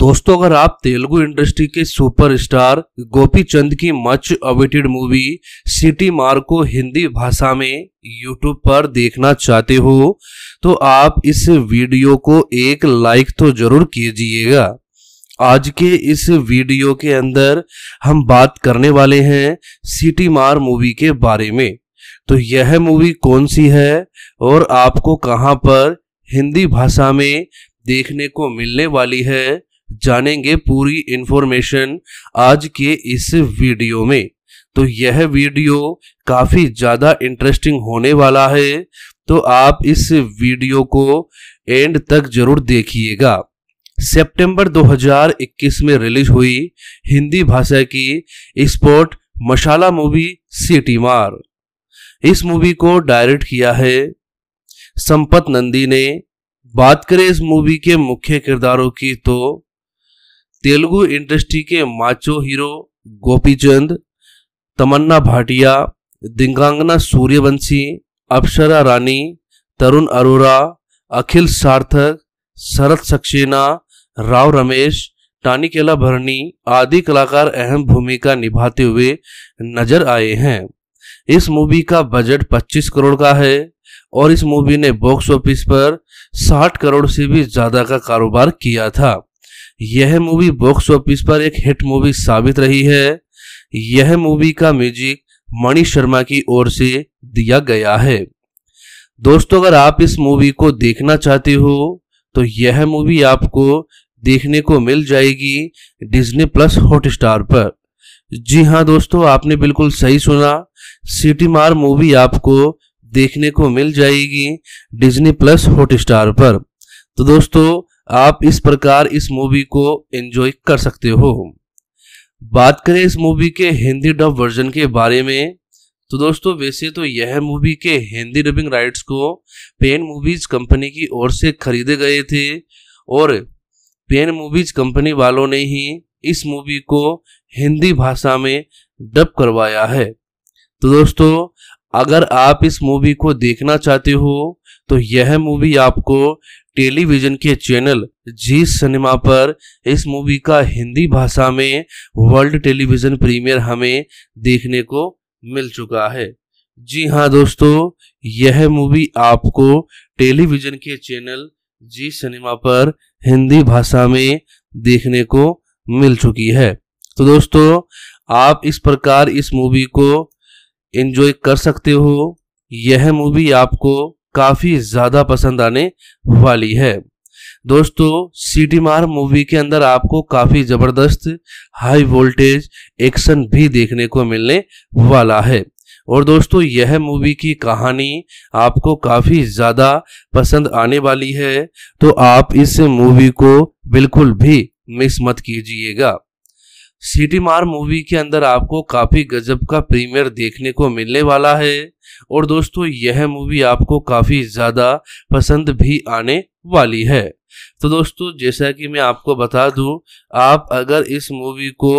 दोस्तों अगर आप तेलुगु इंडस्ट्री के सुपरस्टार गोपी चंद की मच अवेटेड मूवी सिटी मार को हिंदी भाषा में यूट्यूब पर देखना चाहते हो तो आप इस वीडियो को एक लाइक तो जरूर कीजिएगा आज के इस वीडियो के अंदर हम बात करने वाले हैं सिटी मार मूवी के बारे में तो यह मूवी कौन सी है और आपको कहाँ पर हिंदी भाषा में देखने को मिलने वाली है जानेंगे पूरी इंफॉर्मेशन आज के इस वीडियो में तो यह वीडियो काफ़ी ज़्यादा इंटरेस्टिंग होने वाला है तो आप इस वीडियो को एंड तक जरूर देखिएगा सितंबर 2021 में रिलीज हुई हिंदी भाषा की स्पोर्ट मशाला मूवी सिटी मार इस मूवी को डायरेक्ट किया है संपत नंदी ने बात करें इस मूवी के मुख्य किरदारों की तो तेलुगु इंडस्ट्री के माचो हीरो गोपीचंद तमन्ना भाटिया दिंगांगना सूर्यवंशी अप्सरा रानी तरुण अरोरा अखिल सार्थक शरद सक्सेना राव रमेश टानिकेला भरनी आदि कलाकार अहम भूमिका निभाते हुए नजर आए हैं इस मूवी का बजट 25 करोड़ का है और इस मूवी ने बॉक्स ऑफिस पर 60 करोड़ से भी ज़्यादा का कारोबार किया था यह मूवी बॉक्स ऑफिस पर एक हिट मूवी साबित रही है यह मूवी का म्यूजिक मणि शर्मा की ओर से दिया गया है दोस्तों अगर आप इस मूवी को देखना चाहते हो तो यह मूवी आपको देखने को मिल जाएगी डिज्नी प्लस हॉटस्टार पर जी हाँ दोस्तों आपने बिल्कुल सही सुना सिटी मार मूवी आपको देखने को मिल जाएगी डिज्नी प्लस हॉटस्टार पर तो दोस्तों आप इस प्रकार इस मूवी को एंजॉय कर सकते हो बात करें इस मूवी के हिंदी डब वर्जन के बारे में तो दोस्तों वैसे तो यह मूवी के हिंदी डबिंग राइट्स को पेन मूवीज कंपनी की ओर से खरीदे गए थे और पेन मूवीज कंपनी वालों ने ही इस मूवी को हिंदी भाषा में डब करवाया है तो दोस्तों अगर आप इस मूवी को देखना चाहते हो तो यह मूवी आपको टेलीविजन के चैनल जी सिनेमा पर इस मूवी का हिंदी भाषा में वर्ल्ड टेलीविजन प्रीमियर हमें देखने को मिल चुका है जी हाँ दोस्तों यह मूवी आपको टेलीविजन के चैनल जी सिनेमा पर हिंदी भाषा में देखने को मिल चुकी है तो दोस्तों आप इस प्रकार इस मूवी को एंजॉय कर सकते हो यह मूवी आपको काफ़ी ज़्यादा पसंद आने वाली है दोस्तों सीडी मार मूवी के अंदर आपको काफ़ी ज़बरदस्त हाई वोल्टेज एक्शन भी देखने को मिलने वाला है और दोस्तों यह मूवी की कहानी आपको काफ़ी ज़्यादा पसंद आने वाली है तो आप इस मूवी को बिल्कुल भी मिस मत कीजिएगा सिटी मार मूवी के अंदर आपको काफ़ी गजब का प्रीमियर देखने को मिलने वाला है और दोस्तों यह मूवी आपको काफ़ी ज़्यादा पसंद भी आने वाली है तो दोस्तों जैसा कि मैं आपको बता दूं आप अगर इस मूवी को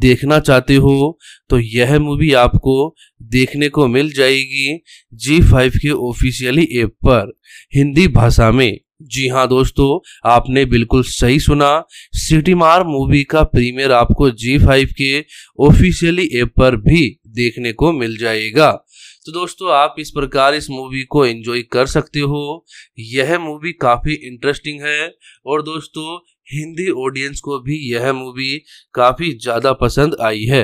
देखना चाहते हो तो यह मूवी आपको देखने को मिल जाएगी जी फाइव के ऑफिशियली ऐप पर हिंदी भाषा में जी हाँ दोस्तों आपने बिल्कुल सही सुना सिटी मार मूवी का प्रीमियर आपको जी फाइव के ऑफिशियली ऐप पर भी देखने को मिल जाएगा तो दोस्तों आप इस प्रकार इस मूवी को एंजॉय कर सकते हो यह मूवी काफ़ी इंटरेस्टिंग है और दोस्तों हिंदी ऑडियंस को भी यह मूवी काफ़ी ज़्यादा पसंद आई है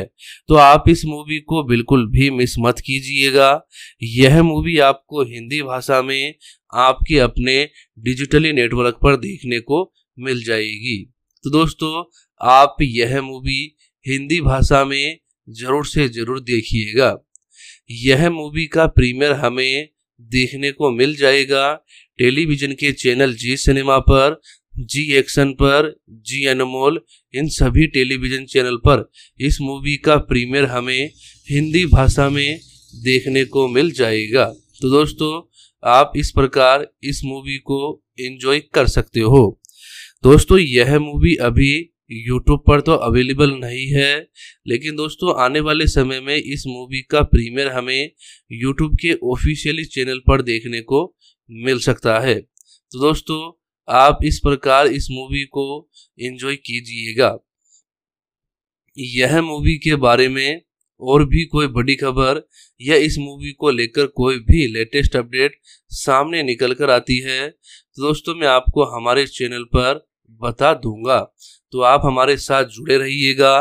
तो आप इस मूवी को बिल्कुल भी मिस मत कीजिएगा यह मूवी आपको हिंदी भाषा में आपके अपने डिजिटली नेटवर्क पर देखने को मिल जाएगी तो दोस्तों आप यह मूवी हिंदी भाषा में ज़रूर से ज़रूर देखिएगा यह मूवी का प्रीमियर हमें देखने को मिल जाएगा टेलीविज़न के चैनल जी सिनेमा पर जी एक्शन पर जी अनमोल इन सभी टेलीविज़न चैनल पर इस मूवी का प्रीमियर हमें हिंदी भाषा में देखने को मिल जाएगा तो दोस्तों आप इस प्रकार इस मूवी को एंजॉय कर सकते हो दोस्तों यह मूवी अभी यूट्यूब पर तो अवेलेबल नहीं है लेकिन दोस्तों आने वाले समय में इस मूवी का प्रीमियर हमें यूट्यूब के ऑफिशियली चैनल पर देखने को मिल सकता है तो दोस्तों आप इस प्रकार इस मूवी को एंजॉय कीजिएगा यह मूवी के बारे में और भी कोई बड़ी खबर या इस मूवी को लेकर कोई भी लेटेस्ट अपडेट सामने निकल कर आती है तो दोस्तों मैं आपको हमारे चैनल पर बता दूंगा तो आप हमारे साथ जुड़े रहिएगा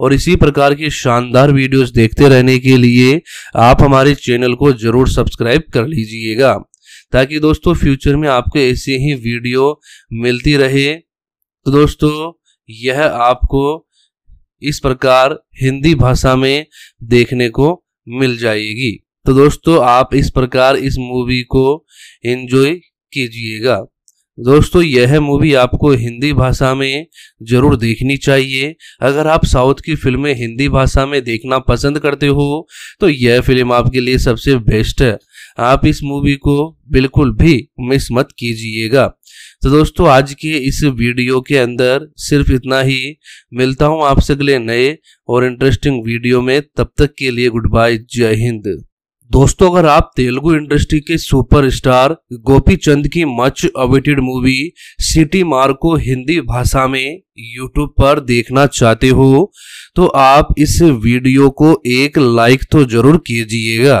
और इसी प्रकार की शानदार वीडियोस देखते रहने के लिए आप हमारे चैनल को जरूर सब्सक्राइब कर लीजिएगा ताकि दोस्तों फ्यूचर में आपको ऐसी ही वीडियो मिलती रहे तो दोस्तों यह आपको इस प्रकार हिंदी भाषा में देखने को मिल जाएगी तो दोस्तों आप इस प्रकार इस मूवी को एंजॉय कीजिएगा दोस्तों यह मूवी आपको हिंदी भाषा में ज़रूर देखनी चाहिए अगर आप साउथ की फिल्में हिंदी भाषा में देखना पसंद करते हो तो यह फिल्म आपके लिए सबसे बेस्ट है आप इस मूवी को बिल्कुल भी मिस मत कीजिएगा तो दोस्तों आज के इस वीडियो के अंदर सिर्फ इतना ही मिलता हूँ आपसे अगले नए और इंटरेस्टिंग वीडियो में तब तक के लिए गुड बाय जय हिंद दोस्तों अगर आप तेलुगु इंडस्ट्री के सुपरस्टार गोपी चंद की मच अवेटेड मूवी सिटी मार को हिंदी भाषा में यूट्यूब पर देखना चाहते हो तो आप इस वीडियो को एक लाइक तो जरूर कीजिएगा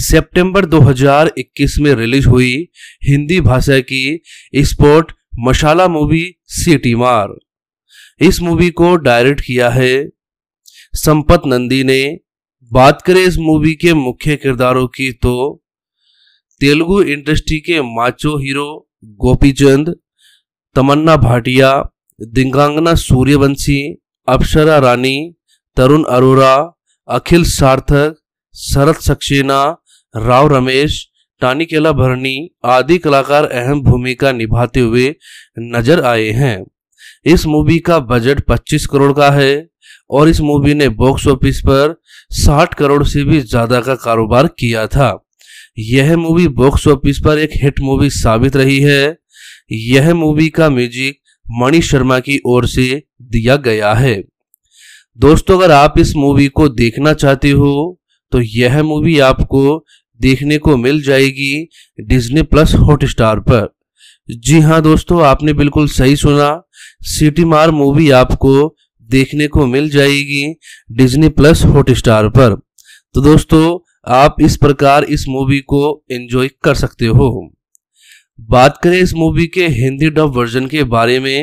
सितंबर 2021 में रिलीज हुई हिंदी भाषा की स्पोर्ट मशाला मूवी सिटी मार इस मूवी को डायरेक्ट किया है संपत नंदी ने बात करें इस मूवी के मुख्य किरदारों की तो तेलुगु इंडस्ट्री के माचो हीरो गोपीचंद तमन्ना भाटिया दिंगांगना सूर्यवंशी अप्सरा रानी तरुण अरोरा अखिल सार्थक शरद सक्सेना राव रमेश केला भरनी आदि कलाकार अहम भूमिका निभाते हुए नजर आए हैं इस मूवी का बजट 25 करोड़ का है और इस मूवी ने बॉक्स ऑफिस पर 60 करोड़ से भी ज्यादा का कारोबार किया था यह मूवी बॉक्स ऑफिस पर एक हिट मूवी साबित रही है यह मूवी का म्यूजिक मणि शर्मा की ओर से दिया गया है दोस्तों अगर आप इस मूवी को देखना चाहते हो तो यह मूवी आपको देखने को मिल जाएगी डिज्नी प्लस हॉटस्टार पर जी हाँ दोस्तों आपने बिल्कुल सही सुना सिटी मार मूवी आपको देखने को मिल जाएगी डिज्नी प्लस हॉटस्टार पर तो दोस्तों आप इस प्रकार इस मूवी को एंजॉय कर सकते हो बात करें इस मूवी के हिंदी डब वर्जन के बारे में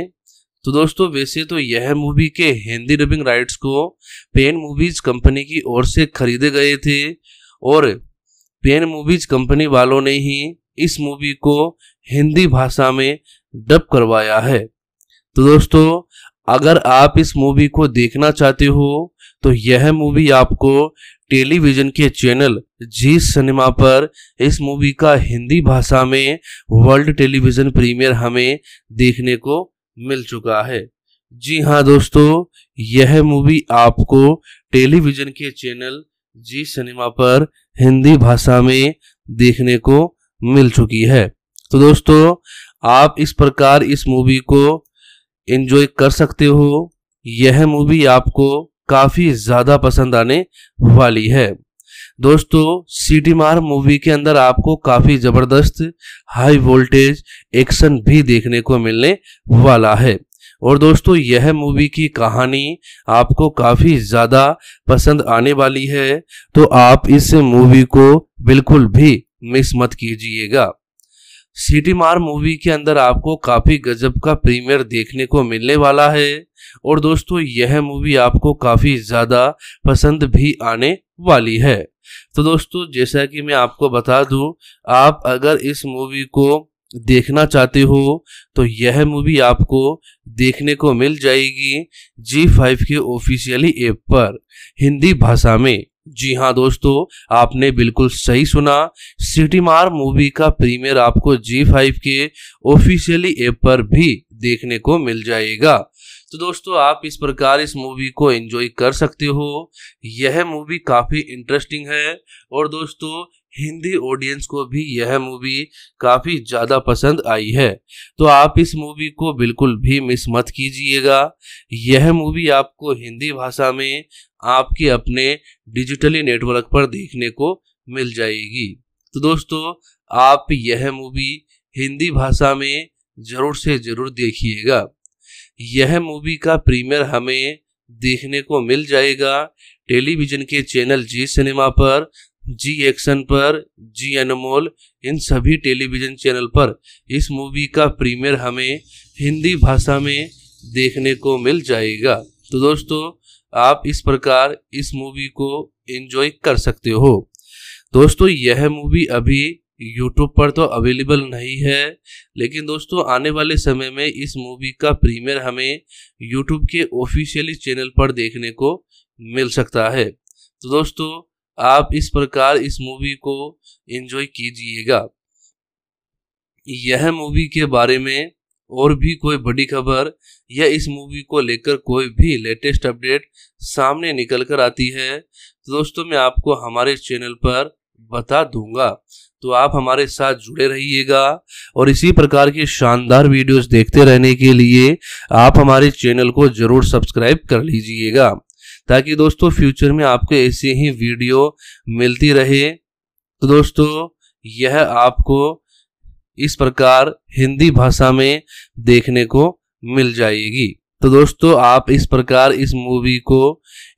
तो दोस्तों वैसे तो यह मूवी के हिंदी डबिंग राइट्स को पेन मूवीज कंपनी की ओर से खरीदे गए थे और पेन मूवीज कंपनी वालों ने ही इस मूवी को हिंदी भाषा में डब करवाया है तो दोस्तों अगर आप इस मूवी को देखना चाहते हो तो यह मूवी आपको टेलीविजन के चैनल जी सिनेमा पर इस मूवी का हिंदी भाषा में वर्ल्ड टेलीविजन प्रीमियर हमें देखने को मिल चुका है जी हाँ दोस्तों यह मूवी आपको टेलीविजन के चैनल जी सिनेमा पर हिंदी भाषा में देखने को मिल चुकी है तो दोस्तों आप इस प्रकार इस मूवी को एंजॉय कर सकते हो यह मूवी आपको काफ़ी ज़्यादा पसंद आने वाली है दोस्तों सिटी मार मूवी के अंदर आपको काफ़ी ज़बरदस्त हाई वोल्टेज एक्शन भी देखने को मिलने वाला है और दोस्तों यह मूवी की कहानी आपको काफ़ी ज़्यादा पसंद आने वाली है तो आप इस मूवी को बिल्कुल भी मिस मत कीजिएगा सिटी मार मूवी के अंदर आपको काफ़ी गजब का प्रीमियर देखने को मिलने वाला है और दोस्तों यह मूवी आपको काफ़ी ज़्यादा पसंद भी आने वाली है तो दोस्तों जैसा कि मैं आपको बता दूं आप अगर इस मूवी को देखना चाहते हो तो यह मूवी आपको देखने को मिल जाएगी जी फाइव के ऑफिशियली ऐप पर हिंदी भाषा में जी हाँ दोस्तों आपने बिल्कुल सही सुना सिटी मार मूवी का प्रीमियर आपको जी फाइव के ऑफिशियली ऐप पर भी देखने को मिल जाएगा तो दोस्तों आप इस प्रकार इस मूवी को एंजॉय कर सकते हो यह मूवी काफ़ी इंटरेस्टिंग है और दोस्तों हिंदी ऑडियंस को भी यह मूवी काफ़ी ज़्यादा पसंद आई है तो आप इस मूवी को बिल्कुल भी मिस मत कीजिएगा यह मूवी आपको हिंदी भाषा में आपके अपने डिजिटली नेटवर्क पर देखने को मिल जाएगी तो दोस्तों आप यह मूवी हिंदी भाषा में ज़रूर से ज़रूर देखिएगा यह मूवी का प्रीमियर हमें देखने को मिल जाएगा टेलीविज़न के चैनल जी सिनेमा पर जी एक्शन पर जी अनमोल इन सभी टेलीविजन चैनल पर इस मूवी का प्रीमियर हमें हिंदी भाषा में देखने को मिल जाएगा तो दोस्तों आप इस प्रकार इस मूवी को एंजॉय कर सकते हो दोस्तों यह मूवी अभी यूट्यूब पर तो अवेलेबल नहीं है लेकिन दोस्तों आने वाले समय में इस मूवी का प्रीमियर हमें यूट्यूब के ऑफिशियली चैनल पर देखने को मिल सकता है तो दोस्तों आप इस प्रकार इस मूवी को एंजॉय कीजिएगा यह मूवी के बारे में और भी कोई बड़ी खबर या इस मूवी को लेकर कोई भी लेटेस्ट अपडेट सामने निकल कर आती है तो दोस्तों मैं आपको हमारे चैनल पर बता दूंगा तो आप हमारे साथ जुड़े रहिएगा और इसी प्रकार की शानदार वीडियोस देखते रहने के लिए आप हमारे चैनल को जरूर सब्सक्राइब कर लीजिएगा ताकि दोस्तों फ्यूचर में आपको ऐसी ही वीडियो मिलती रहे तो दोस्तों यह आपको इस प्रकार हिंदी भाषा में देखने को मिल जाएगी तो दोस्तों आप इस प्रकार इस मूवी को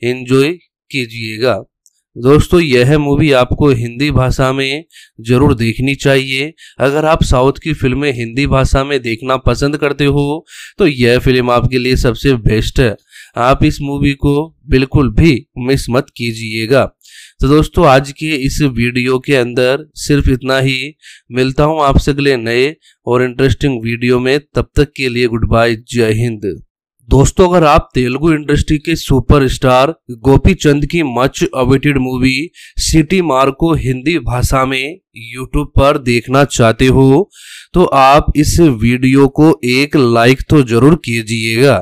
एंजॉय कीजिएगा दोस्तों यह मूवी आपको हिंदी भाषा में ज़रूर देखनी चाहिए अगर आप साउथ की फिल्में हिंदी भाषा में देखना पसंद करते हो तो यह फिल्म आपके लिए सबसे बेस्ट है आप इस मूवी को बिल्कुल भी मिस मत कीजिएगा तो दोस्तों आज के इस वीडियो के अंदर सिर्फ इतना ही मिलता हूँ आपसे अगले नए और इंटरेस्टिंग वीडियो में तब तक के लिए गुड बाय जय हिंद दोस्तों अगर आप तेलुगु इंडस्ट्री के सुपरस्टार गोपी चंद की मच अवेटेड मूवी सिटी मार को हिंदी भाषा में यूट्यूब पर देखना चाहते हो तो आप इस वीडियो को एक लाइक तो जरूर कीजिएगा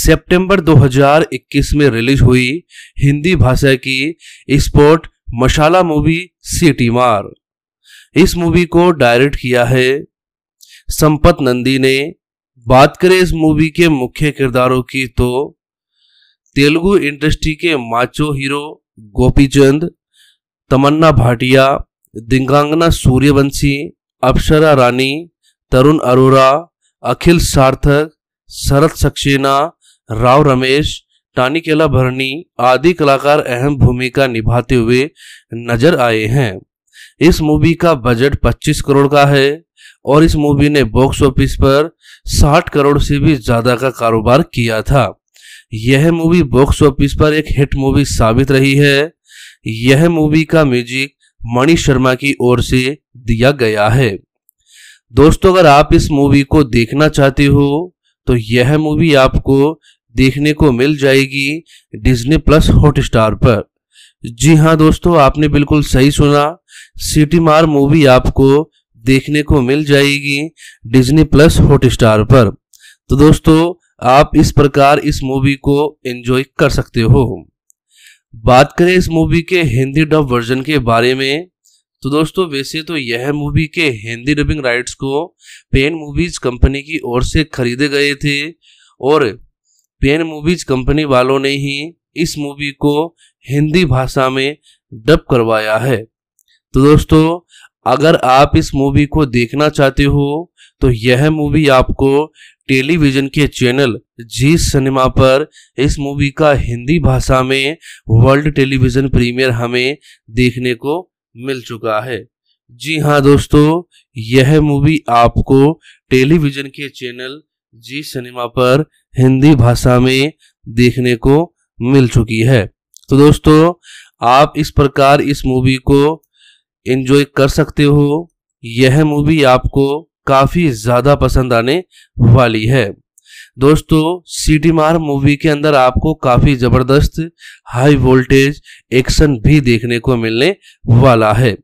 सितंबर 2021 में रिलीज हुई हिंदी भाषा की स्पोर्ट मशाला मूवी सिटी मार इस मूवी को डायरेक्ट किया है संपत नंदी ने बात करें इस मूवी के मुख्य किरदारों की तो तेलुगु इंडस्ट्री के माचो हीरो गोपीचंद तमन्ना भाटिया दिंगांगना सूर्यवंशी अप्सरा रानी तरुण अरोरा अखिल सार्थक शरद सक्सेना राव रमेश टानिकेला भरनी आदि कलाकार अहम भूमिका निभाते हुए नजर आए हैं इस मूवी का बजट 25 करोड़ का है और इस मूवी ने बॉक्स ऑफिस पर 60 करोड़ से भी ज्यादा का कारोबार किया था यह मूवी बॉक्स ऑफिस पर एक हिट मूवी साबित रही है यह मूवी का म्यूजिक मणि शर्मा की ओर से दिया गया है दोस्तों अगर आप इस मूवी को देखना चाहते हो तो यह मूवी आपको देखने को मिल जाएगी डिज्नी प्लस हॉटस्टार पर जी हाँ दोस्तों आपने बिल्कुल सही सुना सिटी मार मूवी आपको देखने को मिल जाएगी डिज्नी प्लस हॉटस्टार पर तो दोस्तों आप इस प्रकार इस मूवी को एंजॉय कर सकते हो बात करें इस मूवी के हिंदी डब वर्जन के बारे में तो दोस्तों वैसे तो यह मूवी के हिंदी डबिंग राइट्स को पेन मूवीज कंपनी की ओर से खरीदे गए थे और पेन मूवीज कंपनी वालों ने ही इस मूवी को हिंदी भाषा में डब करवाया है तो दोस्तों अगर आप इस मूवी को देखना चाहते हो तो यह मूवी आपको टेलीविजन के चैनल जी सिनेमा पर इस मूवी का हिंदी भाषा में वर्ल्ड टेलीविजन प्रीमियर हमें देखने को मिल चुका है जी हाँ दोस्तों यह मूवी आपको टेलीविजन के चैनल जी सिनेमा पर हिंदी भाषा में देखने को मिल चुकी है तो दोस्तों आप इस प्रकार इस मूवी को एंजॉय कर सकते हो यह मूवी आपको काफ़ी ज़्यादा पसंद आने वाली है दोस्तों सी मार मूवी के अंदर आपको काफ़ी ज़बरदस्त हाई वोल्टेज एक्शन भी देखने को मिलने वाला है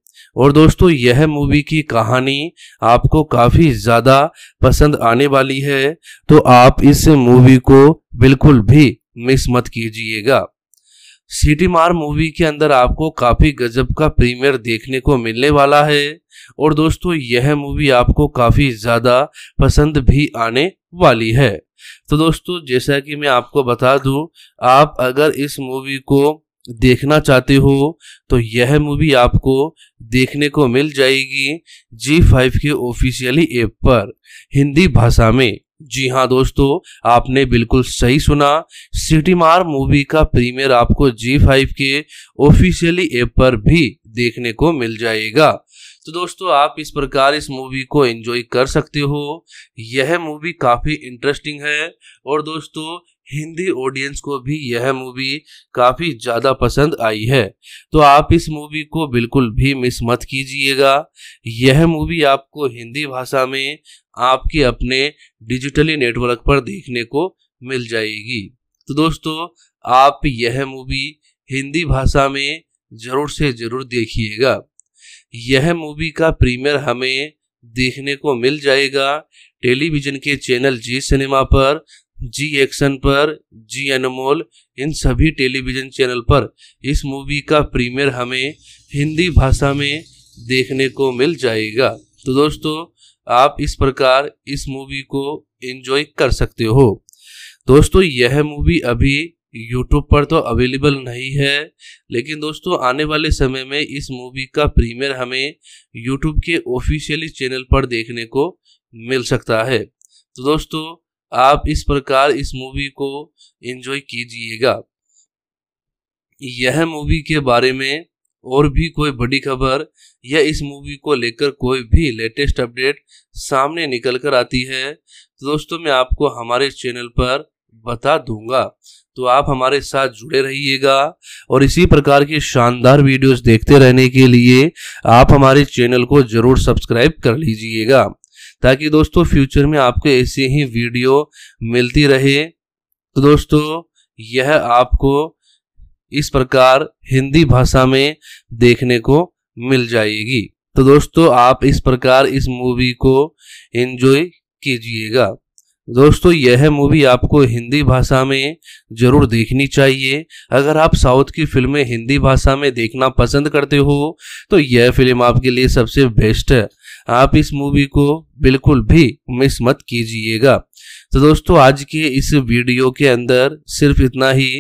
और दोस्तों यह मूवी की कहानी आपको काफ़ी ज़्यादा पसंद आने वाली है तो आप इस मूवी को बिल्कुल भी मिस मत कीजिएगा सिटी मार मूवी के अंदर आपको काफ़ी गजब का प्रीमियर देखने को मिलने वाला है और दोस्तों यह मूवी आपको काफ़ी ज़्यादा पसंद भी आने वाली है तो दोस्तों जैसा कि मैं आपको बता दूं आप अगर इस मूवी को देखना चाहते हो तो यह मूवी आपको देखने को मिल जाएगी जी फाइव के ऑफिशियली ऐप पर हिंदी भाषा में जी हाँ दोस्तों आपने बिल्कुल सही सुना सिटी मार मूवी का प्रीमियर आपको जी फाइव के ऑफिशियली ऐप पर भी देखने को मिल जाएगा तो दोस्तों आप इस प्रकार इस मूवी को एंजॉय कर सकते हो यह मूवी काफ़ी इंटरेस्टिंग है और दोस्तों हिंदी ऑडियंस को भी यह मूवी काफ़ी ज़्यादा पसंद आई है तो आप इस मूवी को बिल्कुल भी मिस मत कीजिएगा यह मूवी आपको हिंदी भाषा में आपके अपने डिजिटली नेटवर्क पर देखने को मिल जाएगी तो दोस्तों आप यह मूवी हिंदी भाषा में ज़रूर से ज़रूर देखिएगा यह मूवी का प्रीमियर हमें देखने को मिल जाएगा टेलीविजन के चैनल जी सिनेमा पर जी एक्शन पर जी अनमोल इन सभी टेलीविजन चैनल पर इस मूवी का प्रीमियर हमें हिंदी भाषा में देखने को मिल जाएगा तो दोस्तों आप इस प्रकार इस मूवी को एंजॉय कर सकते हो दोस्तों यह मूवी अभी यूट्यूब पर तो अवेलेबल नहीं है लेकिन दोस्तों आने वाले समय में इस मूवी का प्रीमियर हमें यूट्यूब के ऑफिशियली चैनल पर देखने को मिल सकता है तो दोस्तों आप इस प्रकार इस मूवी को एंजॉय कीजिएगा यह मूवी के बारे में और भी कोई बड़ी खबर या इस मूवी को लेकर कोई भी लेटेस्ट अपडेट सामने निकल कर आती है तो दोस्तों मैं आपको हमारे चैनल पर बता दूंगा तो आप हमारे साथ जुड़े रहिएगा और इसी प्रकार की शानदार वीडियोस देखते रहने के लिए आप हमारे चैनल को ज़रूर सब्सक्राइब कर लीजिएगा ताकि दोस्तों फ्यूचर में आपको ऐसे ही वीडियो मिलती रहे तो दोस्तों यह आपको इस प्रकार हिंदी भाषा में देखने को मिल जाएगी तो दोस्तों आप इस प्रकार इस मूवी को एंजॉय कीजिएगा दोस्तों यह मूवी आपको हिंदी भाषा में ज़रूर देखनी चाहिए अगर आप साउथ की फिल्में हिंदी भाषा में देखना पसंद करते हो तो यह फिल्म आपके लिए सबसे बेस्ट है आप इस मूवी को बिल्कुल भी मिस मत कीजिएगा तो दोस्तों आज के इस वीडियो के अंदर सिर्फ इतना ही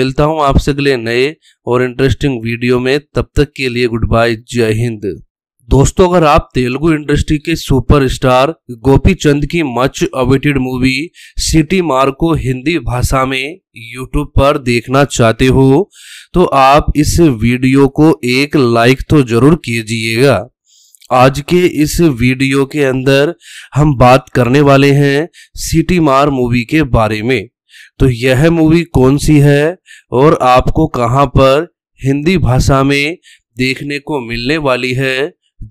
मिलता हूँ आपसे अगले नए और इंटरेस्टिंग वीडियो में तब तक के लिए गुड बाय जय हिंद दोस्तों अगर आप तेलुगु इंडस्ट्री के सुपरस्टार गोपी चंद की मच अवेटेड मूवी सिटी मार को हिंदी भाषा में यूट्यूब पर देखना चाहते हो तो आप इस वीडियो को एक लाइक तो जरूर कीजिएगा आज के इस वीडियो के अंदर हम बात करने वाले हैं सिटी मार मूवी के बारे में तो यह मूवी कौन सी है और आपको कहाँ पर हिंदी भाषा में देखने को मिलने वाली है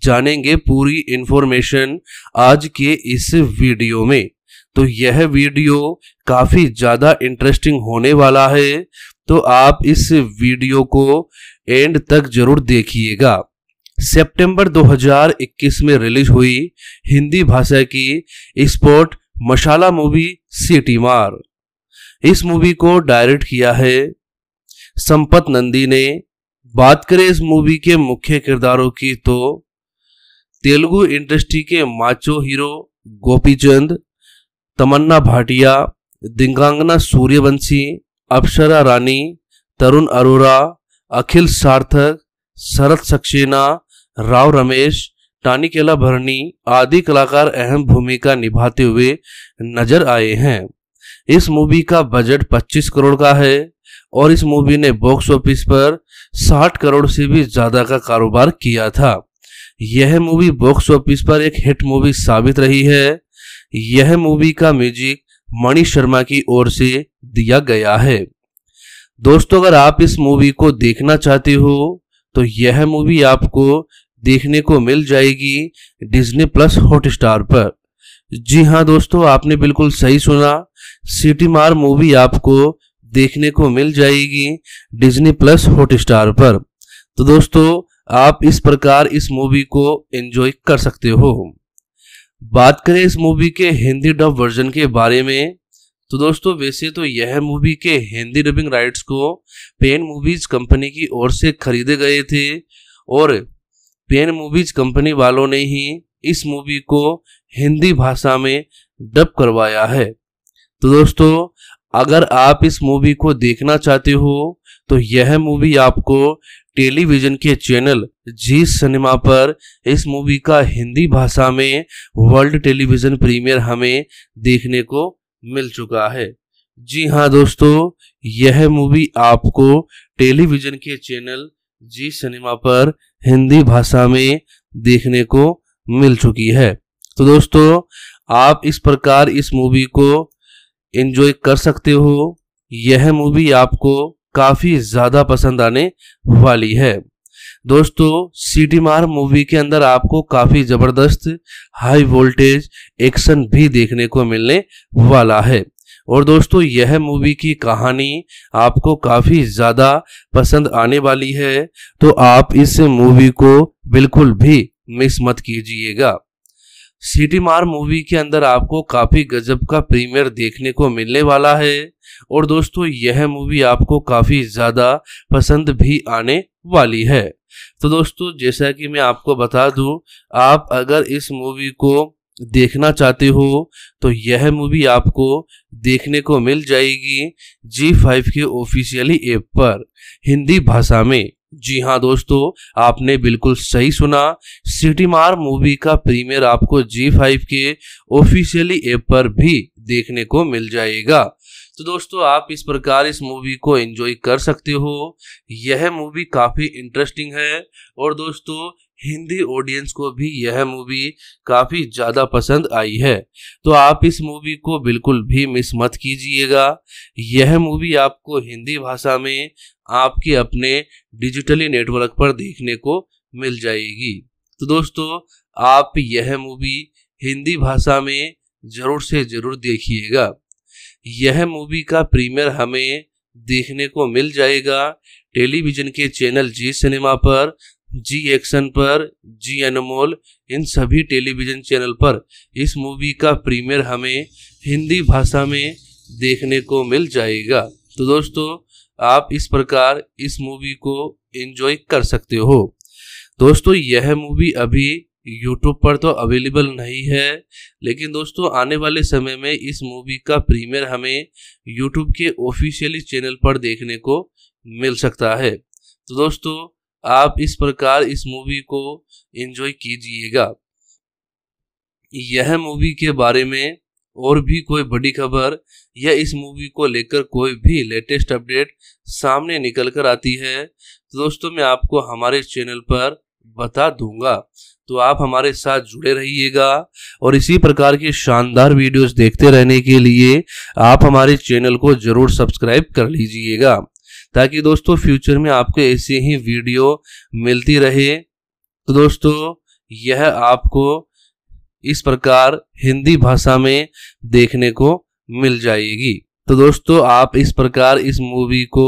जानेंगे पूरी इंफॉर्मेशन आज के इस वीडियो में तो यह वीडियो काफ़ी ज़्यादा इंटरेस्टिंग होने वाला है तो आप इस वीडियो को एंड तक जरूर देखिएगा सितंबर 2021 में रिलीज हुई हिंदी भाषा की स्पोर्ट मशाला मूवी सिटी मार इस मूवी को डायरेक्ट किया है संपत नंदी ने बात करें इस मूवी के मुख्य किरदारों की तो तेलुगु इंडस्ट्री के माचो हीरो गोपीचंद तमन्ना भाटिया दिंगांगना सूर्यवंशी अप्सरा रानी तरुण अरोरा अखिल सार्थक शरद सक्सेना राव रमेश टानिकेला भरनी आदि कलाकार अहम भूमिका निभाते हुए नजर आए हैं इस मूवी का बजट 25 करोड़ का है और इस मूवी ने बॉक्स ऑफिस पर 60 करोड़ से भी ज़्यादा का कारोबार किया था यह मूवी बॉक्स ऑफिस पर एक हिट मूवी साबित रही है यह मूवी का म्यूजिक मणि शर्मा की ओर से दिया गया है दोस्तों अगर आप इस मूवी को देखना चाहते हो तो यह मूवी आपको देखने को मिल जाएगी डिज्नी प्लस हॉटस्टार पर जी हाँ दोस्तों आपने बिल्कुल सही सुना सिटी मार मूवी आपको देखने को मिल जाएगी डिज्नी प्लस हॉटस्टार पर तो दोस्तों आप इस प्रकार इस मूवी को एंजॉय कर सकते हो बात करें इस मूवी के हिंदी डब वर्जन के बारे में तो दोस्तों वैसे तो यह मूवी के हिंदी डबिंग राइट्स को पेन मूवीज कंपनी की ओर से खरीदे गए थे और पेन मूवीज कंपनी वालों ने ही इस मूवी को हिंदी भाषा में डब करवाया है तो दोस्तों अगर आप इस मूवी को देखना चाहते हो तो यह मूवी आपको टेलीविजन के चैनल जी सिनेमा पर इस मूवी का हिंदी भाषा में वर्ल्ड टेलीविजन प्रीमियर हमें देखने को मिल चुका है जी हाँ दोस्तों यह मूवी आपको टेलीविजन के चैनल जी सिनेमा पर हिंदी भाषा में देखने को मिल चुकी है तो दोस्तों आप इस प्रकार इस मूवी को एंजॉय कर सकते हो यह मूवी आपको काफ़ी ज़्यादा पसंद आने वाली है दोस्तों सीटी मार मूवी के अंदर आपको काफ़ी ज़बरदस्त हाई वोल्टेज एक्शन भी देखने को मिलने वाला है और दोस्तों यह मूवी की कहानी आपको काफ़ी ज़्यादा पसंद आने वाली है तो आप इस मूवी को बिल्कुल भी मिस मत कीजिएगा सिटी मार मूवी के अंदर आपको काफ़ी गजब का प्रीमियर देखने को मिलने वाला है और दोस्तों यह मूवी आपको काफ़ी ज़्यादा पसंद भी आने वाली है तो दोस्तों जैसा कि मैं आपको बता दूं आप अगर इस मूवी को देखना चाहते हो तो यह मूवी आपको देखने को मिल जाएगी जी फाइव के ऑफिशियली ऐप पर हिंदी भाषा में जी हाँ दोस्तों आपने बिल्कुल सही सुना सिटी मार मूवी का प्रीमियर आपको जी फाइव के ऑफिशियली ऐप पर भी देखने को मिल जाएगा तो दोस्तों आप इस प्रकार इस मूवी को एंजॉय कर सकते हो यह मूवी काफ़ी इंटरेस्टिंग है और दोस्तों हिंदी ऑडियंस को भी यह मूवी काफ़ी ज़्यादा पसंद आई है तो आप इस मूवी को बिल्कुल भी मिस मत कीजिएगा यह मूवी आपको हिंदी भाषा में आपके अपने डिजिटली नेटवर्क पर देखने को मिल जाएगी तो दोस्तों आप यह मूवी हिंदी भाषा में ज़रूर से ज़रूर देखिएगा यह मूवी का प्रीमियर हमें देखने को मिल जाएगा टेलीविज़न के चैनल जी सिनेमा पर जी एक्शन पर जी अनमोल इन सभी टेलीविजन चैनल पर इस मूवी का प्रीमियर हमें हिंदी भाषा में देखने को मिल जाएगा तो दोस्तों आप इस प्रकार इस मूवी को एंजॉय कर सकते हो दोस्तों यह मूवी अभी यूट्यूब पर तो अवेलेबल नहीं है लेकिन दोस्तों आने वाले समय में इस मूवी का प्रीमियर हमें यूट्यूब के ऑफिशियली चैनल पर देखने को मिल सकता है तो दोस्तों आप इस प्रकार इस मूवी को एंजॉय कीजिएगा यह मूवी के बारे में और भी कोई बड़ी खबर या इस मूवी को लेकर कोई भी लेटेस्ट अपडेट सामने निकल कर आती है तो दोस्तों मैं आपको हमारे चैनल पर बता दूंगा तो आप हमारे साथ जुड़े रहिएगा और इसी प्रकार की शानदार वीडियोस देखते रहने के लिए आप हमारे चैनल को जरूर सब्सक्राइब कर लीजिएगा ताकि दोस्तों फ्यूचर में आपको ऐसी ही वीडियो मिलती रहे तो दोस्तों यह आपको इस प्रकार हिंदी भाषा में देखने को मिल जाएगी तो दोस्तों आप इस प्रकार इस मूवी को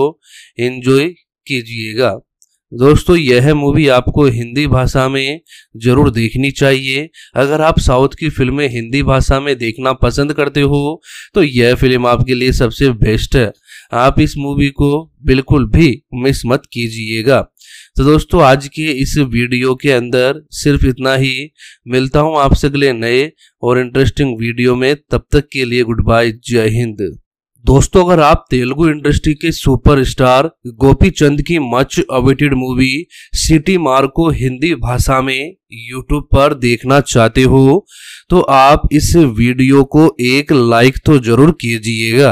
एंजॉय कीजिएगा दोस्तों यह मूवी आपको हिंदी भाषा में ज़रूर देखनी चाहिए अगर आप साउथ की फिल्में हिंदी भाषा में देखना पसंद करते हो तो यह फिल्म आपके लिए सबसे बेस्ट है आप इस मूवी को बिल्कुल भी मिस मत कीजिएगा तो दोस्तों आज के इस वीडियो के अंदर सिर्फ इतना ही मिलता हूँ आपसे अगले नए और इंटरेस्टिंग वीडियो में तब तक के लिए गुड बाय जय हिंद दोस्तों अगर आप तेलुगु इंडस्ट्री के सुपरस्टार गोपी चंद की मच अवेटेड मूवी सिटी मार को हिंदी भाषा में यूट्यूब पर देखना चाहते हो तो आप इस वीडियो को एक लाइक तो जरूर कीजिएगा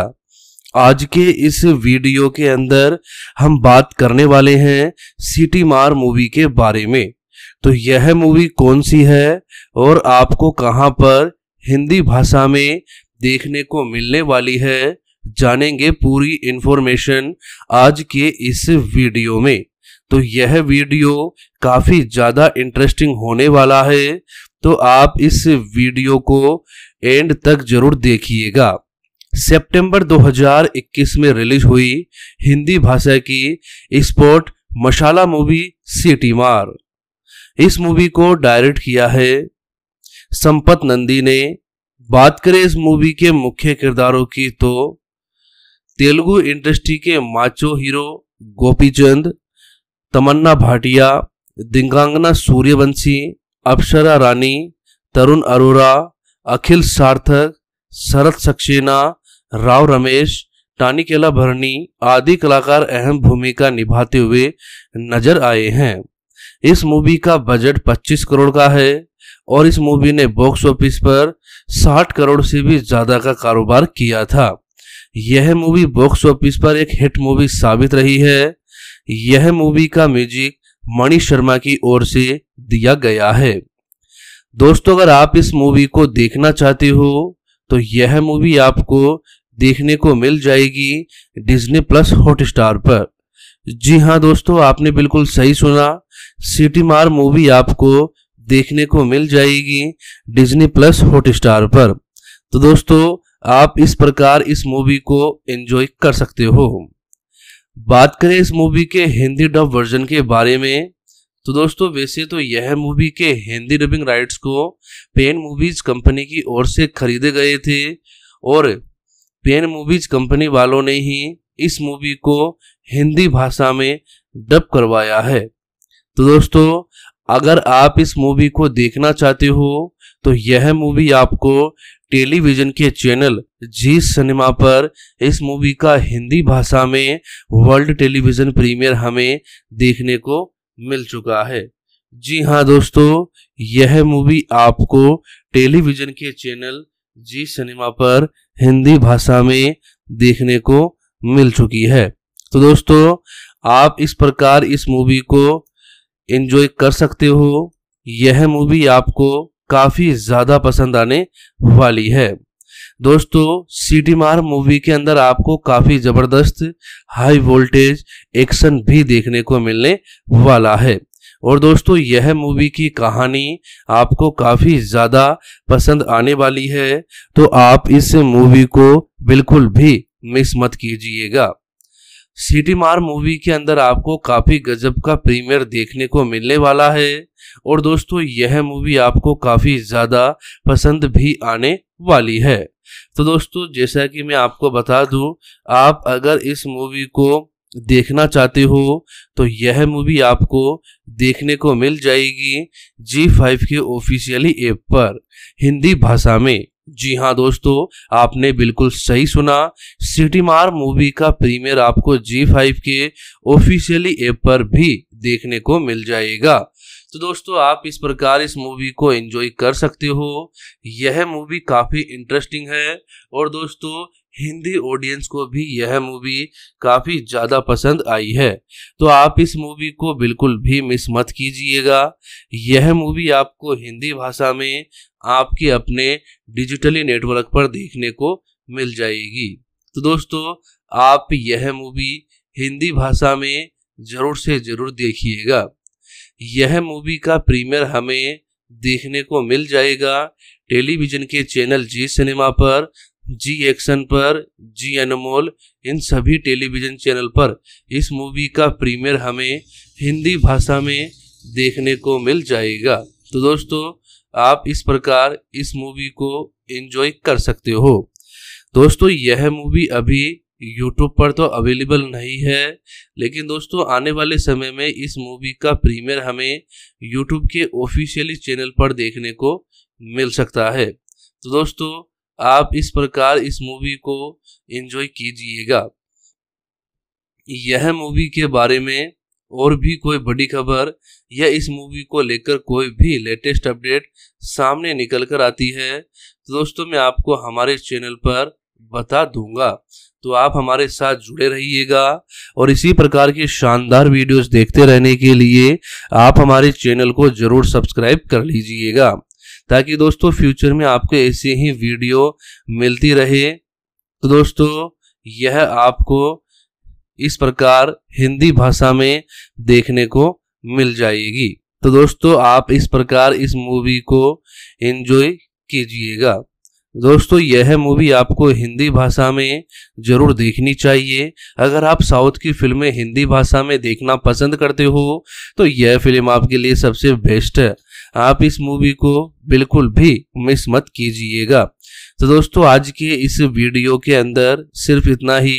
आज के इस वीडियो के अंदर हम बात करने वाले हैं सिटी मार मूवी के बारे में तो यह मूवी कौन सी है और आपको कहाँ पर हिंदी भाषा में देखने को मिलने वाली है जानेंगे पूरी इंफॉर्मेशन आज के इस वीडियो में तो यह वीडियो काफ़ी ज़्यादा इंटरेस्टिंग होने वाला है तो आप इस वीडियो को एंड तक जरूर देखिएगा सितंबर 2021 में रिलीज हुई हिंदी भाषा की स्पोर्ट मशाला मूवी सिटी मार इस मूवी को डायरेक्ट किया है संपत नंदी ने बात करें इस मूवी के मुख्य किरदारों की तो तेलुगु इंडस्ट्री के माचो हीरो गोपीचंद तमन्ना भाटिया दिंगांगना सूर्यवंशी अप्सरा रानी तरुण अरोरा अखिल सार्थक शरद सक्सेना राव रमेश टानिकेला भरनी आदि कलाकार अहम भूमिका निभाते हुए नजर आए हैं इस मूवी का बजट 25 करोड़ का है और इस मूवी ने बॉक्स ऑफिस पर 60 करोड़ से भी ज़्यादा का कारोबार किया था यह मूवी बॉक्स ऑफिस पर एक हिट मूवी साबित रही है यह मूवी का म्यूजिक मणि शर्मा की ओर से दिया गया है दोस्तों अगर आप इस मूवी को देखना चाहते हो तो यह मूवी आपको देखने को मिल जाएगी डिज्नी प्लस हॉटस्टार पर जी हाँ दोस्तों आपने बिल्कुल सही सुना सिटी मार मूवी आपको देखने को मिल जाएगी डिज्नी प्लस हॉटस्टार पर तो दोस्तों आप इस प्रकार इस मूवी को एंजॉय कर सकते हो बात करें इस मूवी के हिंदी डब वर्जन के बारे में तो दोस्तों वैसे तो यह मूवी के हिंदी डबिंग राइट्स को पेन मूवीज कंपनी की ओर से खरीदे गए थे और पेन मूवीज कंपनी वालों ने ही इस मूवी को हिंदी भाषा में डब करवाया है तो दोस्तों अगर आप इस मूवी को देखना चाहते हो तो यह मूवी आपको टेलीविजन के चैनल जी सिनेमा पर इस मूवी का हिंदी भाषा में वर्ल्ड टेलीविजन प्रीमियर हमें देखने को मिल चुका है जी हाँ दोस्तों यह मूवी आपको टेलीविजन के चैनल जी सिनेमा पर हिंदी भाषा में देखने को मिल चुकी है तो दोस्तों आप इस प्रकार इस मूवी को एंजॉय कर सकते हो यह मूवी आपको काफ़ी ज़्यादा पसंद आने वाली है दोस्तों सी मार मूवी के अंदर आपको काफ़ी ज़बरदस्त हाई वोल्टेज एक्शन भी देखने को मिलने वाला है और दोस्तों यह मूवी की कहानी आपको काफ़ी ज़्यादा पसंद आने वाली है तो आप इस मूवी को बिल्कुल भी मिस मत कीजिएगा सिटी मार मूवी के अंदर आपको काफ़ी गजब का प्रीमियर देखने को मिलने वाला है और दोस्तों यह मूवी आपको काफ़ी ज़्यादा पसंद भी आने वाली है तो दोस्तों जैसा कि मैं आपको बता दूं आप अगर इस मूवी को देखना चाहते हो तो यह मूवी आपको देखने को मिल जाएगी जी फाइव के ऑफिशियली ऐप पर हिंदी भाषा में जी हाँ दोस्तों आपने बिल्कुल सही सुना सिटी मार मूवी का प्रीमियर आपको जी फाइव के ऑफिशियली ऐप पर भी देखने को मिल जाएगा तो दोस्तों आप इस प्रकार इस मूवी को एंजॉय कर सकते हो यह मूवी काफ़ी इंटरेस्टिंग है और दोस्तों हिंदी ऑडियंस को भी यह मूवी काफ़ी ज़्यादा पसंद आई है तो आप इस मूवी को बिल्कुल भी मिस मत कीजिएगा यह मूवी आपको हिंदी भाषा में आपके अपने डिजिटली नेटवर्क पर देखने को मिल जाएगी तो दोस्तों आप यह मूवी हिंदी भाषा में ज़रूर से ज़रूर देखिएगा यह मूवी का प्रीमियर हमें देखने को मिल जाएगा टेलीविज़न के चैनल जी सिनेमा पर जी एक्शन पर जी अनमोल इन सभी टेलीविज़न चैनल पर इस मूवी का प्रीमियर हमें हिंदी भाषा में देखने को मिल जाएगा तो दोस्तों आप इस प्रकार इस मूवी को एंजॉय कर सकते हो दोस्तों यह मूवी अभी यूट्यूब पर तो अवेलेबल नहीं है लेकिन दोस्तों आने वाले समय में इस मूवी का प्रीमियर हमें यूट्यूब के ऑफिशियली चैनल पर देखने को मिल सकता है तो दोस्तों आप इस प्रकार इस मूवी को एंजॉय कीजिएगा यह मूवी के बारे में और भी कोई बड़ी खबर या इस मूवी को लेकर कोई भी लेटेस्ट अपडेट सामने निकल कर आती है तो दोस्तों मैं आपको हमारे चैनल पर बता दूंगा तो आप हमारे साथ जुड़े रहिएगा और इसी प्रकार की शानदार वीडियोस देखते रहने के लिए आप हमारे चैनल को जरूर सब्सक्राइब कर लीजिएगा ताकि दोस्तों फ्यूचर में आपको ऐसी ही वीडियो मिलती रहे तो दोस्तों यह आपको इस प्रकार हिंदी भाषा में देखने को मिल जाएगी तो दोस्तों आप इस प्रकार इस मूवी को एंजॉय कीजिएगा दोस्तों यह मूवी आपको हिंदी भाषा में ज़रूर देखनी चाहिए अगर आप साउथ की फिल्में हिंदी भाषा में देखना पसंद करते हो तो यह फिल्म आपके लिए सबसे बेस्ट है आप इस मूवी को बिल्कुल भी मिस मत कीजिएगा तो दोस्तों आज के इस वीडियो के अंदर सिर्फ इतना ही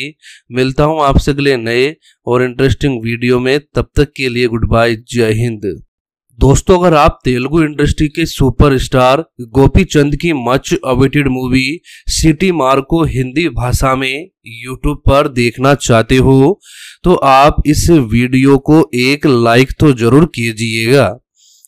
मिलता हूँ आपसे अगले नए और इंटरेस्टिंग वीडियो में तब तक के लिए गुड बाय जय हिंद दोस्तों अगर आप तेलुगु इंडस्ट्री के सुपरस्टार गोपी चंद की मच अवेटेड मूवी सिटी मार को हिंदी भाषा में यूट्यूब पर देखना चाहते हो तो आप इस वीडियो को एक लाइक तो जरूर कीजिएगा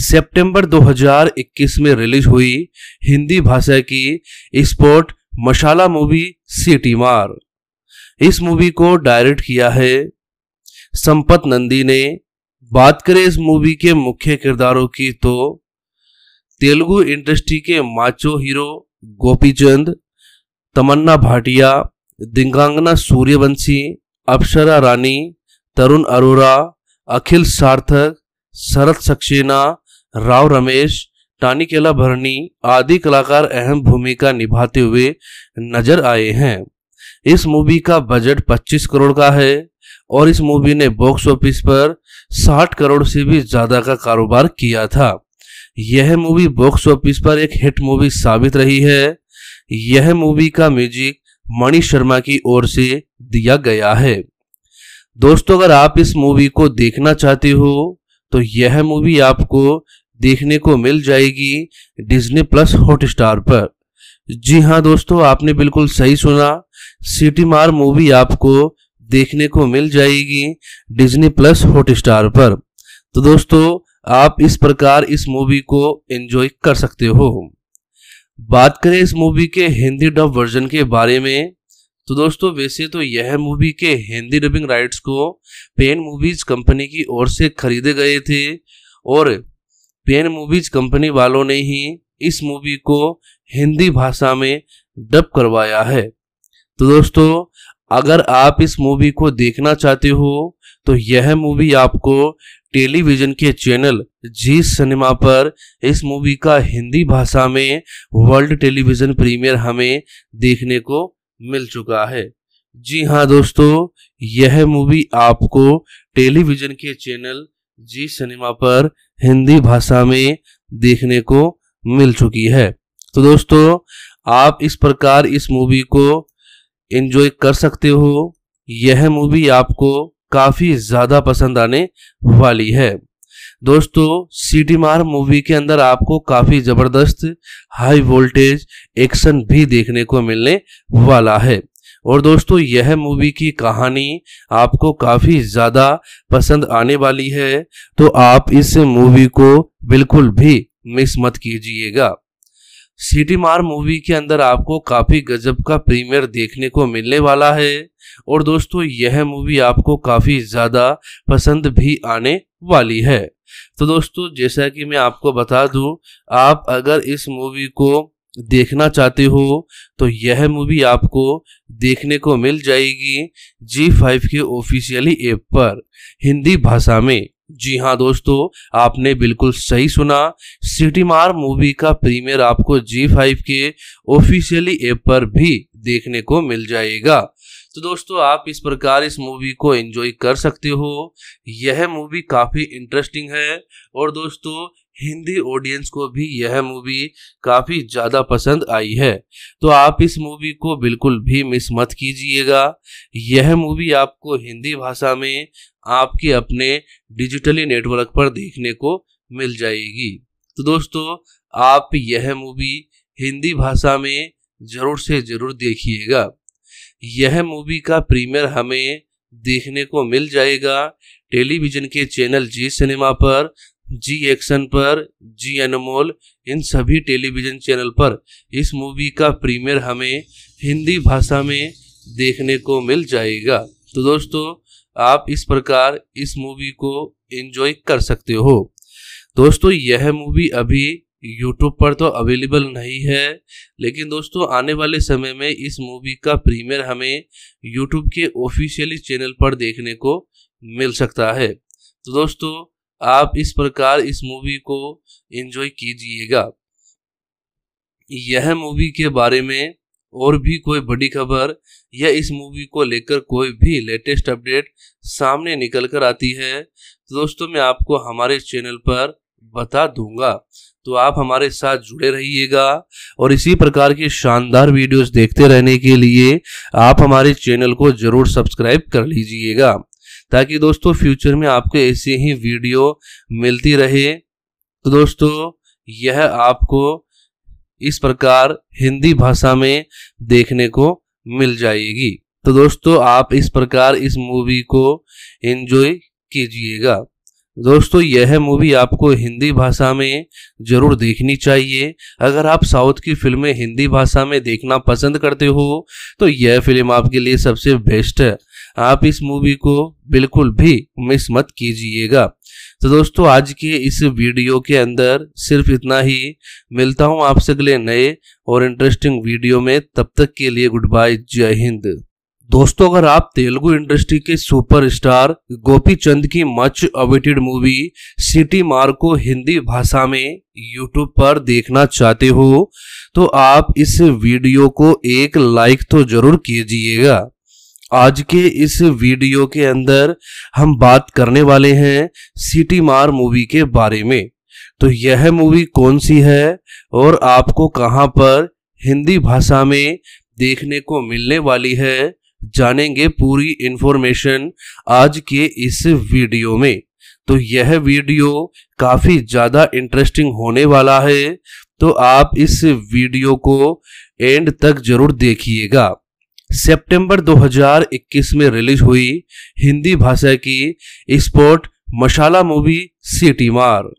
सितंबर 2021 में रिलीज हुई हिंदी भाषा की स्पोर्ट मशाला मूवी सिटी मार इस मूवी को डायरेक्ट किया है संपत नंदी ने बात करें इस मूवी के मुख्य किरदारों की तो तेलुगु इंडस्ट्री के माचो हीरो गोपीचंद तमन्ना भाटिया दिंगांगना सूर्यवंशी अप्सरा रानी तरुण अरोरा अखिल सार्थक शरद सक्सेना राव रमेश केला भरनी आदि कलाकार अहम भूमिका निभाते हुए नजर आए हैं इस मूवी का बजट 25 करोड़ का है और इस मूवी ने बॉक्स ऑफिस पर 60 करोड़ से भी ज्यादा का कारोबार किया था यह मूवी बॉक्स ऑफिस पर एक हिट मूवी साबित रही है यह मूवी का म्यूजिक मणि शर्मा की ओर से दिया गया है दोस्तों अगर आप इस मूवी को देखना चाहते हो तो यह मूवी आपको देखने को मिल जाएगी डिज्नी प्लस हॉटस्टार पर जी हाँ दोस्तों आपने बिल्कुल सही सुना सिटी मार मूवी आपको देखने को मिल जाएगी डिज्नी प्लस हॉटस्टार पर तो दोस्तों आप इस प्रकार इस मूवी को एंजॉय कर सकते हो बात करें इस मूवी के हिंदी डब वर्जन के बारे में तो दोस्तों वैसे तो यह मूवी के हिंदी डबिंग राइट्स को पेन मूवीज कंपनी की ओर से खरीदे गए थे और पेन मूवीज कंपनी वालों ने ही इस मूवी को हिंदी भाषा में डब करवाया है तो दोस्तों अगर आप इस मूवी को देखना चाहते हो तो यह मूवी आपको टेलीविजन के चैनल जी सिनेमा पर इस मूवी का हिंदी भाषा में वर्ल्ड टेलीविजन प्रीमियर हमें देखने को मिल चुका है जी हाँ दोस्तों यह मूवी आपको टेलीविजन के चैनल जी सिनेमा पर हिंदी भाषा में देखने को मिल चुकी है तो दोस्तों आप इस प्रकार इस मूवी को एंजॉय कर सकते हो यह मूवी आपको काफ़ी ज़्यादा पसंद आने वाली है दोस्तों सिटी मार मूवी के अंदर आपको काफ़ी ज़बरदस्त हाई वोल्टेज एक्शन भी देखने को मिलने वाला है और दोस्तों यह मूवी की कहानी आपको काफ़ी ज़्यादा पसंद आने वाली है तो आप इस मूवी को बिल्कुल भी मिस मत कीजिएगा सिटी मार मूवी के अंदर आपको काफ़ी गजब का प्रीमियर देखने को मिलने वाला है और दोस्तों यह मूवी आपको काफ़ी ज़्यादा पसंद भी आने वाली है तो दोस्तों जैसा कि मैं आपको बता दूं आप अगर इस मूवी को देखना चाहते हो तो यह मूवी आपको देखने को मिल जाएगी जी फाइव के ऑफिशियली ऐप पर हिंदी भाषा में जी हाँ दोस्तों आपने बिल्कुल सही सुना सिटी मार मूवी का प्रीमियर आपको जी फाइव के ऑफिशियली ऐप पर भी देखने को मिल जाएगा तो दोस्तों आप इस प्रकार इस मूवी को एंजॉय कर सकते हो यह मूवी काफ़ी इंटरेस्टिंग है और दोस्तों हिंदी ऑडियंस को भी यह मूवी काफ़ी ज़्यादा पसंद आई है तो आप इस मूवी को बिल्कुल भी मिस मत कीजिएगा यह मूवी आपको हिंदी भाषा में आपके अपने डिजिटली नेटवर्क पर देखने को मिल जाएगी तो दोस्तों आप यह मूवी हिंदी भाषा में ज़रूर से ज़रूर देखिएगा यह मूवी का प्रीमियर हमें देखने को मिल जाएगा टेलीविज़न के चैनल जी सिनेमा पर जी एक्शन पर जी अनमोल इन सभी टेलीविजन चैनल पर इस मूवी का प्रीमियर हमें हिंदी भाषा में देखने को मिल जाएगा तो दोस्तों आप इस प्रकार इस मूवी को एंजॉय कर सकते हो दोस्तों यह मूवी अभी यूट्यूब पर तो अवेलेबल नहीं है लेकिन दोस्तों आने वाले समय में इस मूवी का प्रीमियर हमें यूट्यूब के ऑफिशियली चैनल पर देखने को मिल सकता है तो दोस्तों आप इस प्रकार इस मूवी को एंजॉय कीजिएगा यह मूवी के बारे में और भी कोई बड़ी खबर या इस मूवी को लेकर कोई भी लेटेस्ट अपडेट सामने निकल कर आती है तो दोस्तों मैं आपको हमारे चैनल पर बता दूंगा तो आप हमारे साथ जुड़े रहिएगा और इसी प्रकार की शानदार वीडियोस देखते रहने के लिए आप हमारे चैनल को जरूर सब्सक्राइब कर लीजिएगा ताकि दोस्तों फ्यूचर में आपको ऐसी ही वीडियो मिलती रहे तो दोस्तों यह आपको इस प्रकार हिंदी भाषा में देखने को मिल जाएगी तो दोस्तों आप इस प्रकार इस मूवी को एंजॉय कीजिएगा दोस्तों यह मूवी आपको हिंदी भाषा में ज़रूर देखनी चाहिए अगर आप साउथ की फिल्में हिंदी भाषा में देखना पसंद करते हो तो यह फिल्म आपके लिए सबसे बेस्ट है आप इस मूवी को बिल्कुल भी मिस मत कीजिएगा तो दोस्तों आज के इस वीडियो के अंदर सिर्फ इतना ही मिलता हूँ आपसे अगले नए और इंटरेस्टिंग वीडियो में तब तक के लिए गुड बाय जय हिंद दोस्तों अगर आप तेलुगु इंडस्ट्री के सुपरस्टार गोपी चंद की मच अवेटेड मूवी सिटी मार को हिंदी भाषा में यूट्यूब पर देखना चाहते हो तो आप इस वीडियो को एक लाइक तो जरूर कीजिएगा आज के इस वीडियो के अंदर हम बात करने वाले हैं सिटी मार मूवी के बारे में तो यह मूवी कौन सी है और आपको कहाँ पर हिंदी भाषा में देखने को मिलने वाली है जानेंगे पूरी इंफॉर्मेशन आज के इस वीडियो में तो यह वीडियो काफ़ी ज़्यादा इंटरेस्टिंग होने वाला है तो आप इस वीडियो को एंड तक जरूर देखिएगा सितंबर 2021 में रिलीज हुई हिंदी भाषा की स्पोर्ट मशाला मूवी सिटी मार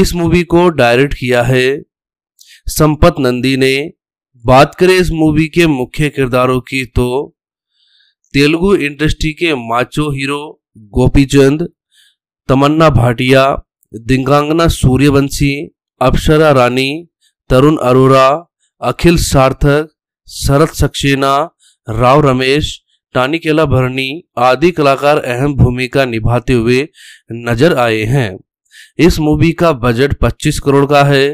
इस मूवी को डायरेक्ट किया है संपत नंदी ने बात करें इस मूवी के मुख्य किरदारों की तो तेलुगु इंडस्ट्री के माचो हीरो गोपीचंद तमन्ना भाटिया दिंगांगना सूर्यवंशी अप्सरा रानी तरुण अरोरा अखिल सार्थक शरद सक्सेना राव रमेश टानिकेला भरनी आदि कलाकार अहम भूमिका निभाते हुए नजर आए हैं इस मूवी का बजट 25 करोड़ का है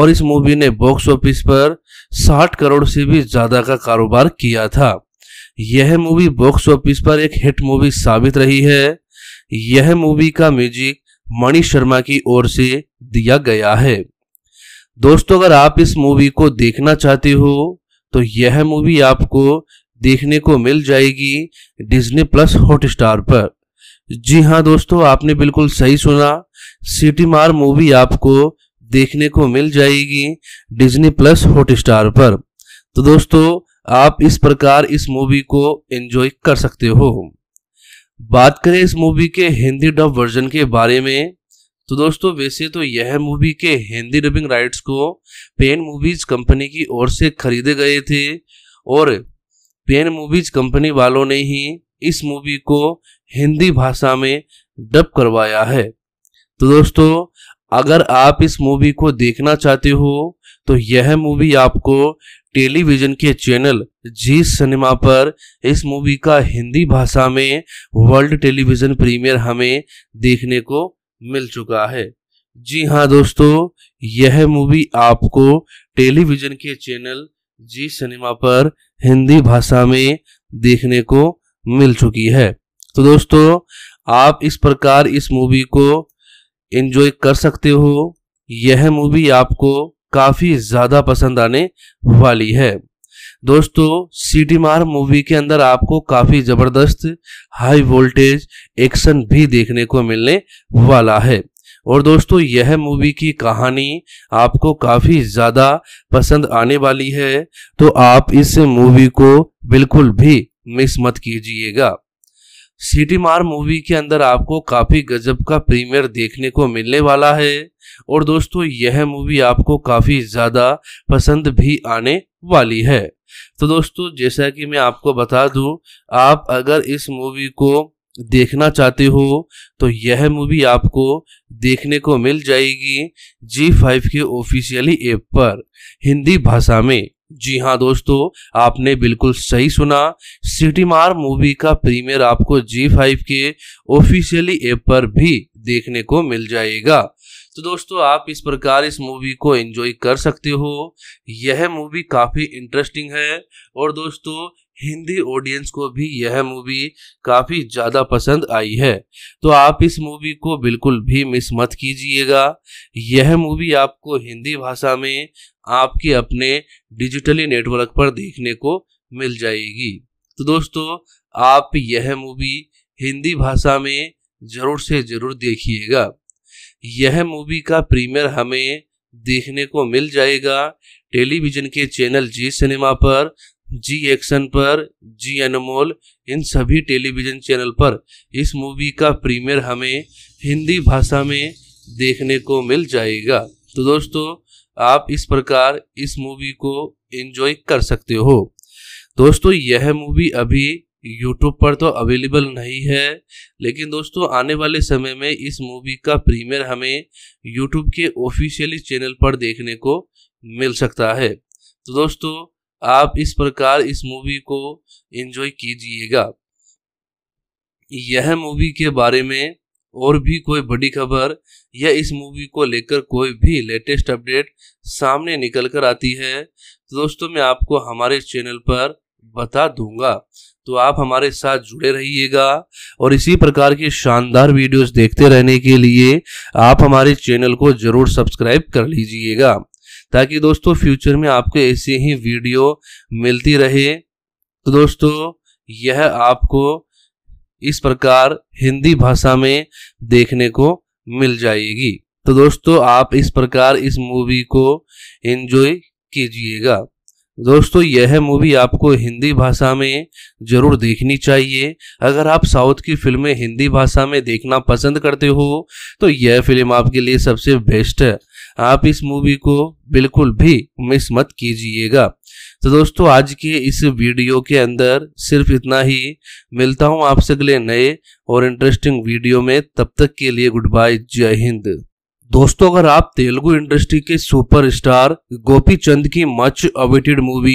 और इस मूवी ने बॉक्स ऑफिस पर 60 करोड़ से भी ज़्यादा का कारोबार किया था यह मूवी बॉक्स ऑफिस पर एक हिट मूवी साबित रही है यह मूवी का म्यूजिक मणि शर्मा की ओर से दिया गया है दोस्तों अगर आप इस मूवी को देखना चाहते हो तो यह मूवी आपको देखने को मिल जाएगी डिज्नी प्लस हॉटस्टार पर जी हाँ दोस्तों आपने बिल्कुल सही सुना सिटी मार मूवी आपको देखने को मिल जाएगी डिज्नी प्लस हॉटस्टार पर तो दोस्तों आप इस प्रकार इस मूवी को एंजॉय कर सकते हो बात करें इस मूवी के हिंदी डब वर्जन के बारे में तो दोस्तों वैसे तो यह मूवी के हिंदी डबिंग राइट्स को पेन मूवीज कंपनी की ओर से खरीदे गए थे और पेन मूवीज कंपनी वालों ने ही इस मूवी को हिंदी भाषा में डब करवाया है तो दोस्तों अगर आप इस मूवी को देखना चाहते हो तो यह मूवी आपको टेलीविजन के चैनल जी सिनेमा पर इस मूवी का हिंदी भाषा में वर्ल्ड टेलीविजन प्रीमियर हमें देखने को मिल चुका है जी हाँ दोस्तों यह मूवी आपको टेलीविजन के चैनल जी सिनेमा पर हिंदी भाषा में देखने को मिल चुकी है तो दोस्तों आप इस प्रकार इस मूवी को एंजॉय कर सकते हो यह मूवी आपको काफ़ी ज़्यादा पसंद आने वाली है दोस्तों सीडी मार मूवी के अंदर आपको काफ़ी ज़बरदस्त हाई वोल्टेज एक्शन भी देखने को मिलने वाला है और दोस्तों यह मूवी की कहानी आपको काफ़ी ज़्यादा पसंद आने वाली है तो आप इस मूवी को बिल्कुल भी मिस मत कीजिएगा सिटी मार मूवी के अंदर आपको काफ़ी गजब का प्रीमियर देखने को मिलने वाला है और दोस्तों यह मूवी आपको काफ़ी ज़्यादा पसंद भी आने वाली है तो दोस्तों जैसा कि मैं आपको बता दूं आप अगर इस मूवी को देखना चाहते हो तो यह मूवी आपको देखने को मिल जाएगी जी फाइव के ऑफिशियली ऐप पर हिंदी भाषा में जी हाँ दोस्तों आपने बिल्कुल सही सुना सिटी मार मूवी का प्रीमियर आपको जी फाइव के ऑफिशियली ऐप पर भी देखने को मिल जाएगा तो दोस्तों आप इस प्रकार इस मूवी को एंजॉय कर सकते हो यह मूवी काफ़ी इंटरेस्टिंग है और दोस्तों हिंदी ऑडियंस को भी यह मूवी काफ़ी ज़्यादा पसंद आई है तो आप इस मूवी को बिल्कुल भी मिस मत कीजिएगा यह मूवी आपको हिंदी भाषा में आपके अपने डिजिटली नेटवर्क पर देखने को मिल जाएगी तो दोस्तों आप यह मूवी हिंदी भाषा में ज़रूर से ज़रूर देखिएगा यह मूवी का प्रीमियर हमें देखने को मिल जाएगा टेलीविज़न के चैनल जी सिनेमा पर जी एक्शन पर जी अनमोल इन सभी टेलीविजन चैनल पर इस मूवी का प्रीमियर हमें हिंदी भाषा में देखने को मिल जाएगा तो दोस्तों आप इस प्रकार इस मूवी को एंजॉय कर सकते हो दोस्तों यह मूवी अभी यूट्यूब पर तो अवेलेबल नहीं है लेकिन दोस्तों आने वाले समय में इस मूवी का प्रीमियर हमें यूट्यूब के ऑफिशियली चैनल पर देखने को मिल सकता है तो दोस्तों आप इस प्रकार इस मूवी को एंजॉय कीजिएगा यह मूवी के बारे में और भी कोई बड़ी खबर या इस मूवी को लेकर कोई भी लेटेस्ट अपडेट सामने निकल कर आती है तो दोस्तों मैं आपको हमारे चैनल पर बता दूंगा तो आप हमारे साथ जुड़े रहिएगा और इसी प्रकार की शानदार वीडियोस देखते रहने के लिए आप हमारे चैनल को जरूर सब्सक्राइब कर लीजिएगा ताकि दोस्तों फ्यूचर में आपको ऐसी ही वीडियो मिलती रहे तो दोस्तों यह आपको इस प्रकार हिंदी भाषा में देखने को मिल जाएगी तो दोस्तों आप इस प्रकार इस मूवी को एंजॉय कीजिएगा दोस्तों यह मूवी आपको हिंदी भाषा में ज़रूर देखनी चाहिए अगर आप साउथ की फिल्में हिंदी भाषा में देखना पसंद करते हो तो यह फिल्म आपके लिए सबसे बेस्ट है आप इस मूवी को बिल्कुल भी मिस मत कीजिएगा तो दोस्तों आज के इस वीडियो के अंदर सिर्फ इतना ही मिलता हूँ आपसे अगले नए और इंटरेस्टिंग वीडियो में तब तक के लिए गुड बाय जय हिंद दोस्तों अगर आप तेलुगु इंडस्ट्री के सुपरस्टार गोपी चंद की मच अवेटेड मूवी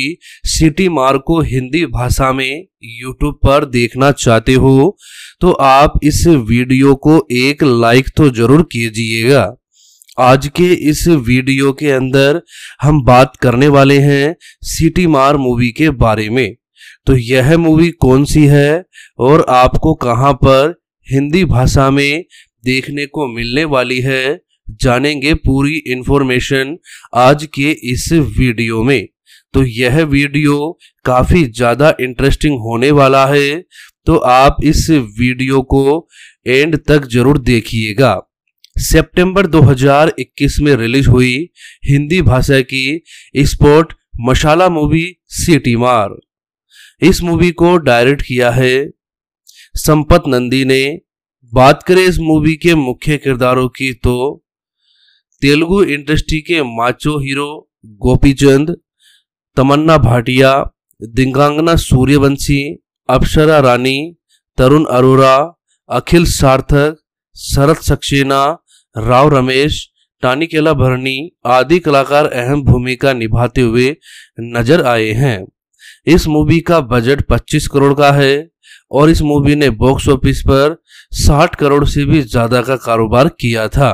सिटी मार को हिंदी भाषा में यूट्यूब पर देखना चाहते हो तो आप इस वीडियो को एक लाइक तो जरूर कीजिएगा आज के इस वीडियो के अंदर हम बात करने वाले हैं सिटी मार मूवी के बारे में तो यह मूवी कौन सी है और आपको कहाँ पर हिंदी भाषा में देखने को मिलने वाली है जानेंगे पूरी इंफॉर्मेशन आज के इस वीडियो में तो यह वीडियो काफ़ी ज़्यादा इंटरेस्टिंग होने वाला है तो आप इस वीडियो को एंड तक जरूर देखिएगा सितंबर 2021 में रिलीज हुई हिंदी भाषा की स्पोर्ट मशाला मूवी सिटी मार इस मूवी को डायरेक्ट किया है संपत नंदी ने बात करें इस मूवी के मुख्य किरदारों की तो तेलुगु इंडस्ट्री के माचो हीरो गोपीचंद तमन्ना भाटिया दिंगांगना सूर्यवंशी अप्सरा रानी तरुण अरोरा अखिल सार्थक शरद सक्सेना राव रमेश टानिकेला भरनी आदि कलाकार अहम भूमिका निभाते हुए नजर आए हैं इस मूवी का बजट 25 करोड़ का है और इस मूवी ने बॉक्स ऑफिस पर 60 करोड़ से भी ज़्यादा का कारोबार किया था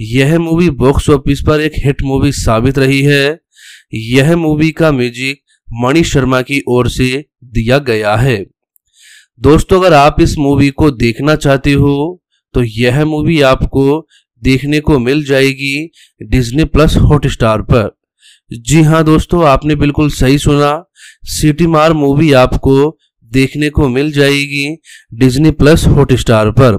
यह मूवी बॉक्स ऑफिस पर एक हिट मूवी साबित रही है यह मूवी का म्यूजिक मणि शर्मा की ओर से दिया गया है दोस्तों अगर आप इस मूवी को देखना चाहते हो तो यह मूवी आपको देखने को मिल जाएगी डिज्नी प्लस हॉटस्टार पर जी हाँ दोस्तों आपने बिल्कुल सही सुना सिटी मार मूवी आपको देखने को मिल जाएगी डिज्नी प्लस हॉटस्टार पर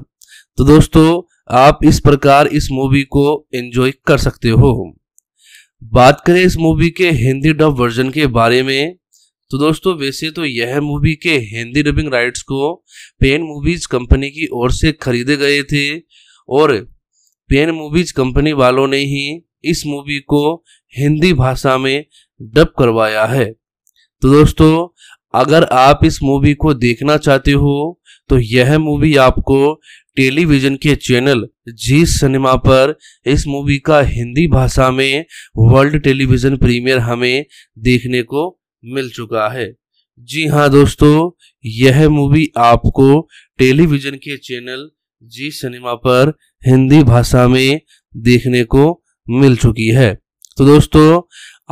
तो दोस्तों आप इस प्रकार इस मूवी को एंजॉय कर सकते हो बात करें इस मूवी के हिंदी डब वर्जन के बारे में तो दोस्तों वैसे तो यह मूवी के हिंदी डबिंग राइट्स को पेन मूवीज कंपनी की ओर से खरीदे गए थे और पेन मूवीज कंपनी वालों ने ही इस मूवी को हिंदी भाषा में डब करवाया है तो दोस्तों अगर आप इस मूवी को देखना चाहते हो तो यह मूवी आपको टेलीविजन के चैनल जी सिनेमा पर इस मूवी का हिंदी भाषा में वर्ल्ड टेलीविजन प्रीमियर हमें देखने को मिल चुका है जी हाँ दोस्तों यह मूवी आपको टेलीविजन के चैनल जी सिनेमा पर हिंदी भाषा में देखने को मिल चुकी है तो दोस्तों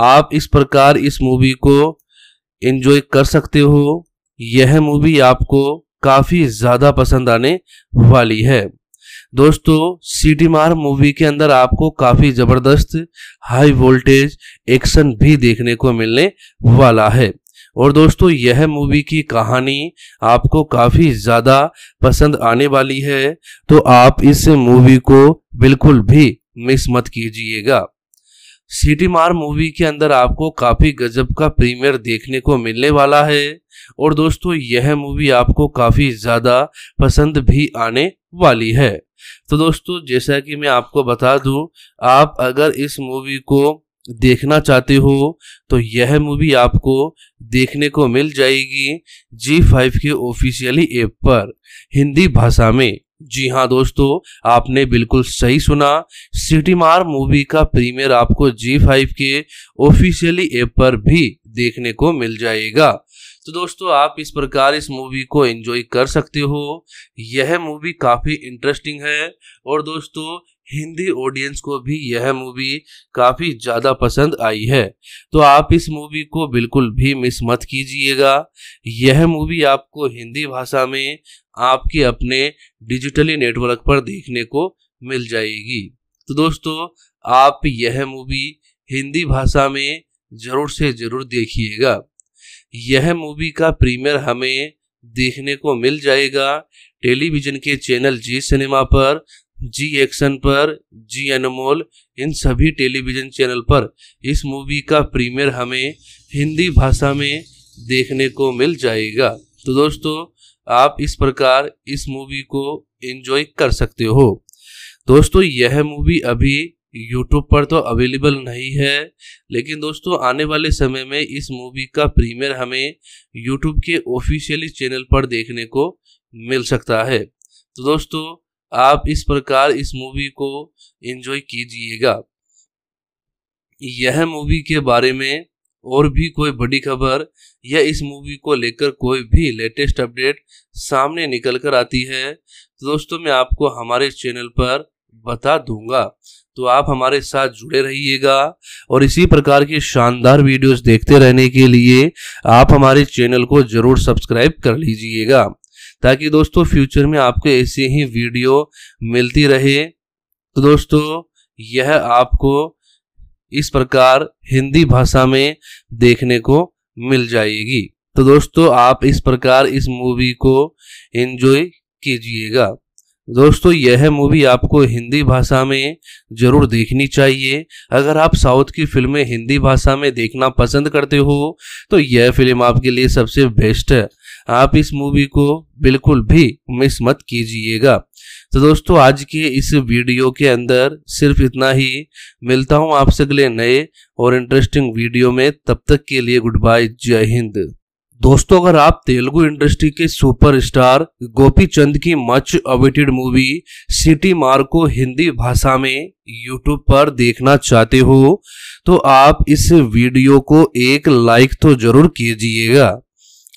आप इस प्रकार इस मूवी को एंजॉय कर सकते हो यह मूवी आपको काफ़ी ज़्यादा पसंद आने वाली है दोस्तों सीटी मार मूवी के अंदर आपको काफ़ी ज़बरदस्त हाई वोल्टेज एक्शन भी देखने को मिलने वाला है और दोस्तों यह मूवी की कहानी आपको काफ़ी ज़्यादा पसंद आने वाली है तो आप इस मूवी को बिल्कुल भी मिस मत कीजिएगा सिटी मार मूवी के अंदर आपको काफ़ी गजब का प्रीमियर देखने को मिलने वाला है और दोस्तों यह मूवी आपको काफ़ी ज़्यादा पसंद भी आने वाली है तो दोस्तों जैसा कि मैं आपको बता दूं आप अगर इस मूवी को देखना चाहते हो तो यह मूवी आपको देखने को मिल जाएगी जी फाइव के ऑफिशियली ऐप पर हिंदी भाषा में जी हाँ दोस्तों आपने बिल्कुल सही सुना सिटी मार मूवी का प्रीमियर आपको जी फाइव के ऑफिशियली ऐप पर भी देखने को मिल जाएगा तो दोस्तों आप इस प्रकार इस मूवी को एंजॉय कर सकते हो यह मूवी काफ़ी इंटरेस्टिंग है और दोस्तों हिंदी ऑडियंस को भी यह मूवी काफ़ी ज़्यादा पसंद आई है तो आप इस मूवी को बिल्कुल भी मिस मत कीजिएगा यह मूवी आपको हिंदी भाषा में आपके अपने डिजिटली नेटवर्क पर देखने को मिल जाएगी तो दोस्तों आप यह मूवी हिंदी भाषा में ज़रूर से ज़रूर देखिएगा यह मूवी का प्रीमियर हमें देखने को मिल जाएगा टेलीविज़न के चैनल जी सिनेमा पर जी एक्शन पर जी अनमोल इन सभी टेलीविजन चैनल पर इस मूवी का प्रीमियर हमें हिंदी भाषा में देखने को मिल जाएगा तो दोस्तों आप इस प्रकार इस मूवी को एंजॉय कर सकते हो दोस्तों यह मूवी अभी यूट्यूब पर तो अवेलेबल नहीं है लेकिन दोस्तों आने वाले समय में इस मूवी का प्रीमियर हमें यूट्यूब के ऑफिशियली चैनल पर देखने को मिल सकता है तो दोस्तों आप इस प्रकार इस मूवी को एंजॉय कीजिएगा यह मूवी के बारे में और भी कोई बड़ी खबर या इस मूवी को लेकर कोई भी लेटेस्ट अपडेट सामने निकल कर आती है तो दोस्तों मैं आपको हमारे चैनल पर बता दूंगा तो आप हमारे साथ जुड़े रहिएगा और इसी प्रकार की शानदार वीडियोस देखते रहने के लिए आप हमारे चैनल को जरूर सब्सक्राइब कर लीजिएगा ताकि दोस्तों फ्यूचर में आपको ऐसी ही वीडियो मिलती रहे तो दोस्तों यह आपको इस प्रकार हिंदी भाषा में देखने को मिल जाएगी तो दोस्तों आप इस प्रकार इस मूवी को एंजॉय कीजिएगा दोस्तों यह मूवी आपको हिंदी भाषा में ज़रूर देखनी चाहिए अगर आप साउथ की फिल्में हिंदी भाषा में देखना पसंद करते हो तो यह फिल्म आपके लिए सबसे बेस्ट है आप इस मूवी को बिल्कुल भी मिस मत कीजिएगा तो दोस्तों आज के इस वीडियो के अंदर सिर्फ इतना ही मिलता हूँ आपसे अगले नए और इंटरेस्टिंग वीडियो में तब तक के लिए गुड बाय जय हिंद दोस्तों अगर आप तेलुगु इंडस्ट्री के सुपरस्टार गोपी चंद की मच अवेटेड मूवी सिटी मार को हिंदी भाषा में यूट्यूब पर देखना चाहते हो तो आप इस वीडियो को एक लाइक तो जरूर कीजिएगा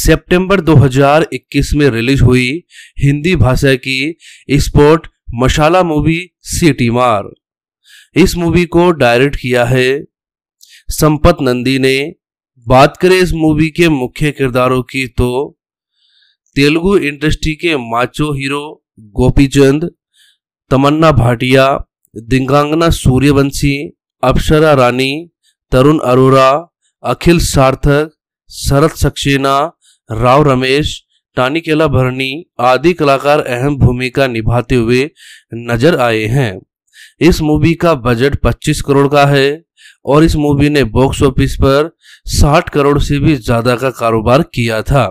सितंबर 2021 में रिलीज हुई हिंदी भाषा की स्पोर्ट मशाला मूवी सिटी मार इस मूवी को डायरेक्ट किया है संपत नंदी ने बात करें इस मूवी के मुख्य किरदारों की तो तेलुगु इंडस्ट्री के माचो हीरो गोपीचंद तमन्ना भाटिया दिंगांगना सूर्यवंशी अप्सरा रानी तरुण अरोरा अखिल सार्थक शरद सक्सेना राव रमेश टानिकेला भरनी आदि कलाकार अहम भूमिका निभाते हुए नजर आए हैं इस मूवी का बजट 25 करोड़ का है और इस मूवी ने बॉक्स ऑफिस पर 60 करोड़ से भी ज्यादा का कारोबार किया था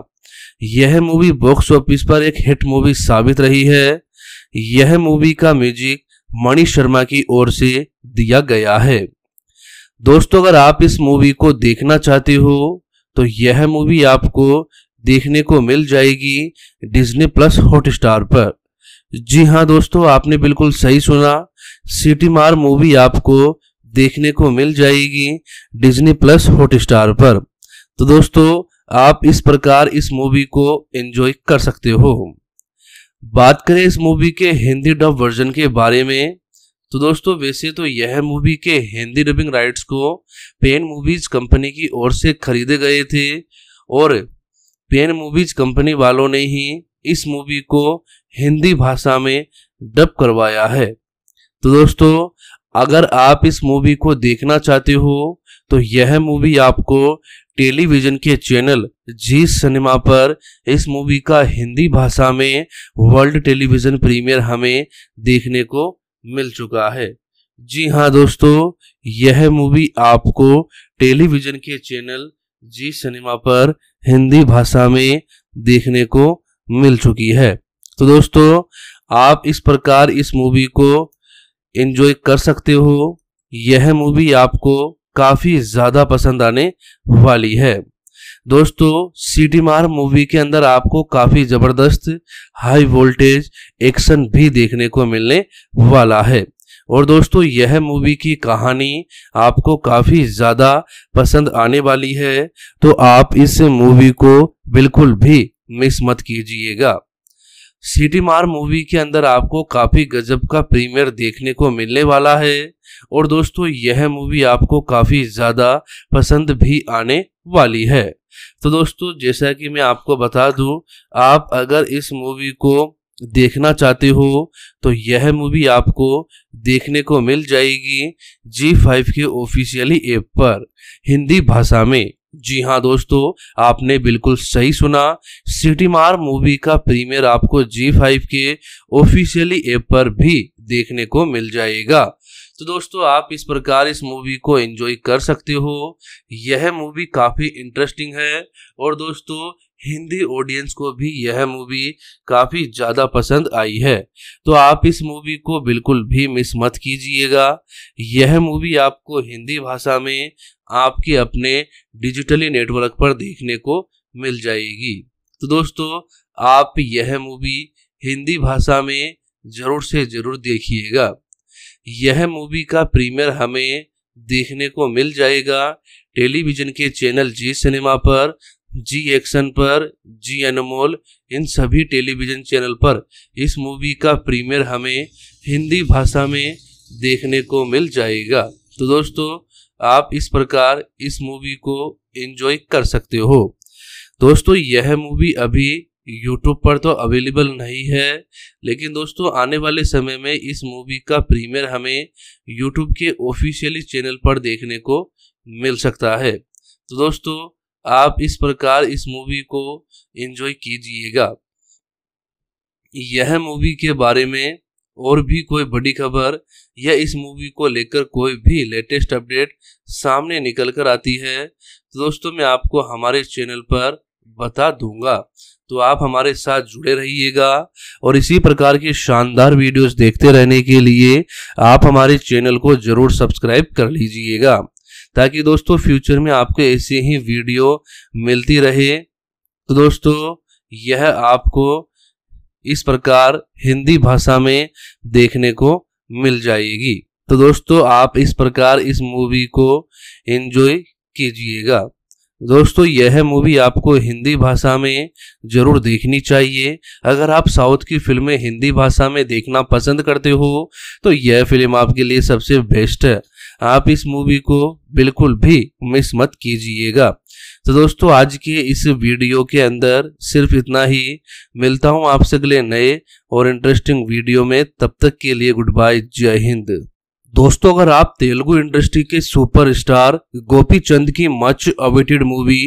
यह मूवी बॉक्स ऑफिस पर एक हिट मूवी साबित रही है यह मूवी का म्यूजिक मणि शर्मा की ओर से दिया गया है दोस्तों अगर आप इस मूवी को देखना चाहते हो तो यह मूवी आपको देखने को मिल जाएगी डिज्नी प्लस हॉटस्टार पर जी हाँ दोस्तों आपने बिल्कुल सही सुना सिटी मार मूवी आपको देखने को मिल जाएगी डिज्नी प्लस हॉटस्टार पर तो दोस्तों आप इस प्रकार इस मूवी को एंजॉय कर सकते हो बात करें इस मूवी के हिंदी डब वर्जन के बारे में तो दोस्तों वैसे तो यह मूवी के हिंदी डबिंग राइट्स को पेन मूवीज कंपनी की ओर से खरीदे गए थे और पीएन मूवीज कंपनी वालों ने ही इस मूवी को हिंदी भाषा में डब करवाया है तो दोस्तों अगर आप इस मूवी को देखना चाहते हो तो यह मूवी आपको टेलीविजन के चैनल जी सिनेमा पर इस मूवी का हिंदी भाषा में वर्ल्ड टेलीविजन प्रीमियर हमें देखने को मिल चुका है जी हाँ दोस्तों यह मूवी आपको टेलीविजन के चैनल जी सिनेमा पर हिंदी भाषा में देखने को मिल चुकी है तो दोस्तों आप इस प्रकार इस मूवी को एंजॉय कर सकते हो यह मूवी आपको काफ़ी ज़्यादा पसंद आने वाली है दोस्तों सी मार मूवी के अंदर आपको काफ़ी ज़बरदस्त हाई वोल्टेज एक्शन भी देखने को मिलने वाला है और दोस्तों यह मूवी की कहानी आपको काफ़ी ज़्यादा पसंद आने वाली है तो आप इस मूवी को बिल्कुल भी मिस मत कीजिएगा सिटी मार मूवी के अंदर आपको काफ़ी गजब का प्रीमियर देखने को मिलने वाला है और दोस्तों यह मूवी आपको काफ़ी ज़्यादा पसंद भी आने वाली है तो दोस्तों जैसा कि मैं आपको बता दूं आप अगर इस मूवी को देखना चाहते हो तो यह मूवी आपको देखने को मिल जाएगी जी फाइव के ऑफिशियली ऐप पर हिंदी भाषा में जी हाँ दोस्तों आपने बिल्कुल सही सुना सिटी मार मूवी का प्रीमियर आपको जी फाइव के ऑफिशियली ऐप पर भी देखने को मिल जाएगा तो दोस्तों आप इस प्रकार इस मूवी को एंजॉय कर सकते हो यह मूवी काफ़ी इंटरेस्टिंग है और दोस्तों हिंदी ऑडियंस को भी यह मूवी काफ़ी ज़्यादा पसंद आई है तो आप इस मूवी को बिल्कुल भी मिस मत कीजिएगा यह मूवी आपको हिंदी भाषा में आपके अपने डिजिटली नेटवर्क पर देखने को मिल जाएगी तो दोस्तों आप यह मूवी हिंदी भाषा में ज़रूर से ज़रूर देखिएगा यह मूवी का प्रीमियर हमें देखने को मिल जाएगा टेलीविज़न के चैनल जी सिनेमा पर जी एक्शन पर जी अनमोल इन सभी टेलीविजन चैनल पर इस मूवी का प्रीमियर हमें हिंदी भाषा में देखने को मिल जाएगा तो दोस्तों आप इस प्रकार इस मूवी को एंजॉय कर सकते हो दोस्तों यह मूवी अभी यूट्यूब पर तो अवेलेबल नहीं है लेकिन दोस्तों आने वाले समय में इस मूवी का प्रीमियर हमें यूट्यूब के ऑफिशियली चैनल पर देखने को मिल सकता है तो दोस्तों आप इस प्रकार इस मूवी को एंजॉय कीजिएगा यह मूवी के बारे में और भी कोई बड़ी खबर या इस मूवी को लेकर कोई भी लेटेस्ट अपडेट सामने निकल कर आती है तो दोस्तों मैं आपको हमारे चैनल पर बता दूंगा तो आप हमारे साथ जुड़े रहिएगा और इसी प्रकार की शानदार वीडियोस देखते रहने के लिए आप हमारे चैनल को जरूर सब्सक्राइब कर लीजिएगा ताकि दोस्तों फ्यूचर में आपको ऐसी ही वीडियो मिलती रहे तो दोस्तों यह आपको इस प्रकार हिंदी भाषा में देखने को मिल जाएगी तो दोस्तों आप इस प्रकार इस मूवी को एंजॉय कीजिएगा दोस्तों यह मूवी आपको हिंदी भाषा में ज़रूर देखनी चाहिए अगर आप साउथ की फिल्में हिंदी भाषा में देखना पसंद करते हो तो यह फिल्म आपके लिए सबसे बेस्ट है आप इस मूवी को बिल्कुल भी मिस मत कीजिएगा तो दोस्तों आज के इस वीडियो के अंदर सिर्फ इतना ही मिलता हूँ आपसे अगले नए और इंटरेस्टिंग वीडियो में तब तक के लिए गुड बाय जय हिंद दोस्तों अगर आप तेलुगु इंडस्ट्री के सुपरस्टार गोपी चंद की मच अवेटेड मूवी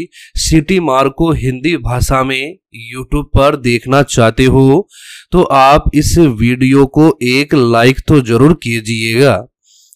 सिटी मार को हिंदी भाषा में यूट्यूब पर देखना चाहते हो तो आप इस वीडियो को एक लाइक तो जरूर कीजिएगा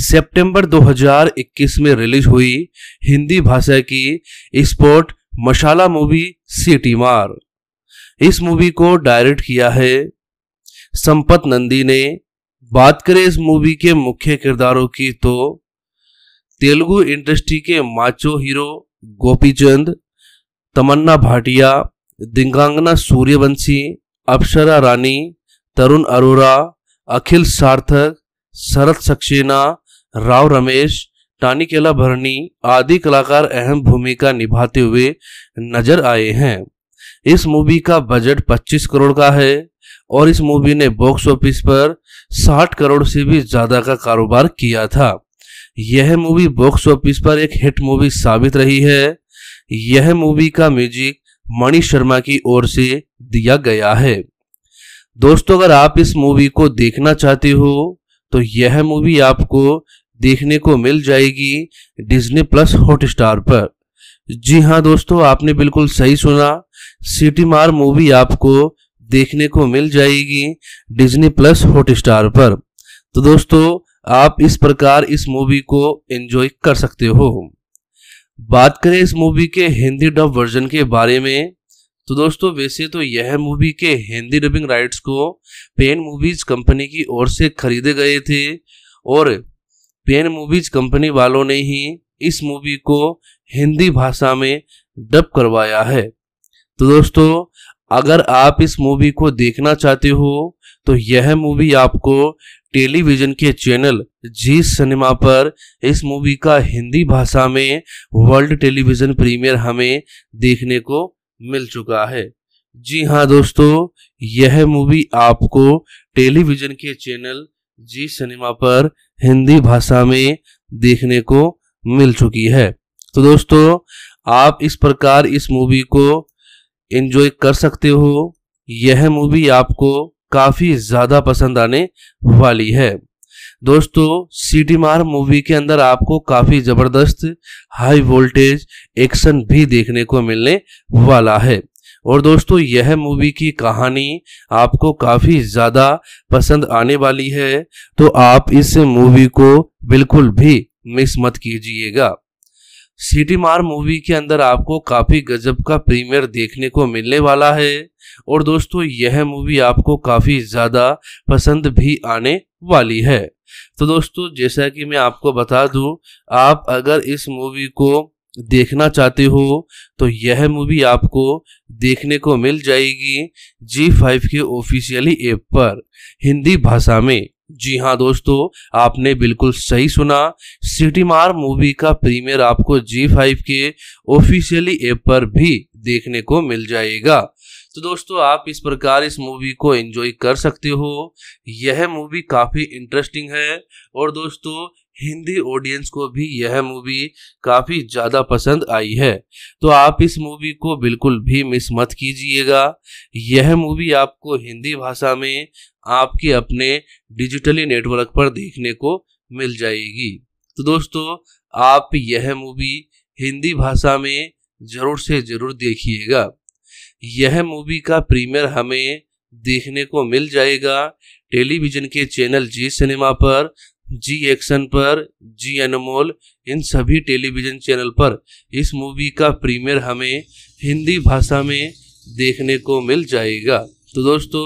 सितंबर 2021 में रिलीज हुई हिंदी भाषा की स्पोर्ट मशाला मूवी सिटी मार इस मूवी को डायरेक्ट किया है संपत नंदी ने बात करें इस मूवी के मुख्य किरदारों की तो तेलुगु इंडस्ट्री के माचो हीरो गोपीचंद तमन्ना भाटिया दिंगांगना सूर्यवंशी अप्सरा रानी तरुण अरोरा अखिल सार्थक शरद सक्सेना राव रमेश टानिकेला भरनी आदि कलाकार अहम भूमिका निभाते हुए नजर आए हैं इस मूवी का बजट 25 करोड़ का है और इस मूवी ने बॉक्स ऑफिस पर 60 करोड़ से भी ज्यादा का कारोबार किया था यह मूवी बॉक्स ऑफिस पर एक हिट मूवी साबित रही है यह मूवी का म्यूजिक मणि शर्मा की ओर से दिया गया है दोस्तों अगर आप इस मूवी को देखना चाहते हो तो यह मूवी आपको देखने को मिल जाएगी डिज्नी प्लस हॉटस्टार पर जी हाँ दोस्तों आपने बिल्कुल सही सुना सिटी मार मूवी आपको देखने को मिल जाएगी डिज्नी प्लस हॉटस्टार पर तो दोस्तों आप इस प्रकार इस मूवी को एंजॉय कर सकते हो बात करें इस मूवी के हिंदी डब वर्जन के बारे में तो दोस्तों वैसे तो यह मूवी के हिंदी डबिंग राइट्स को पेन मूवीज कंपनी की ओर से खरीदे गए थे और पेन मूवीज कंपनी वालों ने ही इस मूवी को हिंदी भाषा में डब करवाया है तो दोस्तों अगर आप इस मूवी को देखना चाहते हो तो यह मूवी आपको टेलीविजन के चैनल जी सिनेमा पर इस मूवी का हिंदी भाषा में वर्ल्ड टेलीविजन प्रीमियर हमें देखने को मिल चुका है जी हाँ दोस्तों यह मूवी आपको टेलीविजन के चैनल जी सिनेमा पर हिंदी भाषा में देखने को मिल चुकी है तो दोस्तों आप इस प्रकार इस मूवी को एंजॉय कर सकते हो यह मूवी आपको काफ़ी ज़्यादा पसंद आने वाली है दोस्तों सिटी मार मूवी के अंदर आपको काफ़ी ज़बरदस्त हाई वोल्टेज एक्शन भी देखने को मिलने वाला है और दोस्तों यह मूवी की कहानी आपको काफ़ी ज़्यादा पसंद आने वाली है तो आप इस मूवी को बिल्कुल भी मिस मत कीजिएगा सिटी मार मूवी के अंदर आपको काफ़ी गजब का प्रीमियर देखने को मिलने वाला है और दोस्तों यह मूवी आपको काफ़ी ज़्यादा पसंद भी आने वाली है तो दोस्तों जैसा कि मैं आपको बता दूं आप अगर इस मूवी को देखना चाहते हो तो यह मूवी आपको देखने को मिल जाएगी जी फाइव के ऑफिशियली ऐप पर हिंदी भाषा में जी हाँ दोस्तों आपने बिल्कुल सही सुना सिटी मार मूवी का प्रीमियर आपको जी फाइव के ऑफिशियली ऐप पर भी देखने को मिल जाएगा तो दोस्तों आप इस प्रकार इस मूवी को एंजॉय कर सकते हो यह मूवी काफ़ी इंटरेस्टिंग है और दोस्तों हिंदी ऑडियंस को भी यह मूवी काफ़ी ज़्यादा पसंद आई है तो आप इस मूवी को बिल्कुल भी मिस मत कीजिएगा यह मूवी आपको हिंदी भाषा में आपके अपने डिजिटली नेटवर्क पर देखने को मिल जाएगी तो दोस्तों आप यह मूवी हिंदी भाषा में ज़रूर से ज़रूर देखिएगा यह मूवी का प्रीमियर हमें देखने को मिल जाएगा टेलीविज़न के चैनल जी सिनेमा पर जी एक्शन पर जी अनमोल इन सभी टेलीविजन चैनल पर इस मूवी का प्रीमियर हमें हिंदी भाषा में देखने को मिल जाएगा तो दोस्तों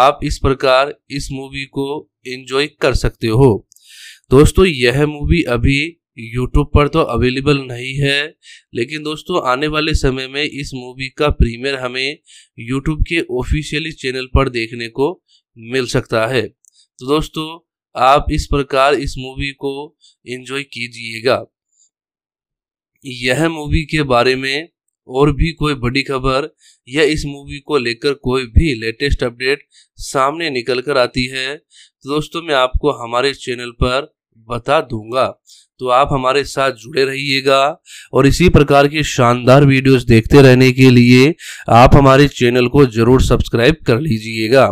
आप इस प्रकार इस मूवी को एंजॉय कर सकते हो दोस्तों यह मूवी अभी यूट्यूब पर तो अवेलेबल नहीं है लेकिन दोस्तों आने वाले समय में इस मूवी का प्रीमियर हमें यूट्यूब के ऑफिशियली चैनल पर देखने को मिल सकता है तो दोस्तों आप इस प्रकार इस मूवी को एंजॉय कीजिएगा यह मूवी के बारे में और भी कोई बड़ी खबर या इस मूवी को लेकर कोई भी लेटेस्ट अपडेट सामने निकल कर आती है तो दोस्तों मैं आपको हमारे चैनल पर बता दूंगा तो आप हमारे साथ जुड़े रहिएगा और इसी प्रकार की शानदार वीडियोस देखते रहने के लिए आप हमारे चैनल को जरूर सब्सक्राइब कर लीजिएगा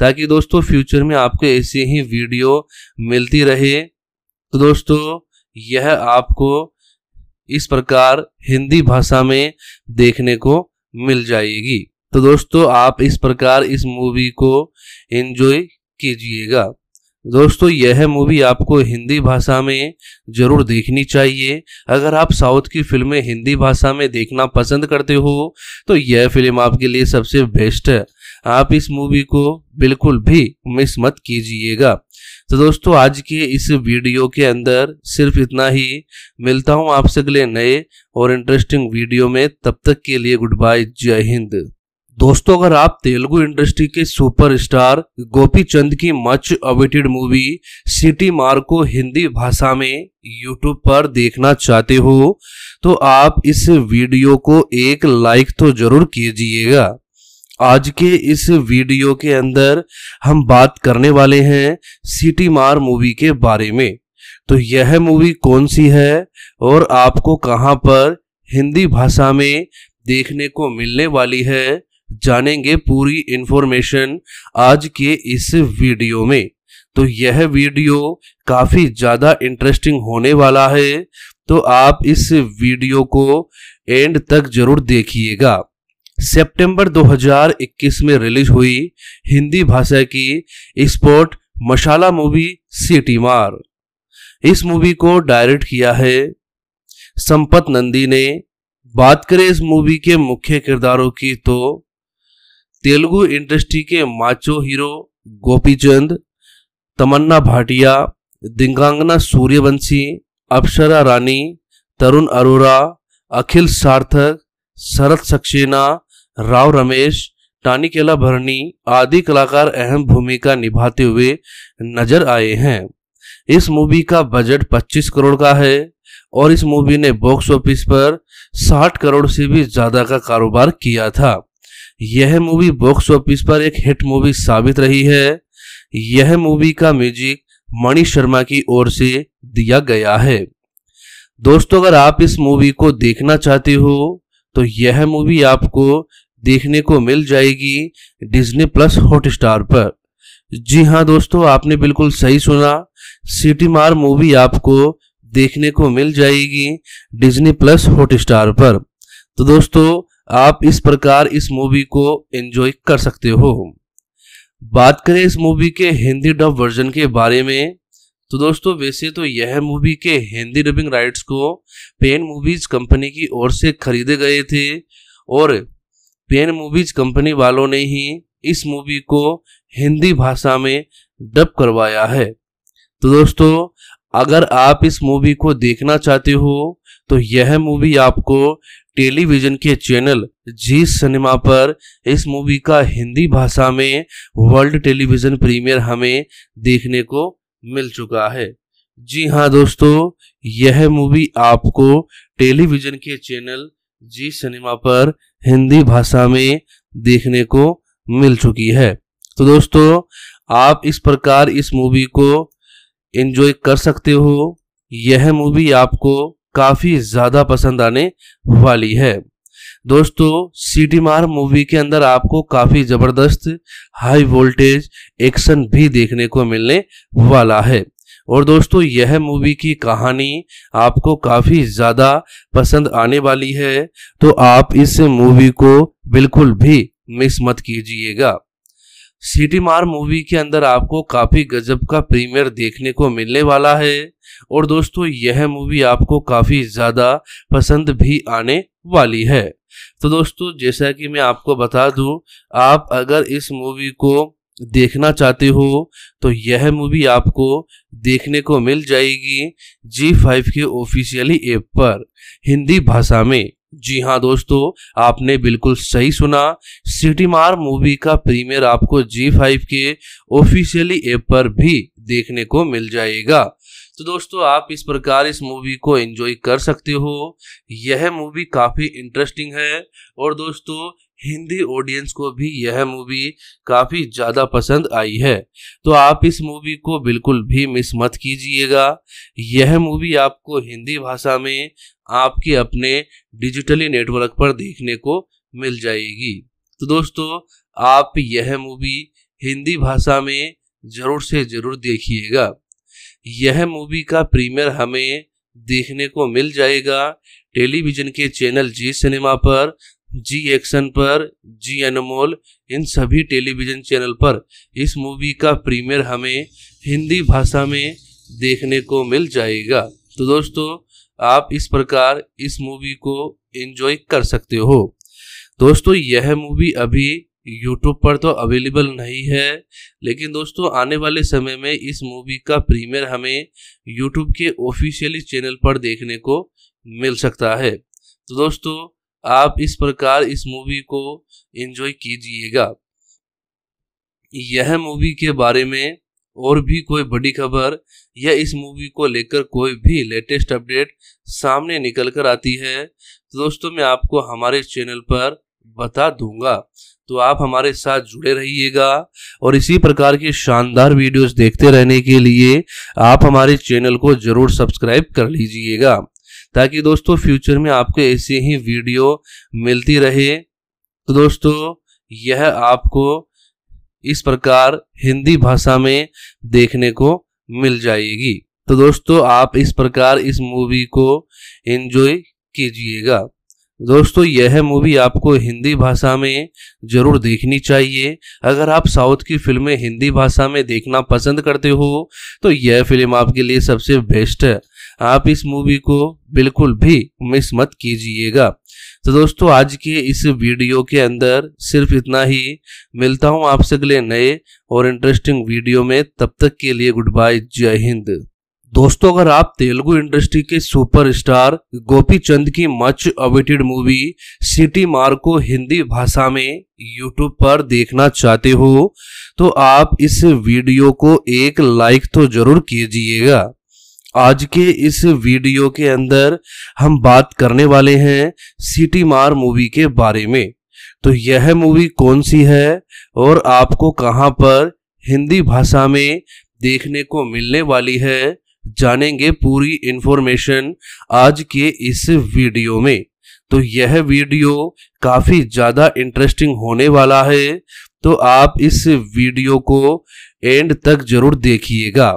ताकि दोस्तों फ्यूचर में आपको ऐसी ही वीडियो मिलती रहे तो दोस्तों यह आपको इस प्रकार हिंदी भाषा में देखने को मिल जाएगी तो दोस्तों आप इस प्रकार इस मूवी को एंजॉय कीजिएगा दोस्तों यह मूवी आपको हिंदी भाषा में ज़रूर देखनी चाहिए अगर आप साउथ की फिल्में हिंदी भाषा में देखना पसंद करते हो तो यह फिल्म आपके लिए सबसे बेस्ट है आप इस मूवी को बिल्कुल भी मिस मत कीजिएगा तो दोस्तों आज के इस वीडियो के अंदर सिर्फ इतना ही मिलता हूँ आपसे अगले नए और इंटरेस्टिंग वीडियो में तब तक के लिए गुड बाय जय हिंद दोस्तों अगर आप तेलुगु इंडस्ट्री के सुपरस्टार गोपी चंद की मच अवेटेड मूवी सिटी मार को हिंदी भाषा में यूट्यूब पर देखना चाहते हो तो आप इस वीडियो को एक लाइक तो जरूर कीजिएगा आज के इस वीडियो के अंदर हम बात करने वाले हैं सिटी मार मूवी के बारे में तो यह मूवी कौन सी है और आपको कहाँ पर हिंदी भाषा में देखने को मिलने वाली है जानेंगे पूरी इंफॉर्मेशन आज के इस वीडियो में तो यह वीडियो काफ़ी ज़्यादा इंटरेस्टिंग होने वाला है तो आप इस वीडियो को एंड तक जरूर देखिएगा सितंबर 2021 में रिलीज हुई हिंदी भाषा की स्पोर्ट मशाला मूवी सिटी मार इस मूवी को डायरेक्ट किया है संपत नंदी ने बात करें इस मूवी के मुख्य किरदारों की तो तेलुगु इंडस्ट्री के माचो हीरो गोपीचंद तमन्ना भाटिया दिंगांगना सूर्यवंशी अप्सरा रानी तरुण अरोरा अखिल सार्थक शरद सक्सेना राव रमेश टानिकेला भरनी आदि कलाकार अहम भूमिका निभाते हुए नजर आए हैं इस मूवी का बजट 25 करोड़ का है और इस मूवी ने बॉक्स ऑफिस पर 60 करोड़ से भी ज़्यादा का कारोबार किया था यह मूवी बॉक्स ऑफिस पर एक हिट मूवी साबित रही है यह मूवी का म्यूजिक मणि शर्मा की ओर से दिया गया है दोस्तों अगर आप इस मूवी को देखना चाहते हो तो यह मूवी आपको देखने को मिल जाएगी डिज्नी प्लस हॉटस्टार पर जी हाँ दोस्तों आपने बिल्कुल सही सुना सिटी मार मूवी आपको देखने को मिल जाएगी डिज्नी प्लस हॉटस्टार पर तो दोस्तों आप इस प्रकार इस मूवी को एंजॉय कर सकते हो बात करें इस मूवी के हिंदी डब वर्जन के बारे में तो दोस्तों वैसे तो यह मूवी के हिंदी डबिंग राइट्स को पेन मूवीज कंपनी की ओर से खरीदे गए थे और पेन मूवीज कंपनी वालों ने ही इस मूवी को हिंदी भाषा में डब करवाया है तो दोस्तों अगर आप इस मूवी को देखना चाहते हो तो यह मूवी आपको टेलीविजन के चैनल जी सिनेमा पर इस मूवी का हिंदी भाषा में वर्ल्ड टेलीविजन प्रीमियर हमें देखने को मिल चुका है जी हाँ दोस्तों यह मूवी आपको टेलीविजन के चैनल जी सिनेमा पर हिंदी भाषा में देखने को मिल चुकी है तो दोस्तों आप इस प्रकार इस मूवी को एंजॉय कर सकते हो यह मूवी आपको काफ़ी ज़्यादा पसंद आने वाली है दोस्तों सी मार मूवी के अंदर आपको काफ़ी ज़बरदस्त हाई वोल्टेज एक्शन भी देखने को मिलने वाला है और दोस्तों यह मूवी की कहानी आपको काफ़ी ज़्यादा पसंद आने वाली है तो आप इस मूवी को बिल्कुल भी मिस मत कीजिएगा सिटी मार मूवी के अंदर आपको काफ़ी गजब का प्रीमियर देखने को मिलने वाला है और दोस्तों यह मूवी आपको काफ़ी ज़्यादा पसंद भी आने वाली है तो दोस्तों जैसा कि मैं आपको बता दूं आप अगर इस मूवी को देखना चाहते हो तो यह मूवी आपको देखने को मिल जाएगी जी फाइव के ऑफिशियली ऐप पर हिंदी भाषा में जी हाँ दोस्तों आपने बिल्कुल सही सुना सिटी मार मूवी का प्रीमियर आपको जी फाइव के ऑफिशियली ऐप पर भी देखने को मिल जाएगा तो दोस्तों आप इस प्रकार इस मूवी को एंजॉय कर सकते हो यह मूवी काफ़ी इंटरेस्टिंग है और दोस्तों हिंदी ऑडियंस को भी यह मूवी काफ़ी ज़्यादा पसंद आई है तो आप इस मूवी को बिल्कुल भी मिस मत कीजिएगा यह मूवी आपको हिंदी भाषा में आपके अपने डिजिटली नेटवर्क पर देखने को मिल जाएगी तो दोस्तों आप यह मूवी हिंदी भाषा में ज़रूर से ज़रूर देखिएगा यह मूवी का प्रीमियर हमें देखने को मिल जाएगा टेलीविज़न के चैनल जी सिनेमा पर जी एक्शन पर जी अनमोल इन सभी टेलीविजन चैनल पर इस मूवी का प्रीमियर हमें हिंदी भाषा में देखने को मिल जाएगा तो दोस्तों आप इस प्रकार इस मूवी को एंजॉय कर सकते हो दोस्तों यह मूवी अभी यूट्यूब पर तो अवेलेबल नहीं है लेकिन दोस्तों आने वाले समय में इस मूवी का प्रीमियर हमें यूट्यूब के ऑफिशियली चैनल पर देखने को मिल सकता है तो दोस्तों आप इस प्रकार इस मूवी को एंजॉय कीजिएगा यह मूवी के बारे में और भी कोई बड़ी खबर या इस मूवी को लेकर कोई भी लेटेस्ट अपडेट सामने निकल कर आती है तो दोस्तों मैं आपको हमारे चैनल पर बता दूंगा तो आप हमारे साथ जुड़े रहिएगा और इसी प्रकार की शानदार वीडियोस देखते रहने के लिए आप हमारे चैनल को जरूर सब्सक्राइब कर लीजिएगा ताकि दोस्तों फ्यूचर में आपको ऐसी ही वीडियो मिलती रहे तो दोस्तों यह आपको इस प्रकार हिंदी भाषा में देखने को मिल जाएगी तो दोस्तों आप इस प्रकार इस मूवी को एंजॉय कीजिएगा दोस्तों यह मूवी आपको हिंदी भाषा में ज़रूर देखनी चाहिए अगर आप साउथ की फिल्में हिंदी भाषा में देखना पसंद करते हो तो यह फिल्म आपके लिए सबसे बेस्ट है आप इस मूवी को बिल्कुल भी मिस मत कीजिएगा तो दोस्तों आज के इस वीडियो के अंदर सिर्फ इतना ही मिलता हूँ आपसे अगले नए और इंटरेस्टिंग वीडियो में तब तक के लिए गुड बाय जय हिंद दोस्तों अगर आप तेलुगु इंडस्ट्री के सुपरस्टार गोपी चंद की मच अवेटेड मूवी सिटी मार को हिंदी भाषा में यूट्यूब पर देखना चाहते हो तो आप इस वीडियो को एक लाइक तो जरूर कीजिएगा आज के इस वीडियो के अंदर हम बात करने वाले हैं सिटी मार मूवी के बारे में तो यह मूवी कौन सी है और आपको कहाँ पर हिंदी भाषा में देखने को मिलने वाली है जानेंगे पूरी इंफॉर्मेशन आज के इस वीडियो में तो यह वीडियो काफ़ी ज़्यादा इंटरेस्टिंग होने वाला है तो आप इस वीडियो को एंड तक जरूर देखिएगा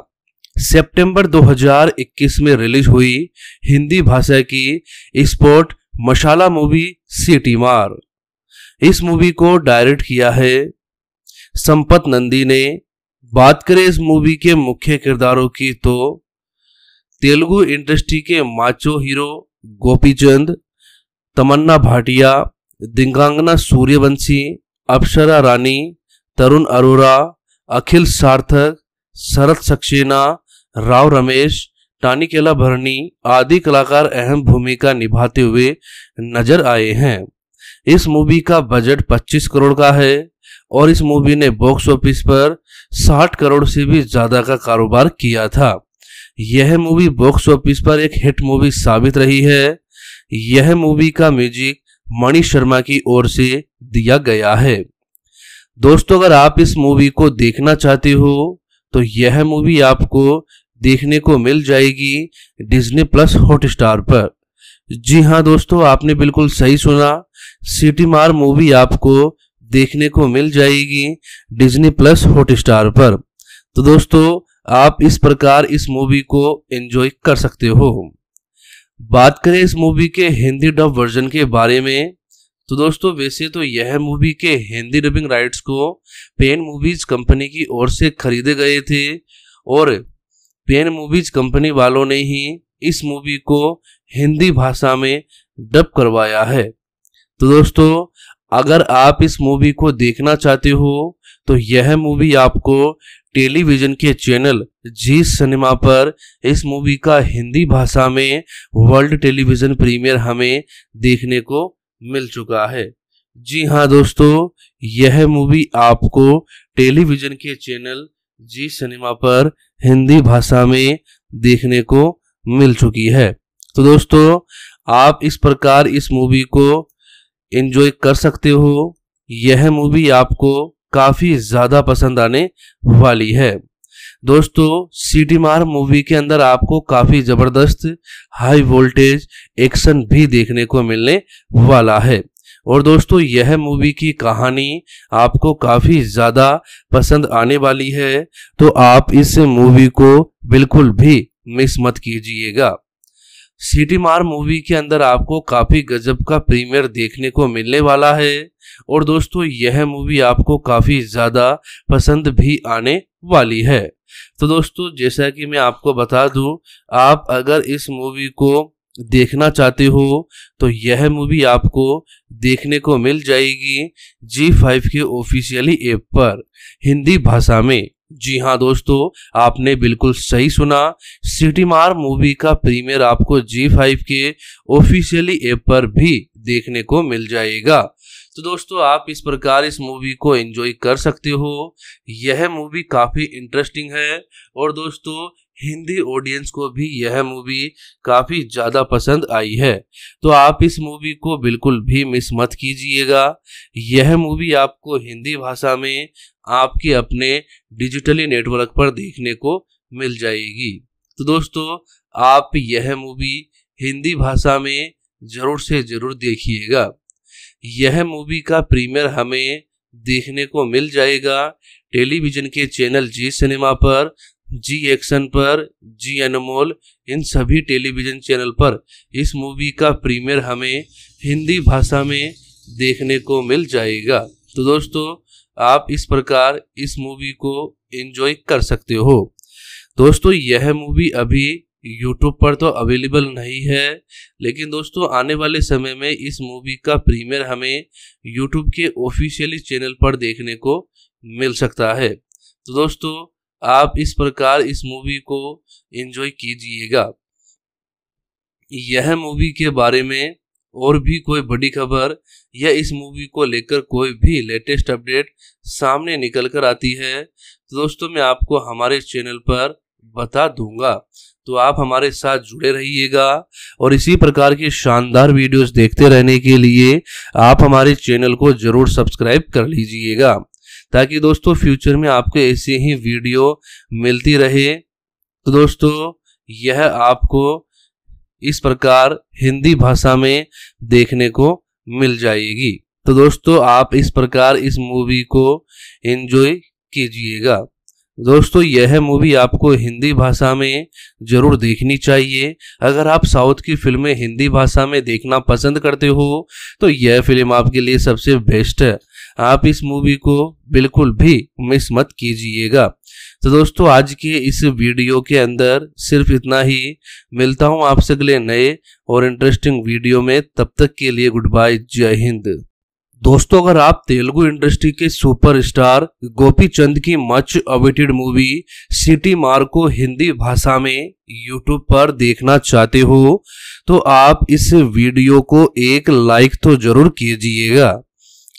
सितंबर 2021 में रिलीज हुई हिंदी भाषा की स्पोर्ट मशाला मूवी सिटी मार इस मूवी को डायरेक्ट किया है संपत नंदी ने बात करें इस मूवी के मुख्य किरदारों की तो तेलुगु इंडस्ट्री के माचो हीरो गोपीचंद तमन्ना भाटिया दिंगांगना सूर्यवंशी अप्सरा रानी तरुण अरोरा अखिल सार्थक शरद सक्सेना राव रमेश टानिकेला भरनी आदि कलाकार अहम भूमिका निभाते हुए नजर आए हैं इस मूवी का बजट 25 करोड़ का है और इस मूवी ने बॉक्स ऑफिस पर 60 करोड़ से भी ज़्यादा का कारोबार किया था यह मूवी बॉक्स ऑफिस पर एक हिट मूवी साबित रही है यह मूवी का म्यूजिक मणि शर्मा की ओर से दिया गया है दोस्तों अगर आप इस मूवी को देखना चाहते हो तो यह मूवी आपको देखने को मिल जाएगी डिज्नी प्लस हॉटस्टार पर जी हाँ दोस्तों आपने बिल्कुल सही सुना सिटी मार मूवी आपको देखने को मिल जाएगी डिज्नी प्लस हॉटस्टार पर तो दोस्तों आप इस प्रकार इस मूवी को एंजॉय कर सकते हो बात करें इस मूवी के हिंदी डब वर्जन के बारे में तो दोस्तों वैसे तो यह मूवी के हिंदी डबिंग राइट्स को पेन मूवीज कंपनी की ओर से खरीदे गए थे और पेन मूवीज कंपनी वालों ने ही इस मूवी को हिंदी भाषा में डब करवाया है तो दोस्तों अगर आप इस मूवी को देखना चाहते हो तो यह मूवी आपको टेलीविजन के चैनल जी सिनेमा पर इस मूवी का हिंदी भाषा में वर्ल्ड टेलीविजन प्रीमियर हमें देखने को मिल चुका है जी हाँ दोस्तों यह मूवी आपको टेलीविजन के चैनल जी सिनेमा पर हिंदी भाषा में देखने को मिल चुकी है तो दोस्तों आप इस प्रकार इस मूवी को एंजॉय कर सकते हो यह मूवी आपको काफ़ी ज़्यादा पसंद आने वाली है दोस्तों सीटी मार मूवी के अंदर आपको काफ़ी ज़बरदस्त हाई वोल्टेज एक्शन भी देखने को मिलने वाला है और दोस्तों यह मूवी की कहानी आपको काफ़ी ज़्यादा पसंद आने वाली है तो आप इस मूवी को बिल्कुल भी मिस मत कीजिएगा सिटी मार मूवी के अंदर आपको काफी गजब का प्रीमियर देखने को मिलने वाला है और दोस्तों यह मूवी आपको काफी ज्यादा पसंद भी आने वाली है तो दोस्तों जैसा कि मैं आपको बता दूं आप अगर इस मूवी को देखना चाहते हो तो यह मूवी आपको देखने को मिल जाएगी जी फाइव के ऑफिशियली ऐप पर हिंदी भाषा में जी हाँ दोस्तों आपने बिल्कुल सही सुना सिटी मार मूवी का प्रीमियर आपको जी फाइव के ऑफिशियली ऐप पर भी देखने को मिल जाएगा तो दोस्तों आप इस प्रकार इस मूवी को एंजॉय कर सकते हो यह मूवी काफ़ी इंटरेस्टिंग है और दोस्तों हिंदी ऑडियंस को भी यह मूवी काफ़ी ज़्यादा पसंद आई है तो आप इस मूवी को बिल्कुल भी मिस मत कीजिएगा यह मूवी आपको हिंदी भाषा में आपके अपने डिजिटली नेटवर्क पर देखने को मिल जाएगी तो दोस्तों आप यह मूवी हिंदी भाषा में ज़रूर से ज़रूर देखिएगा यह मूवी का प्रीमियर हमें देखने को मिल जाएगा टेलीविज़न के चैनल जी सिनेमा पर जी एक्शन पर जी अनमोल इन सभी टेलीविज़न चैनल पर इस मूवी का प्रीमियर हमें हिंदी भाषा में देखने को मिल जाएगा तो दोस्तों आप इस प्रकार इस मूवी को एंजॉय कर सकते हो दोस्तों यह मूवी अभी यूट्यूब पर तो अवेलेबल नहीं है लेकिन दोस्तों आने वाले समय में इस मूवी का प्रीमियर हमें यूट्यूब के ऑफिशियली चैनल पर देखने को मिल सकता है तो दोस्तों आप इस प्रकार इस मूवी को एंजॉय कीजिएगा यह मूवी के बारे में और भी कोई बड़ी खबर या इस मूवी को लेकर कोई भी लेटेस्ट अपडेट सामने निकल कर आती है तो दोस्तों मैं आपको हमारे चैनल पर बता दूंगा तो आप हमारे साथ जुड़े रहिएगा और इसी प्रकार की शानदार वीडियोस देखते रहने के लिए आप हमारे चैनल को जरूर सब्सक्राइब कर लीजिएगा ताकि दोस्तों फ्यूचर में आपको ऐसी ही वीडियो मिलती रहे तो दोस्तों यह आपको इस प्रकार हिंदी भाषा में देखने को मिल जाएगी तो दोस्तों आप इस प्रकार इस मूवी को एंजॉय कीजिएगा दोस्तों यह मूवी आपको हिंदी भाषा में ज़रूर देखनी चाहिए अगर आप साउथ की फिल्में हिंदी भाषा में देखना पसंद करते हो तो यह फिल्म आपके लिए सबसे बेस्ट है आप इस मूवी को बिल्कुल भी मिस मत कीजिएगा तो दोस्तों आज के इस वीडियो के अंदर सिर्फ इतना ही मिलता हूँ आपसे अगले नए और इंटरेस्टिंग वीडियो में तब तक के लिए गुड बाय जय हिंद दोस्तों अगर आप तेलुगु इंडस्ट्री के सुपरस्टार गोपी चंद की मच अवेटेड मूवी सिटी मार को हिंदी भाषा में यूट्यूब पर देखना चाहते हो तो आप इस वीडियो को एक लाइक तो जरूर कीजिएगा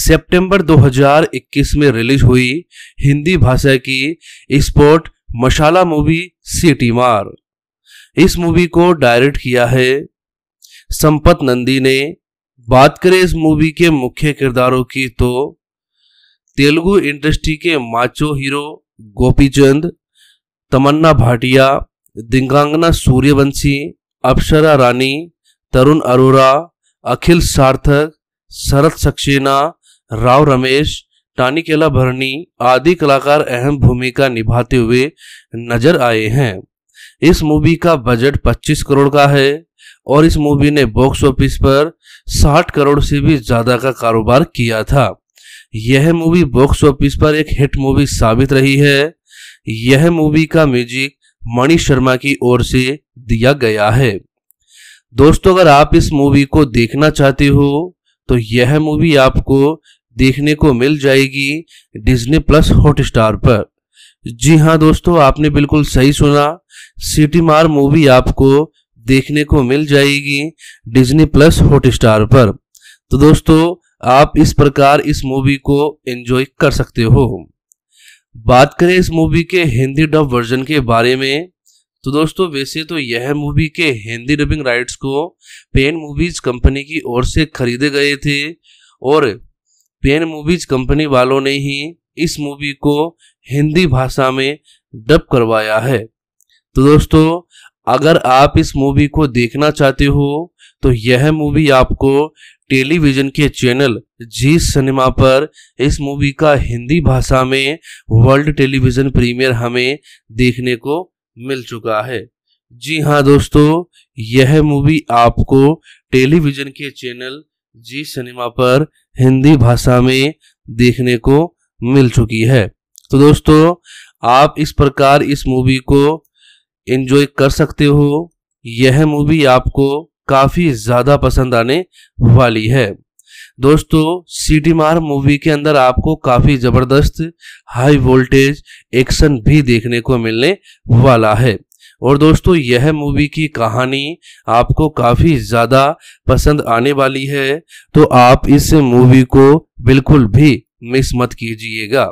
सितंबर 2021 में रिलीज हुई हिंदी भाषा की स्पोर्ट मशाला मूवी सिटी मार इस मूवी को डायरेक्ट किया है संपत नंदी ने बात करें इस मूवी के मुख्य किरदारों की तो तेलुगु इंडस्ट्री के माचो हीरो गोपीचंद तमन्ना भाटिया दिंगांगना सूर्यवंशी अप्सरा रानी तरुण अरोरा अखिल सार्थक शरद सक्सेना राव रमेश टानी केला भरनी आदि कलाकार अहम भूमिका निभाते हुए नजर आए हैं इस मूवी का बजट 25 करोड़ का है और इस मूवी ने बॉक्स ऑफिस पर 60 करोड़ से भी ज्यादा का कारोबार किया था यह मूवी बॉक्स ऑफिस पर एक हिट मूवी साबित रही है यह मूवी का म्यूजिक मणि शर्मा की ओर से दिया गया है दोस्तों अगर आप इस मूवी को देखना चाहते हो तो यह मूवी आपको देखने को मिल जाएगी डिज्नी प्लस हॉटस्टार पर जी हाँ दोस्तों आपने बिल्कुल सही सुना सिटी मार मूवी आपको देखने को मिल जाएगी डिज्नी प्लस हॉटस्टार पर तो दोस्तों आप इस प्रकार इस मूवी को एंजॉय कर सकते हो बात करें इस मूवी के हिंदी डब वर्जन के बारे में तो दोस्तों वैसे तो यह मूवी के हिंदी डबिंग राइट्स को पेन मूवीज कंपनी की ओर से खरीदे गए थे और पेन मूवीज कंपनी वालों ने ही इस मूवी को हिंदी भाषा में डब करवाया है तो दोस्तों अगर आप इस मूवी को देखना चाहते हो तो यह मूवी आपको टेलीविजन के चैनल जी सिनेमा पर इस मूवी का हिंदी भाषा में वर्ल्ड टेलीविजन प्रीमियर हमें देखने को मिल चुका है जी हाँ दोस्तों यह मूवी आपको टेलीविजन के चैनल जी सिनेमा पर हिंदी भाषा में देखने को मिल चुकी है तो दोस्तों आप इस प्रकार इस मूवी को एंजॉय कर सकते हो यह मूवी आपको काफ़ी ज़्यादा पसंद आने वाली है दोस्तों सी मार मूवी के अंदर आपको काफ़ी ज़बरदस्त हाई वोल्टेज एक्शन भी देखने को मिलने वाला है और दोस्तों यह मूवी की कहानी आपको काफ़ी ज़्यादा पसंद आने वाली है तो आप इस मूवी को बिल्कुल भी मिस मत कीजिएगा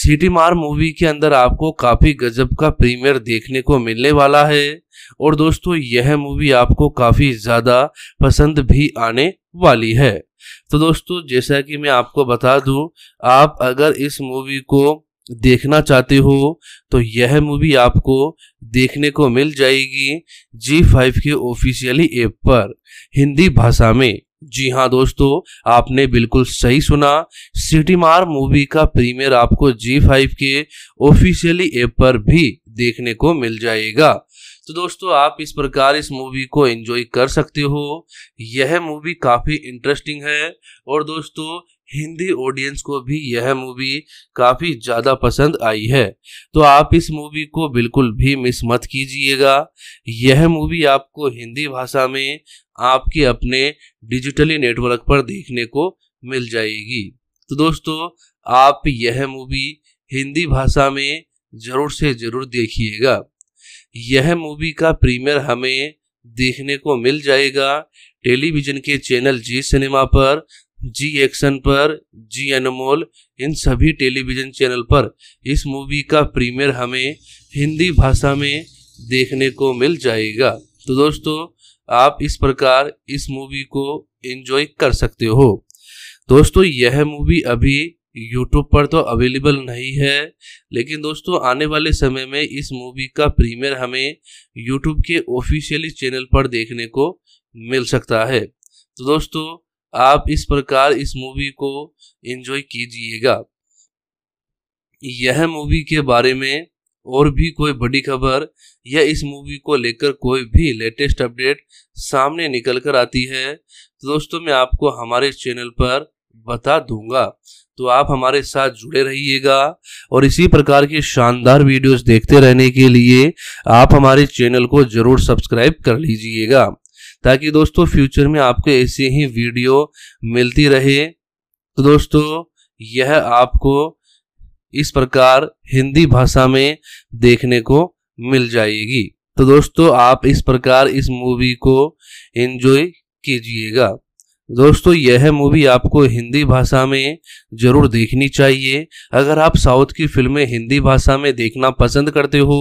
सिटी मार मूवी के अंदर आपको काफ़ी गजब का प्रीमियर देखने को मिलने वाला है और दोस्तों यह मूवी आपको काफ़ी ज़्यादा पसंद भी आने वाली है तो दोस्तों जैसा कि मैं आपको बता दूं आप अगर इस मूवी को देखना चाहते हो तो यह मूवी आपको देखने को मिल जाएगी जी फाइव के ऑफिशियली ऐप पर हिंदी भाषा में जी हाँ दोस्तों आपने बिल्कुल सही सुना सिटी मार मूवी का प्रीमियर आपको जी फाइव के ऑफिशियली ऐप पर भी देखने को मिल जाएगा तो दोस्तों आप इस प्रकार इस मूवी को एंजॉय कर सकते हो यह मूवी काफ़ी इंटरेस्टिंग है और दोस्तों हिंदी ऑडियंस को भी यह मूवी काफ़ी ज़्यादा पसंद आई है तो आप इस मूवी को बिल्कुल भी मिस मत कीजिएगा यह मूवी आपको हिंदी भाषा में आपके अपने डिजिटली नेटवर्क पर देखने को मिल जाएगी तो दोस्तों आप यह मूवी हिंदी भाषा में ज़रूर से ज़रूर देखिएगा यह मूवी का प्रीमियर हमें देखने को मिल जाएगा टेलीविज़न के चैनल जी सिनेमा पर जी एक्शन पर जी अनमोल इन सभी टेलीविजन चैनल पर इस मूवी का प्रीमियर हमें हिंदी भाषा में देखने को मिल जाएगा तो दोस्तों आप इस प्रकार इस मूवी को एंजॉय कर सकते हो दोस्तों यह मूवी अभी यूट्यूब पर तो अवेलेबल नहीं है लेकिन दोस्तों आने वाले समय में इस मूवी का प्रीमियर हमें यूट्यूब के ऑफिशियली चैनल पर देखने को मिल सकता है तो दोस्तों आप इस प्रकार इस मूवी को एंजॉय कीजिएगा यह मूवी के बारे में और भी कोई बड़ी खबर या इस मूवी को लेकर कोई भी लेटेस्ट अपडेट सामने निकल कर आती है तो दोस्तों मैं आपको हमारे चैनल पर बता दूंगा तो आप हमारे साथ जुड़े रहिएगा और इसी प्रकार की शानदार वीडियोस देखते रहने के लिए आप हमारे चैनल को जरूर सब्सक्राइब कर लीजिएगा ताकि दोस्तों फ्यूचर में आपको ऐसी ही वीडियो मिलती रहे तो दोस्तों यह आपको इस प्रकार हिंदी भाषा में देखने को मिल जाएगी तो दोस्तों आप इस प्रकार इस मूवी को एंजॉय कीजिएगा दोस्तों यह मूवी आपको हिंदी भाषा में ज़रूर देखनी चाहिए अगर आप साउथ की फिल्में हिंदी भाषा में देखना पसंद करते हो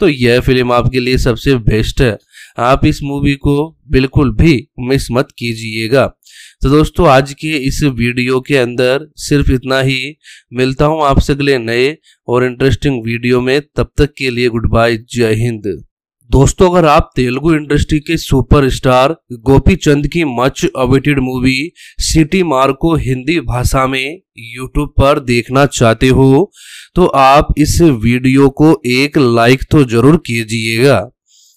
तो यह फिल्म आपके लिए सबसे बेस्ट है आप इस मूवी को बिल्कुल भी मिस मत कीजिएगा तो दोस्तों आज के इस वीडियो के अंदर सिर्फ इतना ही मिलता हूँ आपसे अगले नए और इंटरेस्टिंग वीडियो में तब तक के लिए गुड बाय जय हिंद दोस्तों अगर आप तेलुगु इंडस्ट्री के सुपरस्टार गोपी चंद की मच अवेटेड मूवी सिटी मार को हिंदी भाषा में यूट्यूब पर देखना चाहते हो तो आप इस वीडियो को एक लाइक तो जरूर कीजिएगा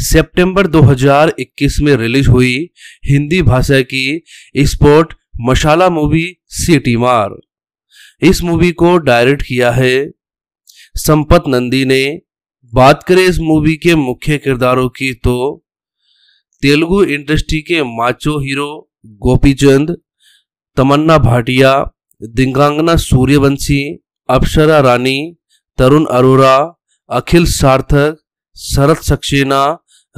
सितंबर 2021 में रिलीज हुई हिंदी भाषा की स्पोर्ट मशाला मूवी सिटी मार इस मूवी को डायरेक्ट किया है संपत नंदी ने बात करें इस मूवी के मुख्य किरदारों की तो तेलुगु इंडस्ट्री के माचो हीरो गोपीचंद तमन्ना भाटिया दिंगांगना सूर्यवंशी अप्सरा रानी तरुण अरोरा अखिल सार्थक शरद सक्सेना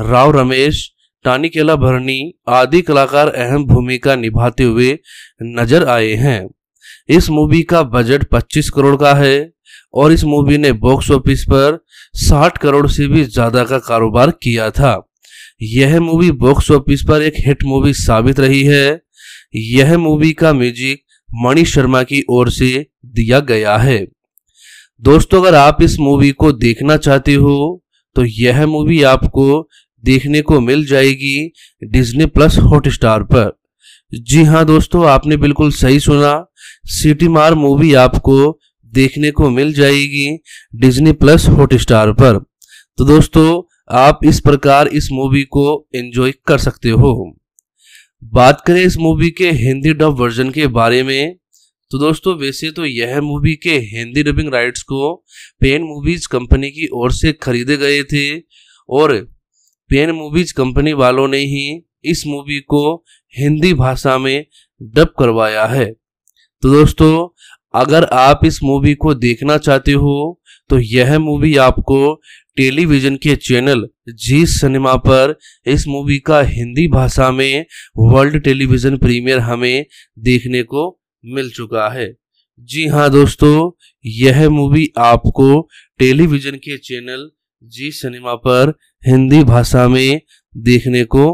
राव रमेश टानी केला भरनी आदि कलाकार अहम भूमिका निभाते हुए नजर आए हैं इस मूवी का बजट 25 करोड़ का है और इस मूवी ने बॉक्स ऑफिस पर 60 करोड़ से भी ज्यादा का कारोबार किया था यह मूवी बॉक्स ऑफिस पर एक हिट मूवी साबित रही है यह मूवी का म्यूजिक मणि शर्मा की ओर से दिया गया है दोस्तों अगर आप इस मूवी को देखना चाहते हो तो यह मूवी आपको देखने को मिल जाएगी डिज्नी प्लस हॉटस्टार पर जी हाँ दोस्तों आपने बिल्कुल सही सुना सिटी मार मूवी आपको देखने को मिल जाएगी डिज्नी प्लस हॉटस्टार पर तो दोस्तों आप इस प्रकार इस मूवी को एंजॉय कर सकते हो बात करें इस मूवी के हिंदी डब वर्जन के बारे में तो दोस्तों वैसे तो यह मूवी के हिंदी डबिंग राइट्स को पेन मूवीज कंपनी की ओर से खरीदे गए थे और पेन मूवीज कंपनी वालों ने ही इस मूवी को हिंदी भाषा में डब करवाया है तो दोस्तों अगर आप इस मूवी को देखना चाहते हो तो यह मूवी आपको टेलीविजन के चैनल जी सिनेमा पर इस मूवी का हिंदी भाषा में वर्ल्ड टेलीविजन प्रीमियर हमें देखने को मिल चुका है जी हाँ दोस्तों यह मूवी आपको टेलीविजन के चैनल जी सिनेमा पर हिंदी भाषा में देखने को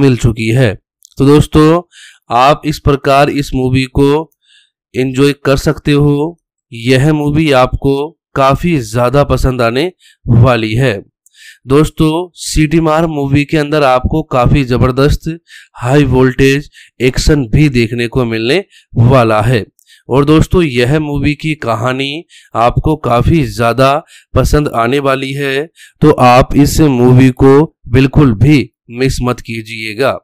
मिल चुकी है तो दोस्तों आप इस प्रकार इस मूवी को एंजॉय कर सकते हो यह मूवी आपको काफ़ी ज़्यादा पसंद आने वाली है दोस्तों सिटी मार मूवी के अंदर आपको काफ़ी ज़बरदस्त हाई वोल्टेज एक्शन भी देखने को मिलने वाला है और दोस्तों यह मूवी की कहानी आपको काफ़ी ज़्यादा पसंद आने वाली है तो आप इस मूवी को बिल्कुल भी मिस मत कीजिएगा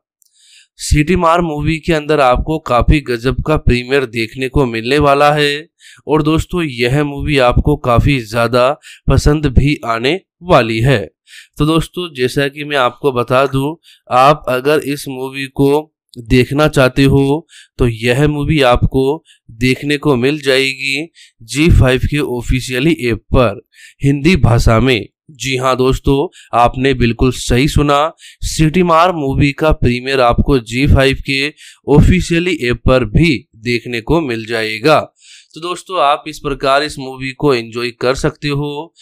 सिटी मार मूवी के अंदर आपको काफ़ी गजब का प्रीमियर देखने को मिलने वाला है और दोस्तों यह मूवी आपको काफ़ी ज़्यादा पसंद भी आने वाली है तो दोस्तों जैसा कि मैं आपको बता दूं आप अगर इस मूवी को देखना चाहते हो तो यह मूवी आपको देखने को मिल जाएगी जी फाइव के ऑफिशियली ऐप पर हिंदी भाषा में जी हाँ दोस्तों आपने बिल्कुल सही सुना सिटी मार मूवी का प्रीमियर आपको जी फाइव के ऑफिशियली ऐप पर भी देखने को मिल जाएगा तो दोस्तों आप इस प्रकार इस मूवी को एंजॉय कर सकते हो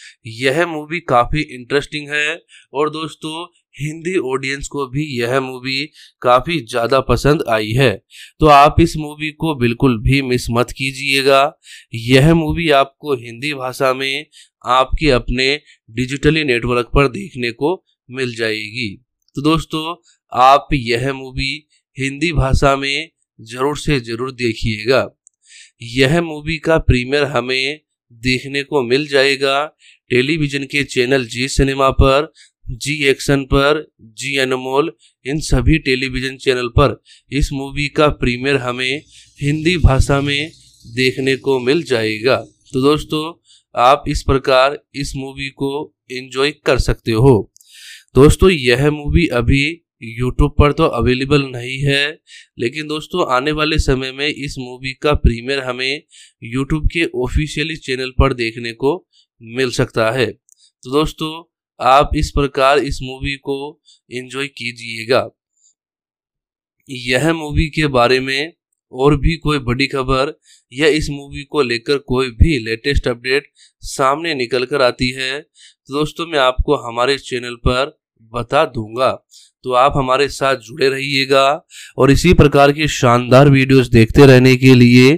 यह मूवी काफ़ी इंटरेस्टिंग है और दोस्तों हिंदी ऑडियंस को भी यह मूवी काफ़ी ज़्यादा पसंद आई है तो आप इस मूवी को बिल्कुल भी मिस मत कीजिएगा यह मूवी आपको हिंदी भाषा में आपके अपने डिजिटली नेटवर्क पर देखने को मिल जाएगी तो दोस्तों आप यह मूवी हिंदी भाषा में ज़रूर से ज़रूर देखिएगा यह मूवी का प्रीमियर हमें देखने को मिल जाएगा टेलीविज़न के चैनल जी सिनेमा पर जी एक्शन पर जी अनमोल इन सभी टेलीविजन चैनल पर इस मूवी का प्रीमियर हमें हिंदी भाषा में देखने को मिल जाएगा तो दोस्तों आप इस प्रकार इस मूवी को एंजॉय कर सकते हो दोस्तों यह मूवी अभी यूट्यूब पर तो अवेलेबल नहीं है लेकिन दोस्तों आने वाले समय में इस मूवी का प्रीमियर हमें यूट्यूब के ऑफिशियली चैनल पर देखने को मिल सकता है तो दोस्तों आप इस प्रकार इस मूवी को एंजॉय कीजिएगा यह मूवी के बारे में और भी कोई बड़ी खबर या इस मूवी को लेकर कोई भी लेटेस्ट अपडेट सामने निकल कर आती है तो दोस्तों मैं आपको हमारे चैनल पर बता दूंगा तो आप हमारे साथ जुड़े रहिएगा और इसी प्रकार की शानदार वीडियोस देखते रहने के लिए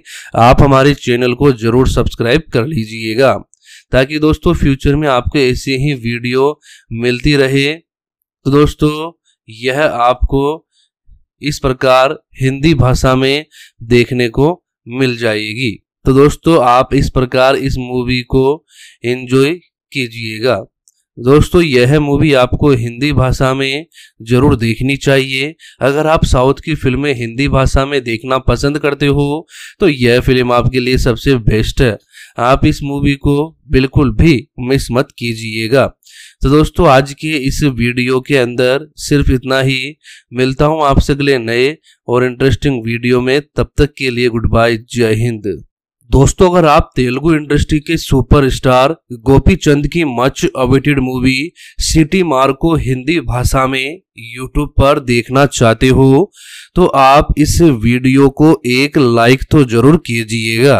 आप हमारे चैनल को जरूर सब्सक्राइब कर लीजिएगा ताकि दोस्तों फ्यूचर में आपको ऐसी ही वीडियो मिलती रहे तो दोस्तों यह आपको इस प्रकार हिंदी भाषा में देखने को मिल जाएगी तो दोस्तों आप इस प्रकार इस मूवी को एंजॉय कीजिएगा दोस्तों यह मूवी आपको हिंदी भाषा में ज़रूर देखनी चाहिए अगर आप साउथ की फिल्में हिंदी भाषा में देखना पसंद करते हो तो यह फिल्म आपके लिए सबसे बेस्ट है आप इस मूवी को बिल्कुल भी मिस मत कीजिएगा तो दोस्तों आज के इस वीडियो के अंदर सिर्फ इतना ही मिलता हूँ आपसे अगले नए और इंटरेस्टिंग वीडियो में तब तक के लिए गुड बाय जय हिंद दोस्तों अगर आप तेलुगु इंडस्ट्री के सुपरस्टार गोपी चंद की मच अवेटेड मूवी सिटी मार को हिंदी भाषा में यूट्यूब पर देखना चाहते हो तो आप इस वीडियो को एक लाइक तो जरूर कीजिएगा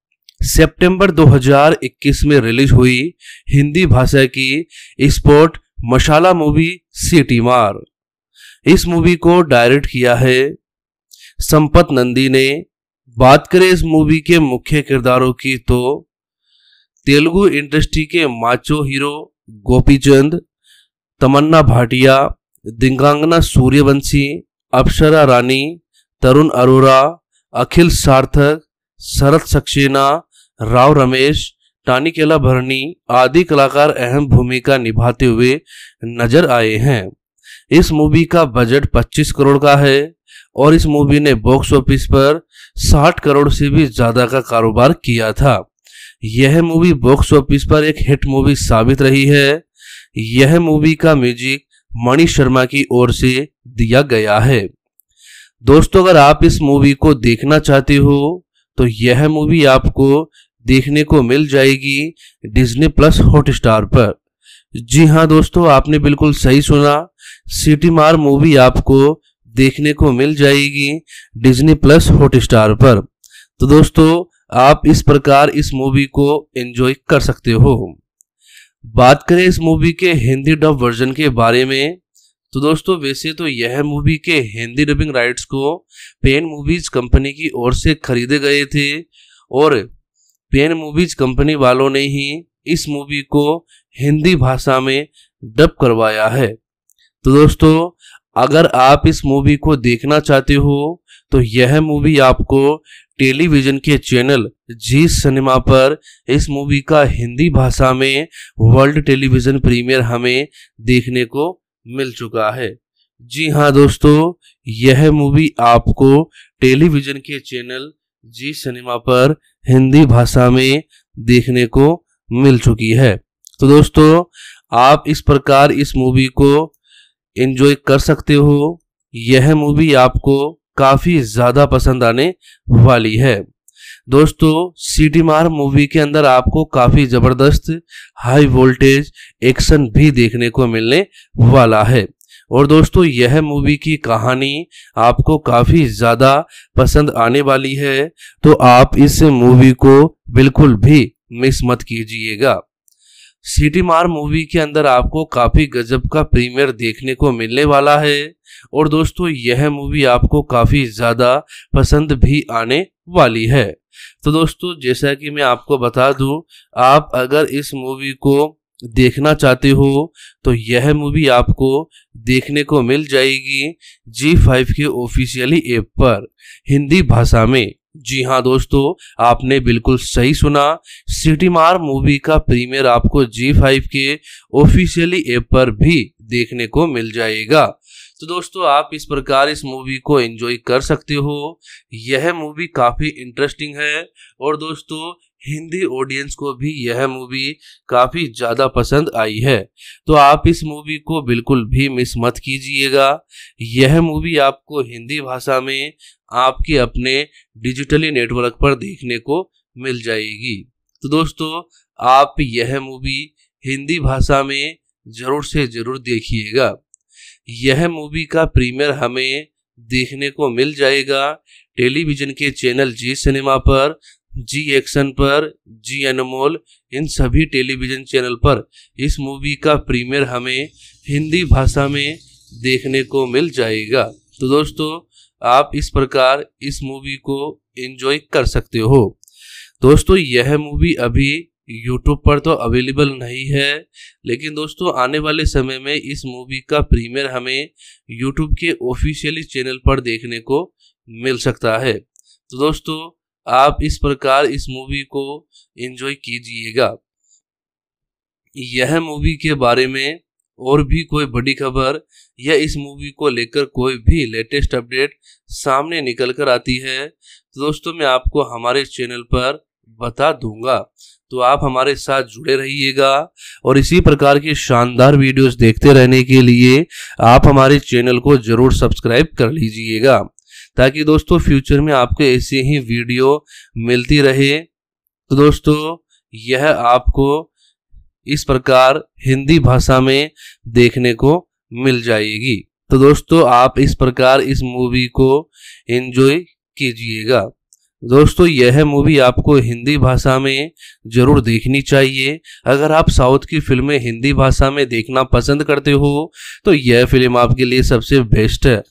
सितंबर 2021 में रिलीज हुई हिंदी भाषा की स्पोर्ट मशाला मूवी सिटी मार इस मूवी को डायरेक्ट किया है संपत नंदी ने बात करें इस मूवी के मुख्य किरदारों की तो तेलुगु इंडस्ट्री के माचो हीरो गोपीचंद तमन्ना भाटिया दिंगांगना सूर्यवंशी अप्सरा रानी तरुण अरोरा अखिल सार्थक शरद सक्सेना राव रमेश टानी केला भरनी आदि कलाकार अहम भूमिका निभाते हुए नजर आए हैं इस मूवी का बजट 25 करोड़ का है और इस मूवी ने बॉक्स ऑफिस पर 60 करोड़ से भी ज्यादा का कारोबार किया था यह मूवी बॉक्स ऑफिस पर एक हिट मूवी साबित रही है यह मूवी का म्यूजिक मणि शर्मा की ओर से दिया गया है दोस्तों अगर आप इस मूवी को देखना चाहते हो तो यह मूवी आपको देखने को मिल जाएगी डिज्नी प्लस हॉटस्टार पर जी हाँ दोस्तों आपने बिल्कुल सही सुना सिटी मार मूवी आपको देखने को मिल जाएगी डिज्नी प्लस हॉटस्टार पर तो दोस्तों आप इस प्रकार इस मूवी को एंजॉय कर सकते हो बात करें इस मूवी के हिंदी डब वर्जन के बारे में तो दोस्तों वैसे तो यह मूवी के हिंदी डबिंग राइट्स को पेन मूवीज कंपनी की ओर से खरीदे गए थे और पेन मूवीज कंपनी वालों ने ही इस मूवी को हिंदी भाषा में डब करवाया है तो दोस्तों अगर आप इस मूवी को देखना चाहते हो तो यह मूवी आपको टेलीविजन के चैनल जी सिनेमा पर इस मूवी का हिंदी भाषा में वर्ल्ड टेलीविजन प्रीमियर हमें देखने को मिल चुका है जी हाँ दोस्तों यह मूवी आपको टेलीविजन के चैनल जी सिनेमा पर हिंदी भाषा में देखने को मिल चुकी है तो दोस्तों आप इस प्रकार इस मूवी को एंजॉय कर सकते हो यह मूवी आपको काफ़ी ज़्यादा पसंद आने वाली है दोस्तों सी मार मूवी के अंदर आपको काफ़ी ज़बरदस्त हाई वोल्टेज एक्शन भी देखने को मिलने वाला है और दोस्तों यह मूवी की कहानी आपको काफ़ी ज़्यादा पसंद आने वाली है तो आप इस मूवी को बिल्कुल भी मिस मत कीजिएगा सिटी मार मूवी के अंदर आपको काफ़ी गजब का प्रीमियर देखने को मिलने वाला है और दोस्तों यह मूवी आपको काफ़ी ज़्यादा पसंद भी आने वाली है तो दोस्तों जैसा कि मैं आपको बता दूं आप अगर इस मूवी को देखना चाहते हो तो यह मूवी आपको देखने को मिल जाएगी जी फाइव के ऑफिशियली ऐप पर हिंदी भाषा में जी हाँ दोस्तों आपने बिल्कुल सही सुना सिटी मार मूवी का प्रीमियर आपको जी फाइव के ऑफिशियली ऐप पर भी देखने को मिल जाएगा तो दोस्तों आप इस प्रकार इस मूवी को एंजॉय कर सकते हो यह मूवी काफ़ी इंटरेस्टिंग है और दोस्तों हिंदी ऑडियंस को भी यह मूवी काफ़ी ज़्यादा पसंद आई है तो आप इस मूवी को बिल्कुल भी मिस मत कीजिएगा यह मूवी आपको हिंदी भाषा में आपके अपने डिजिटली नेटवर्क पर देखने को मिल जाएगी तो दोस्तों आप यह मूवी हिंदी भाषा में ज़रूर से ज़रूर देखिएगा यह मूवी का प्रीमियर हमें देखने को मिल जाएगा टेलीविज़न के चैनल जी सिनेमा पर जी एक्शन पर जी अनमोल इन सभी टेलीविजन चैनल पर इस मूवी का प्रीमियर हमें हिंदी भाषा में देखने को मिल जाएगा तो दोस्तों आप इस प्रकार इस मूवी को एंजॉय कर सकते हो दोस्तों यह मूवी अभी यूट्यूब पर तो अवेलेबल नहीं है लेकिन दोस्तों आने वाले समय में इस मूवी का प्रीमियर हमें यूट्यूब के ऑफिशियली चैनल पर देखने को मिल सकता है तो दोस्तों आप इस प्रकार इस मूवी को एंजॉय कीजिएगा यह मूवी के बारे में और भी कोई बड़ी खबर या इस मूवी को लेकर कोई भी लेटेस्ट अपडेट सामने निकल कर आती है तो दोस्तों मैं आपको हमारे चैनल पर बता दूंगा तो आप हमारे साथ जुड़े रहिएगा और इसी प्रकार की शानदार वीडियोस देखते रहने के लिए आप हमारे चैनल को जरूर सब्सक्राइब कर लीजिएगा ताकि दोस्तों फ्यूचर में आपको ऐसी ही वीडियो मिलती रहे तो दोस्तों यह आपको इस प्रकार हिंदी भाषा में देखने को मिल जाएगी तो दोस्तों आप इस प्रकार इस मूवी को एंजॉय कीजिएगा दोस्तों यह मूवी आपको हिंदी भाषा में ज़रूर देखनी चाहिए अगर आप साउथ की फिल्में हिंदी भाषा में देखना पसंद करते हो तो यह फिल्म आपके लिए सबसे बेस्ट है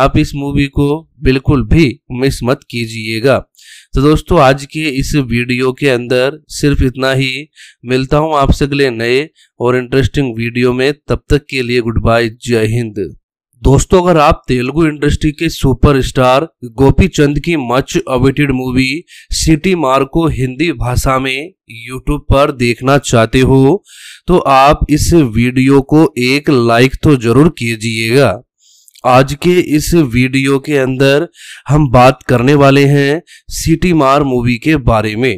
आप इस मूवी को बिल्कुल भी मिस मत कीजिएगा तो दोस्तों आज के इस वीडियो के अंदर सिर्फ इतना ही मिलता हूँ आपसे अगले नए और इंटरेस्टिंग वीडियो में तब तक के लिए गुड बाय जय हिंद दोस्तों अगर आप तेलुगु इंडस्ट्री के सुपरस्टार गोपी चंद की मच अवेटेड मूवी सिटी मार को हिंदी भाषा में यूट्यूब पर देखना चाहते हो तो आप इस वीडियो को एक लाइक तो जरूर कीजिएगा आज के इस वीडियो के अंदर हम बात करने वाले हैं सिटी मार मूवी के बारे में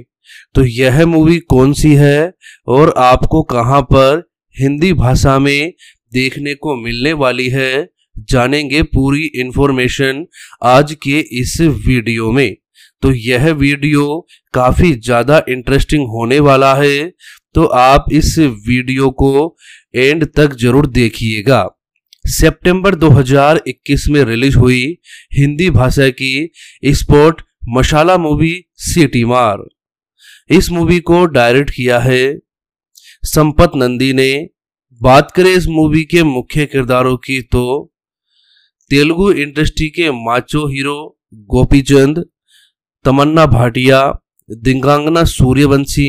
तो यह मूवी कौन सी है और आपको कहाँ पर हिंदी भाषा में देखने को मिलने वाली है जानेंगे पूरी इंफॉर्मेशन आज के इस वीडियो में तो यह वीडियो काफ़ी ज़्यादा इंटरेस्टिंग होने वाला है तो आप इस वीडियो को एंड तक जरूर देखिएगा सितंबर 2021 में रिलीज हुई हिंदी भाषा की स्पोर्ट मशाला मूवी सिटी मार इस मूवी को डायरेक्ट किया है संपत नंदी ने बात करें इस मूवी के मुख्य किरदारों की तो तेलुगु इंडस्ट्री के माचो हीरो गोपीचंद तमन्ना भाटिया दिंगांगना सूर्यवंशी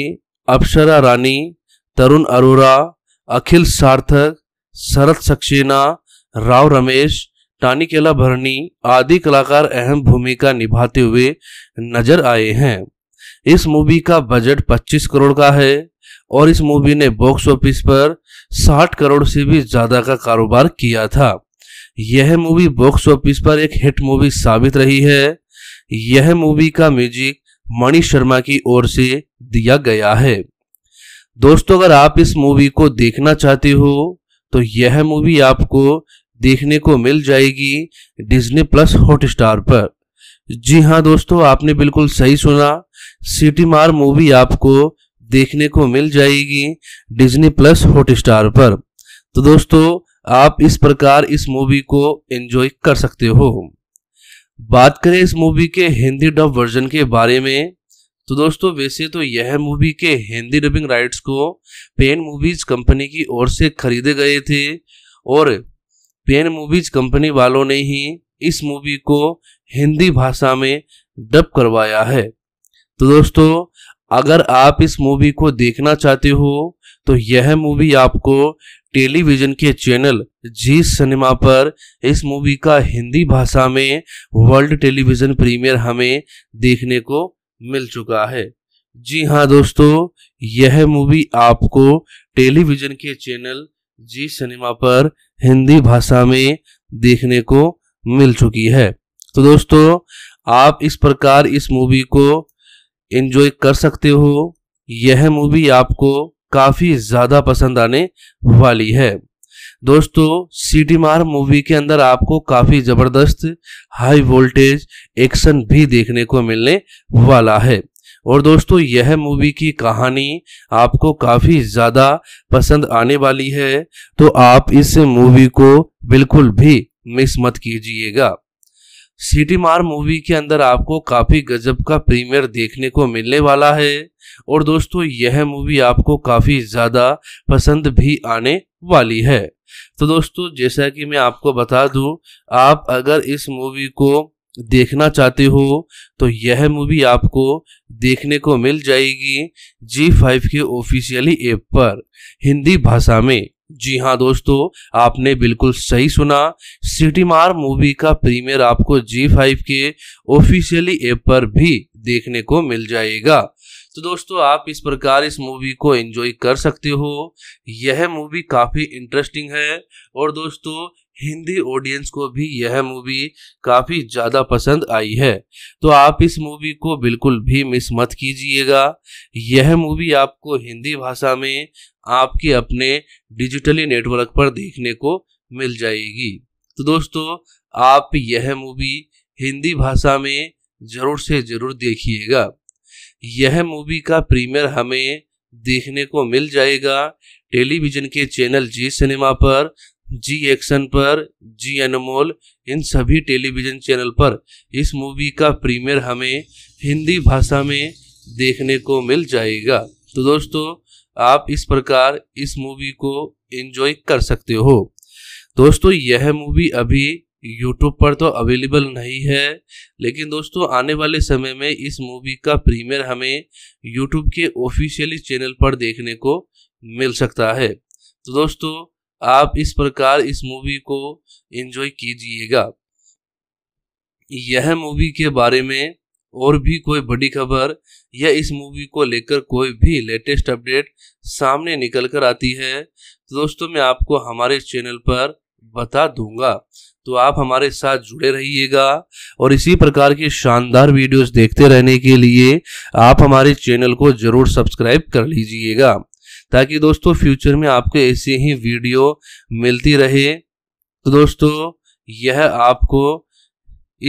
अप्सरा रानी तरुण अरोरा अखिल सार्थक शरद सक्सेना राव रमेश टानिकेला भरनी आदि कलाकार अहम भूमिका निभाते हुए नजर आए हैं इस मूवी का बजट 25 करोड़ का है और इस मूवी ने बॉक्स ऑफिस पर 60 करोड़ से भी ज़्यादा का कारोबार किया था यह मूवी बॉक्स ऑफिस पर एक हिट मूवी साबित रही है यह मूवी का म्यूजिक मणि शर्मा की ओर से दिया गया है दोस्तों अगर आप इस मूवी को देखना चाहते हो तो यह मूवी आपको देखने को मिल जाएगी डिज्नी प्लस हॉटस्टार पर जी हाँ दोस्तों आपने बिल्कुल सही सुना सिटी मार मूवी आपको देखने को मिल जाएगी डिज्नी प्लस हॉटस्टार पर तो दोस्तों आप इस प्रकार इस मूवी को एंजॉय कर सकते हो बात करें इस मूवी के हिंदी डब वर्जन के बारे में तो दोस्तों वैसे तो यह मूवी के हिंदी डबिंग राइट्स को पेन मूवीज कंपनी की ओर से खरीदे गए थे और पेन मूवीज कंपनी वालों ने ही इस मूवी को हिंदी भाषा में डब करवाया है तो दोस्तों अगर आप इस मूवी को देखना चाहते हो तो यह मूवी आपको टेलीविजन के चैनल जी सिनेमा पर इस मूवी का हिंदी भाषा में वर्ल्ड टेलीविजन प्रीमियर हमें देखने को मिल चुका है जी हाँ दोस्तों यह मूवी आपको टेलीविजन के चैनल जी सिनेमा पर हिंदी भाषा में देखने को मिल चुकी है तो दोस्तों आप इस प्रकार इस मूवी को एंजॉय कर सकते हो यह मूवी आपको काफ़ी ज़्यादा पसंद आने वाली है दोस्तों सी मार मूवी के अंदर आपको काफ़ी ज़बरदस्त हाई वोल्टेज एक्शन भी देखने को मिलने वाला है और दोस्तों यह मूवी की कहानी आपको काफ़ी ज़्यादा पसंद आने वाली है तो आप इस मूवी को बिल्कुल भी मिस मत कीजिएगा सिटी मार मूवी के अंदर आपको काफी गजब का प्रीमियर देखने को मिलने वाला है और दोस्तों यह मूवी आपको काफी ज्यादा पसंद भी आने वाली है तो दोस्तों जैसा कि मैं आपको बता दूं आप अगर इस मूवी को देखना चाहते हो तो यह मूवी आपको देखने को मिल जाएगी जी फाइव के ऑफिशियली ऐप पर हिंदी भाषा में जी हाँ दोस्तों आपने बिल्कुल सही सुना सिटी मार मूवी का प्रीमियर आपको जी फाइव के ऑफिशियली ऐप पर भी देखने को मिल जाएगा तो दोस्तों आप इस प्रकार इस मूवी को एंजॉय कर सकते हो यह मूवी काफ़ी इंटरेस्टिंग है और दोस्तों हिंदी ऑडियंस को भी यह मूवी काफ़ी ज़्यादा पसंद आई है तो आप इस मूवी को बिल्कुल भी मिस मत कीजिएगा यह मूवी आपको हिंदी भाषा में आपके अपने डिजिटली नेटवर्क पर देखने को मिल जाएगी तो दोस्तों आप यह मूवी हिंदी भाषा में ज़रूर से ज़रूर देखिएगा यह मूवी का प्रीमियर हमें देखने को मिल जाएगा टेलीविज़न के चैनल जी सिनेमा पर जी एक्शन पर जी अनमोल इन सभी टेलीविजन चैनल पर इस मूवी का प्रीमियर हमें हिंदी भाषा में देखने को मिल जाएगा तो दोस्तों आप इस प्रकार इस मूवी को एंजॉय कर सकते हो दोस्तों यह मूवी अभी यूट्यूब पर तो अवेलेबल नहीं है लेकिन दोस्तों आने वाले समय में इस मूवी का प्रीमियर हमें यूट्यूब के ऑफिशियली चैनल पर देखने को मिल सकता है तो दोस्तों आप इस प्रकार इस मूवी को एंजॉय कीजिएगा यह मूवी के बारे में और भी कोई बड़ी खबर या इस मूवी को लेकर कोई भी लेटेस्ट अपडेट सामने निकल कर आती है तो दोस्तों मैं आपको हमारे चैनल पर बता दूंगा तो आप हमारे साथ जुड़े रहिएगा और इसी प्रकार की शानदार वीडियोस देखते रहने के लिए आप हमारे चैनल को जरूर सब्सक्राइब कर लीजिएगा ताकि दोस्तों फ्यूचर में आपको ऐसी ही वीडियो मिलती रहे तो दोस्तों यह आपको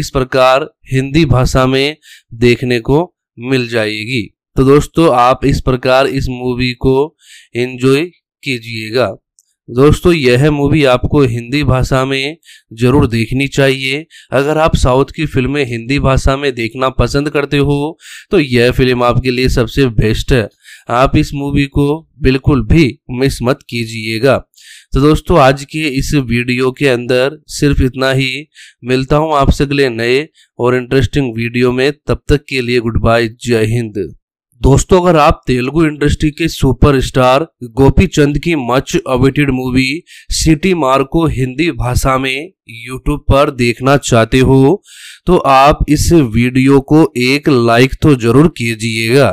इस प्रकार हिंदी भाषा में देखने को मिल जाएगी तो दोस्तों आप इस प्रकार इस मूवी को एंजॉय कीजिएगा दोस्तों यह मूवी आपको हिंदी भाषा में ज़रूर देखनी चाहिए अगर आप साउथ की फिल्में हिंदी भाषा में देखना पसंद करते हो तो यह फिल्म आपके लिए सबसे बेस्ट है आप इस मूवी को बिल्कुल भी मिस मत कीजिएगा तो दोस्तों आज के इस वीडियो के अंदर सिर्फ इतना ही मिलता हूँ आपसे अगले नए और इंटरेस्टिंग वीडियो में तब तक के लिए गुड बाय जय हिंद दोस्तों अगर आप तेलुगु इंडस्ट्री के सुपरस्टार गोपी चंद की मच अवेटेड मूवी सिटी मार को हिंदी भाषा में यूट्यूब पर देखना चाहते हो तो आप इस वीडियो को एक लाइक तो जरूर कीजिएगा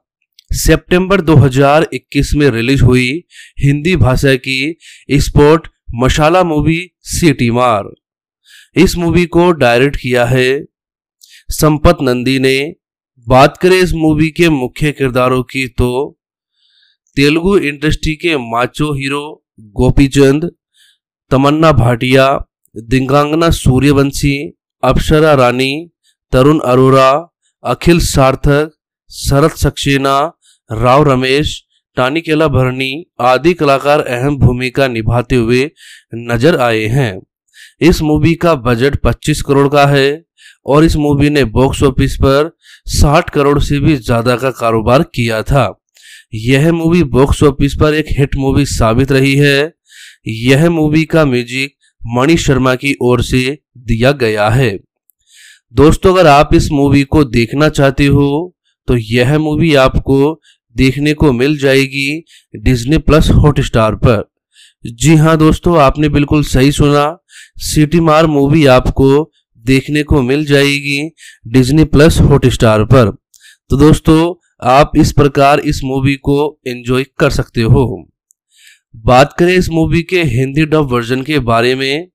सितंबर 2021 में रिलीज हुई हिंदी भाषा की स्पोर्ट मशाला मूवी सिटी मार इस मूवी को डायरेक्ट किया है संपत नंदी ने बात करें इस मूवी के मुख्य किरदारों की तो तेलुगु इंडस्ट्री के माचो हीरो गोपीचंद तमन्ना भाटिया दिंगांगना सूर्यवंशी अप्सरा रानी तरुण अरोरा अखिल सार्थक शरद सक्सेना राव रमेश टानी केला भरनी आदि कलाकार अहम भूमिका निभाते हुए नजर आए हैं इस मूवी का बजट 25 करोड़ का है और इस मूवी ने बॉक्स ऑफिस पर 60 करोड़ से भी ज्यादा का कारोबार किया था यह मूवी बॉक्स ऑफिस पर एक हिट मूवी साबित रही है यह मूवी का म्यूजिक मणि शर्मा की ओर से दिया गया है दोस्तों अगर आप इस मूवी को देखना चाहते हो तो यह मूवी आपको देखने को मिल जाएगी डिज्नी प्लस हॉटस्टार पर जी हाँ दोस्तों आपने बिल्कुल सही सुना सिटी मार मूवी आपको देखने को मिल जाएगी डिज्नी प्लस हॉटस्टार पर तो दोस्तों आप इस प्रकार इस मूवी को एंजॉय कर सकते हो बात करें इस मूवी के हिंदी डब वर्जन के बारे में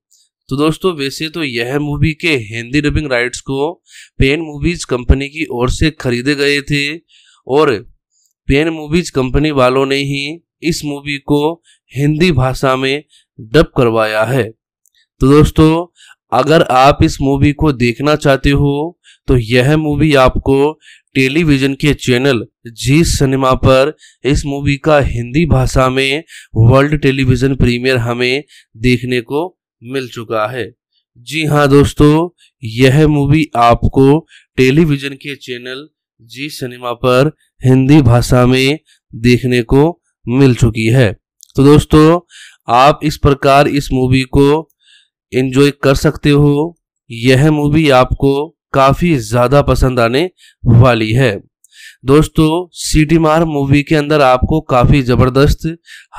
तो दोस्तों वैसे तो यह मूवी के हिंदी डबिंग राइट्स को पेन मूवीज कंपनी की ओर से खरीदे गए थे और पेन मूवीज कंपनी वालों ने ही इस मूवी को हिंदी भाषा में डब करवाया है तो दोस्तों अगर आप इस मूवी को देखना चाहते हो तो यह मूवी आपको टेलीविजन के चैनल जी सिनेमा पर इस मूवी का हिंदी भाषा में वर्ल्ड टेलीविजन प्रीमियर हमें देखने को मिल चुका है जी हाँ दोस्तों यह मूवी आपको टेलीविजन के चैनल जी सिनेमा पर हिंदी भाषा में देखने को मिल चुकी है तो दोस्तों आप इस प्रकार इस मूवी को एंजॉय कर सकते हो यह मूवी आपको काफ़ी ज़्यादा पसंद आने वाली है दोस्तों सी मार मूवी के अंदर आपको काफ़ी ज़बरदस्त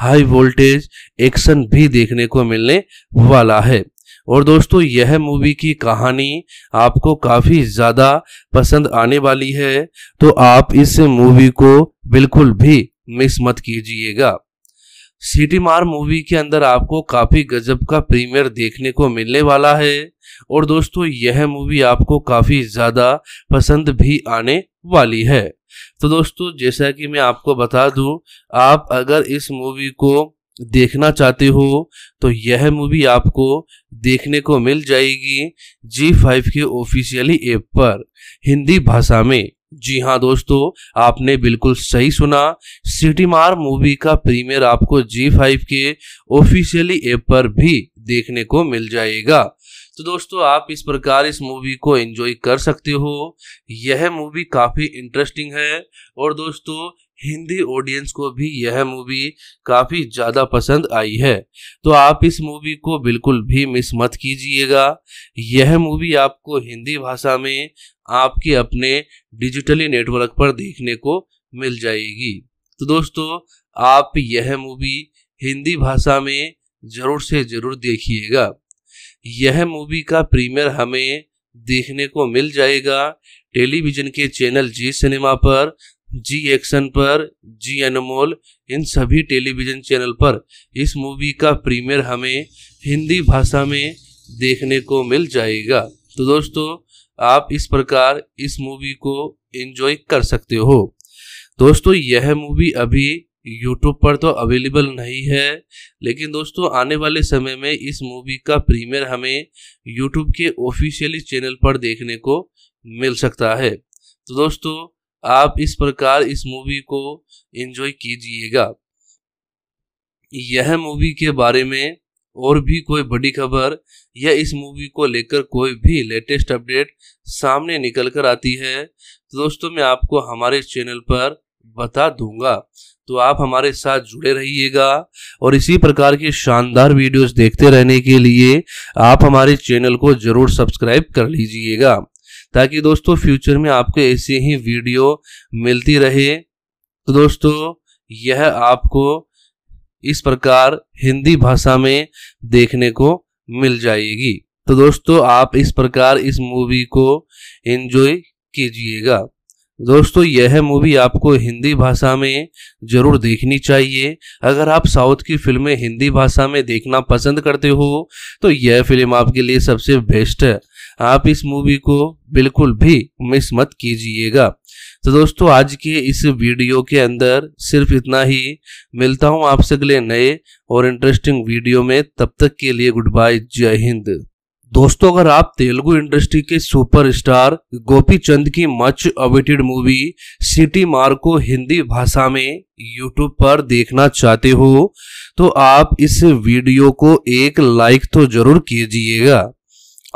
हाई वोल्टेज एक्शन भी देखने को मिलने वाला है और दोस्तों यह मूवी की कहानी आपको काफ़ी ज़्यादा पसंद आने वाली है तो आप इस मूवी को बिल्कुल भी मिस मत कीजिएगा सिटी मार मूवी के अंदर आपको काफ़ी गजब का प्रीमियर देखने को मिलने वाला है और दोस्तों यह मूवी आपको काफ़ी ज़्यादा पसंद भी आने वाली है तो दोस्तों जैसा कि मैं आपको बता दूं आप अगर इस मूवी को देखना चाहते हो तो यह मूवी आपको देखने को मिल जाएगी जी फाइव के ऑफिशियली ऐप पर हिंदी भाषा में जी हाँ दोस्तों आपने बिल्कुल सही सुना सिटी मार मूवी का प्रीमियर आपको जी फाइव के ऑफिशियली ऐप पर भी देखने को मिल जाएगा तो दोस्तों आप इस प्रकार इस मूवी को एंजॉय कर सकते हो यह मूवी काफ़ी इंटरेस्टिंग है और दोस्तों हिंदी ऑडियंस को भी यह मूवी काफ़ी ज़्यादा पसंद आई है तो आप इस मूवी को बिल्कुल भी मिस मत कीजिएगा यह मूवी आपको हिंदी भाषा में आपके अपने डिजिटली नेटवर्क पर देखने को मिल जाएगी तो दोस्तों आप यह मूवी हिंदी भाषा में ज़रूर से ज़रूर देखिएगा यह मूवी का प्रीमियर हमें देखने को मिल जाएगा टेलीविज़न के चैनल जी सिनेमा पर जी एक्शन पर जी अनमोल इन सभी टेलीविजन चैनल पर इस मूवी का प्रीमियर हमें हिंदी भाषा में देखने को मिल जाएगा तो दोस्तों आप इस प्रकार इस मूवी को एंजॉय कर सकते हो दोस्तों यह मूवी अभी यूट्यूब पर तो अवेलेबल नहीं है लेकिन दोस्तों आने वाले समय में इस मूवी का प्रीमियर हमें यूट्यूब के ऑफिशियली चैनल पर देखने को मिल सकता है तो दोस्तों आप इस प्रकार इस मूवी को एंजॉय कीजिएगा यह मूवी के बारे में और भी कोई बड़ी खबर या इस मूवी को लेकर कोई भी लेटेस्ट अपडेट सामने निकल कर आती है तो दोस्तों मैं आपको हमारे चैनल पर बता दूंगा तो आप हमारे साथ जुड़े रहिएगा और इसी प्रकार की शानदार वीडियोस देखते रहने के लिए आप हमारे चैनल को जरूर सब्सक्राइब कर लीजिएगा ताकि दोस्तों फ्यूचर में आपको ऐसी ही वीडियो मिलती रहे तो दोस्तों यह आपको इस प्रकार हिंदी भाषा में देखने को मिल जाएगी तो दोस्तों आप इस प्रकार इस मूवी को एंजॉय कीजिएगा दोस्तों यह मूवी आपको हिंदी भाषा में ज़रूर देखनी चाहिए अगर आप साउथ की फिल्में हिंदी भाषा में देखना पसंद करते हो तो यह फिल्म आपके लिए सबसे बेस्ट है आप इस मूवी को बिल्कुल भी मिस मत कीजिएगा तो दोस्तों आज के इस वीडियो के अंदर सिर्फ इतना ही मिलता हूँ आपसे अगले नए और इंटरेस्टिंग वीडियो में तब तक के लिए गुड बाय जय हिंद दोस्तों अगर आप तेलुगु इंडस्ट्री के सुपरस्टार गोपी चंद की मच अवेटेड मूवी सिटी मार को हिंदी भाषा में यूट्यूब पर देखना चाहते हो तो आप इस वीडियो को एक लाइक तो जरूर कीजिएगा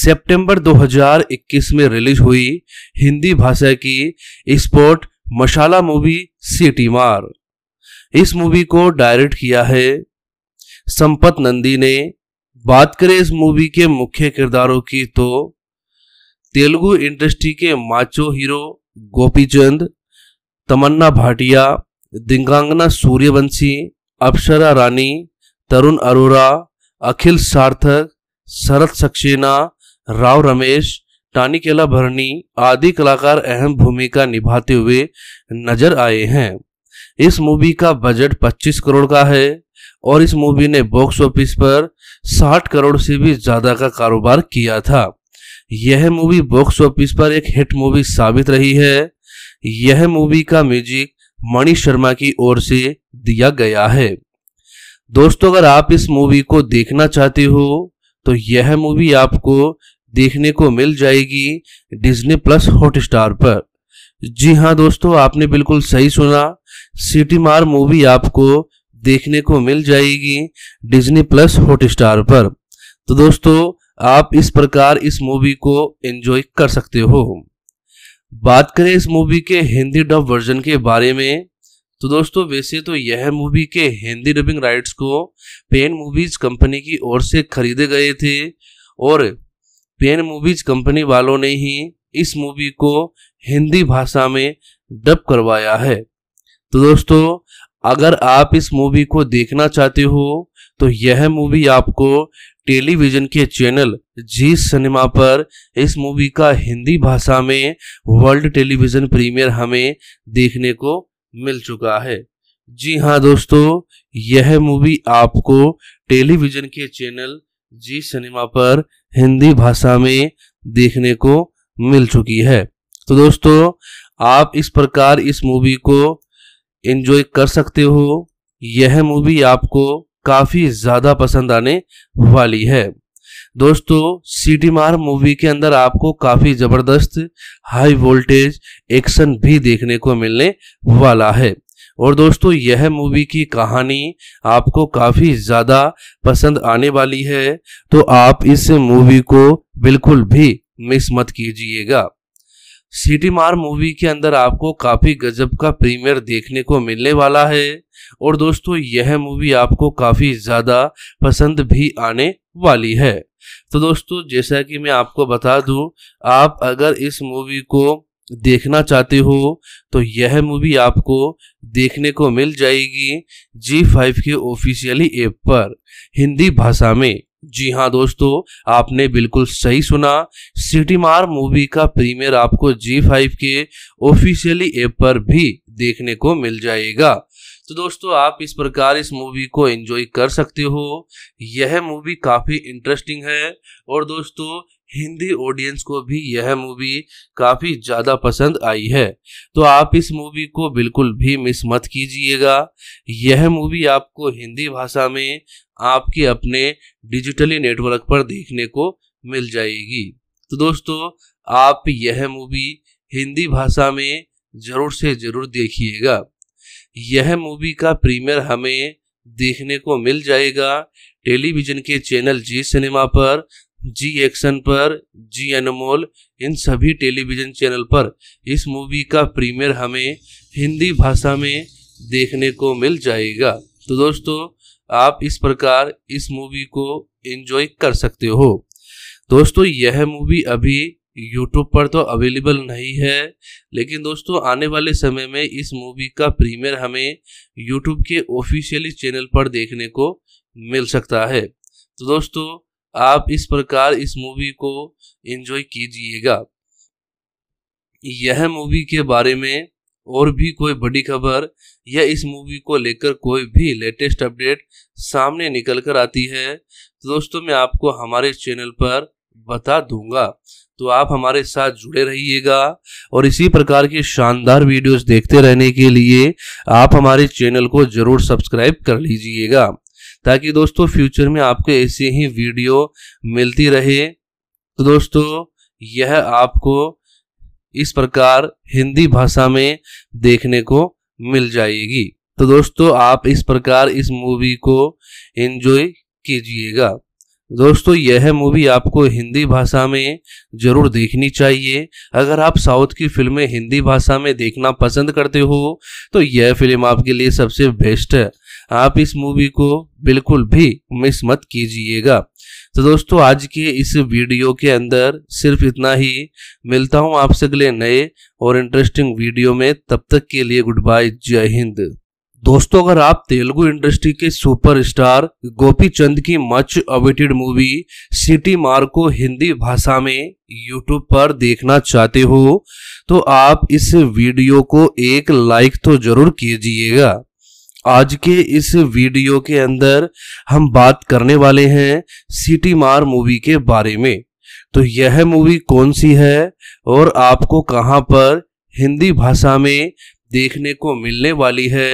सितंबर 2021 में रिलीज हुई हिंदी भाषा की स्पोर्ट मशाला मूवी सिटी मार इस मूवी को डायरेक्ट किया है संपत नंदी ने बात करें इस मूवी के मुख्य किरदारों की तो तेलुगु इंडस्ट्री के माचो हीरो गोपीचंद तमन्ना भाटिया दिंगांगना सूर्यवंशी अप्सरा रानी तरुण अरोरा अखिल सार्थक शरद सक्सेना राव रमेश टानी केला भरनी आदि कलाकार अहम भूमिका निभाते हुए नजर आए हैं इस मूवी का बजट 25 करोड़ का है और इस मूवी ने बॉक्स ऑफिस पर 60 करोड़ से भी ज्यादा का कारोबार किया था यह मूवी बॉक्स ऑफिस पर एक हिट मूवी साबित रही है यह मूवी का म्यूजिक मणि शर्मा की ओर से दिया गया है दोस्तों अगर आप इस मूवी को देखना चाहते हो तो यह मूवी आपको देखने को मिल जाएगी डिज्नी प्लस हॉटस्टार पर जी हाँ दोस्तों आपने बिल्कुल सही सुना सिटी मार मूवी आपको देखने को मिल जाएगी डिज्नी प्लस हॉटस्टार पर तो दोस्तों आप इस प्रकार इस मूवी को एंजॉय कर सकते हो बात करें इस मूवी के हिंदी डब वर्जन के बारे में तो दोस्तों वैसे तो यह मूवी के हिंदी डबिंग राइट्स को पेन मूवीज कंपनी की ओर से खरीदे गए थे और पेन मूवीज कंपनी वालों ने ही इस मूवी को हिंदी भाषा में डब करवाया है तो दोस्तों अगर आप इस मूवी को देखना चाहते हो तो यह मूवी आपको टेलीविजन के चैनल जी सिनेमा पर इस मूवी का हिंदी भाषा में वर्ल्ड टेलीविजन प्रीमियर हमें देखने को मिल चुका है जी हाँ दोस्तों यह मूवी आपको टेलीविजन के चैनल जी सिनेमा पर हिंदी भाषा में देखने को मिल चुकी है तो दोस्तों आप इस प्रकार इस मूवी को एंजॉय कर सकते हो यह मूवी आपको काफ़ी ज़्यादा पसंद आने वाली है दोस्तों डी मार मूवी के अंदर आपको काफ़ी ज़बरदस्त हाई वोल्टेज एक्शन भी देखने को मिलने वाला है और दोस्तों यह मूवी की कहानी आपको काफ़ी ज़्यादा पसंद आने वाली है तो आप इस मूवी को बिल्कुल भी मिस मत कीजिएगा सिटी मार मूवी के अंदर आपको काफ़ी गजब का प्रीमियर देखने को मिलने वाला है और दोस्तों यह मूवी आपको काफ़ी ज़्यादा पसंद भी आने वाली है तो दोस्तों जैसा कि मैं आपको बता दूं आप अगर इस मूवी को देखना चाहते हो तो यह मूवी आपको देखने को मिल जाएगी जी फाइव के ऑफिशियली ऐप पर हिंदी भाषा में जी हाँ दोस्तों आपने बिल्कुल सही सुना सिटी मार मूवी का प्रीमियर आपको जी फाइव के ऑफिशियली ऐप पर भी देखने को मिल जाएगा तो दोस्तों आप इस प्रकार इस मूवी को एंजॉय कर सकते हो यह मूवी काफ़ी इंटरेस्टिंग है और दोस्तों हिंदी ऑडियंस को भी यह मूवी काफ़ी ज़्यादा पसंद आई है तो आप इस मूवी को बिल्कुल भी मिस मत कीजिएगा यह मूवी आपको हिंदी भाषा में आपके अपने डिजिटली नेटवर्क पर देखने को मिल जाएगी तो दोस्तों आप यह मूवी हिंदी भाषा में ज़रूर से ज़रूर देखिएगा यह मूवी का प्रीमियर हमें देखने को मिल जाएगा टेलीविज़न के चैनल जी सिनेमा पर जी एक्शन पर जी अनमोल इन सभी टेलीविजन चैनल पर इस मूवी का प्रीमियर हमें हिंदी भाषा में देखने को मिल जाएगा तो दोस्तों आप इस प्रकार इस मूवी को एंजॉय कर सकते हो दोस्तों यह मूवी अभी यूट्यूब पर तो अवेलेबल नहीं है लेकिन दोस्तों आने वाले समय में इस मूवी का प्रीमियर हमें यूट्यूब के ऑफिशियली चैनल पर देखने को मिल सकता है तो दोस्तों आप इस प्रकार इस मूवी को एंजॉय कीजिएगा यह मूवी के बारे में और भी कोई बड़ी खबर या इस मूवी को लेकर कोई भी लेटेस्ट अपडेट सामने निकल कर आती है तो दोस्तों मैं आपको हमारे चैनल पर बता दूंगा तो आप हमारे साथ जुड़े रहिएगा और इसी प्रकार की शानदार वीडियोस देखते रहने के लिए आप हमारे चैनल को जरूर सब्सक्राइब कर लीजिएगा ताकि दोस्तों फ्यूचर में आपको ऐसी ही वीडियो मिलती रहे तो दोस्तों यह आपको इस प्रकार हिंदी भाषा में देखने को मिल जाएगी तो दोस्तों आप इस प्रकार इस मूवी को एंजॉय कीजिएगा दोस्तों यह मूवी आपको हिंदी भाषा में ज़रूर देखनी चाहिए अगर आप साउथ की फिल्में हिंदी भाषा में देखना पसंद करते हो तो यह फिल्म आपके लिए सबसे बेस्ट है आप इस मूवी को बिल्कुल भी मिस मत कीजिएगा तो दोस्तों आज के इस वीडियो के अंदर सिर्फ इतना ही मिलता हूँ आपसे अगले नए और इंटरेस्टिंग वीडियो में तब तक के लिए गुड बाय जय हिंद दोस्तों अगर आप तेलुगु इंडस्ट्री के सुपरस्टार गोपी चंद की मच अवेटेड मूवी सिटी मार को हिंदी भाषा में यूट्यूब पर देखना चाहते हो तो आप इस वीडियो को एक लाइक तो जरूर कीजिएगा आज के इस वीडियो के अंदर हम बात करने वाले हैं सिटी मार मूवी के बारे में तो यह मूवी कौन सी है और आपको कहाँ पर हिंदी भाषा में देखने को मिलने वाली है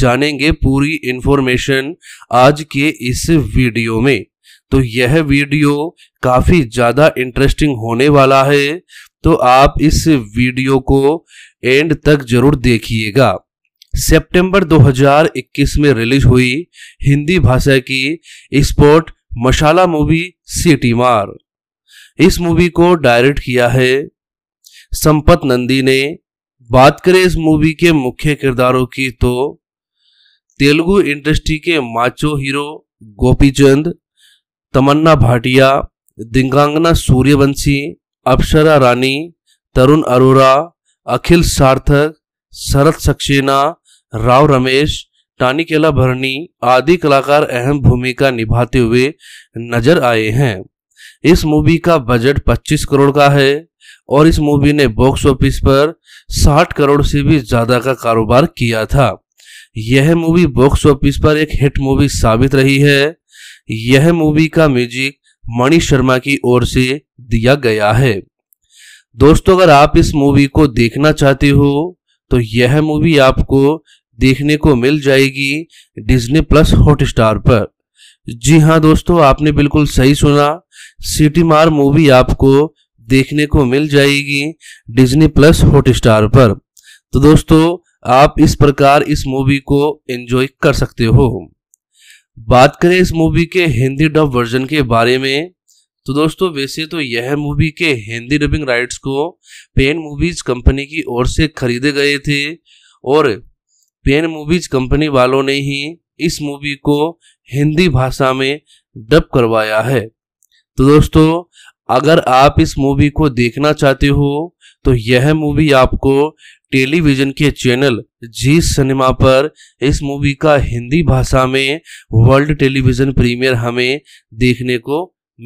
जानेंगे पूरी इंफॉर्मेशन आज के इस वीडियो में तो यह वीडियो काफ़ी ज़्यादा इंटरेस्टिंग होने वाला है तो आप इस वीडियो को एंड तक जरूर देखिएगा सितंबर 2021 में रिलीज हुई हिंदी भाषा की स्पोर्ट मशाला मूवी सिटी मार इस मूवी को डायरेक्ट किया है संपत नंदी ने बात करें इस मूवी के मुख्य किरदारों की तो तेलुगु इंडस्ट्री के माचो हीरो गोपीचंद तमन्ना भाटिया दिंगांगना सूर्यवंशी अप्सरा रानी तरुण अरोरा अखिल सार्थक शरद सक्सेना राव रमेश टानिकेला भरनी आदि कलाकार अहम भूमिका निभाते हुए नजर आए हैं इस मूवी का बजट 25 करोड़ का है और इस मूवी ने बॉक्स ऑफिस पर 60 करोड़ से भी ज़्यादा का कारोबार किया था यह मूवी बॉक्स ऑफिस पर एक हिट मूवी साबित रही है यह मूवी का म्यूजिक मणि शर्मा की ओर से दिया गया है दोस्तों अगर आप इस मूवी को देखना चाहते हो तो यह मूवी आपको देखने को मिल जाएगी डिज्नी प्लस हॉटस्टार पर जी हाँ दोस्तों आपने बिल्कुल सही सुना सिटी मार मूवी आपको देखने को मिल जाएगी डिज्नी प्लस हॉटस्टार पर तो दोस्तों आप इस प्रकार इस मूवी को एंजॉय कर सकते हो बात करें इस मूवी के हिंदी डब वर्जन के बारे में तो दोस्तों वैसे तो यह मूवी के हिंदी डबिंग राइट्स को पेन मूवीज कंपनी की ओर से खरीदे गए थे और पेन मूवीज कंपनी वालों ने ही इस मूवी को हिंदी भाषा में डब करवाया है तो दोस्तों अगर आप इस मूवी को देखना चाहते हो तो यह मूवी आपको टेलीविजन के चैनल जी सिनेमा पर इस मूवी का हिंदी भाषा में वर्ल्ड टेलीविजन प्रीमियर हमें देखने को